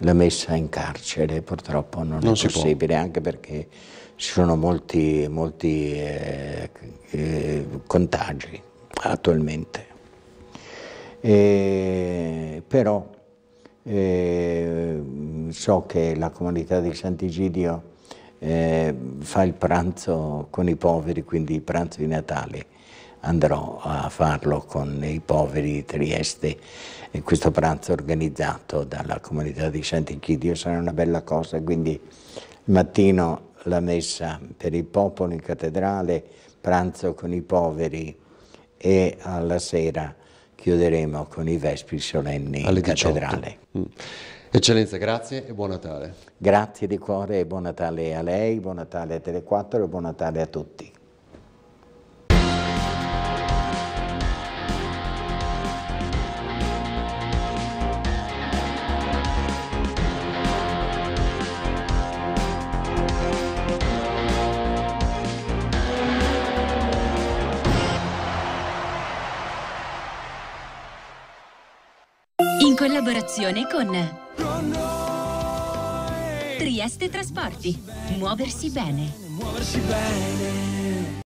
la messa in carcere, purtroppo non, non è possibile può. anche perché ci sono molti, molti eh, eh, contagi attualmente. E, però eh, so che la comunità di Sant'Egidio eh, fa il pranzo con i poveri, quindi il pranzo di Natale. Andrò a farlo con i poveri di Trieste e questo pranzo organizzato dalla comunità di Sant'Egidio sarà una bella cosa, quindi il mattino la messa per il popolo in cattedrale, pranzo con i poveri e alla sera chiuderemo con i Vespri Solenni alle cattedrale. Mm. Eccellenza, grazie e buon Natale. Grazie di cuore e buon Natale a lei, buon Natale a tele e buon Natale a tutti. collaborazione con Trieste Trasporti. Muoversi bene. Muoversi bene.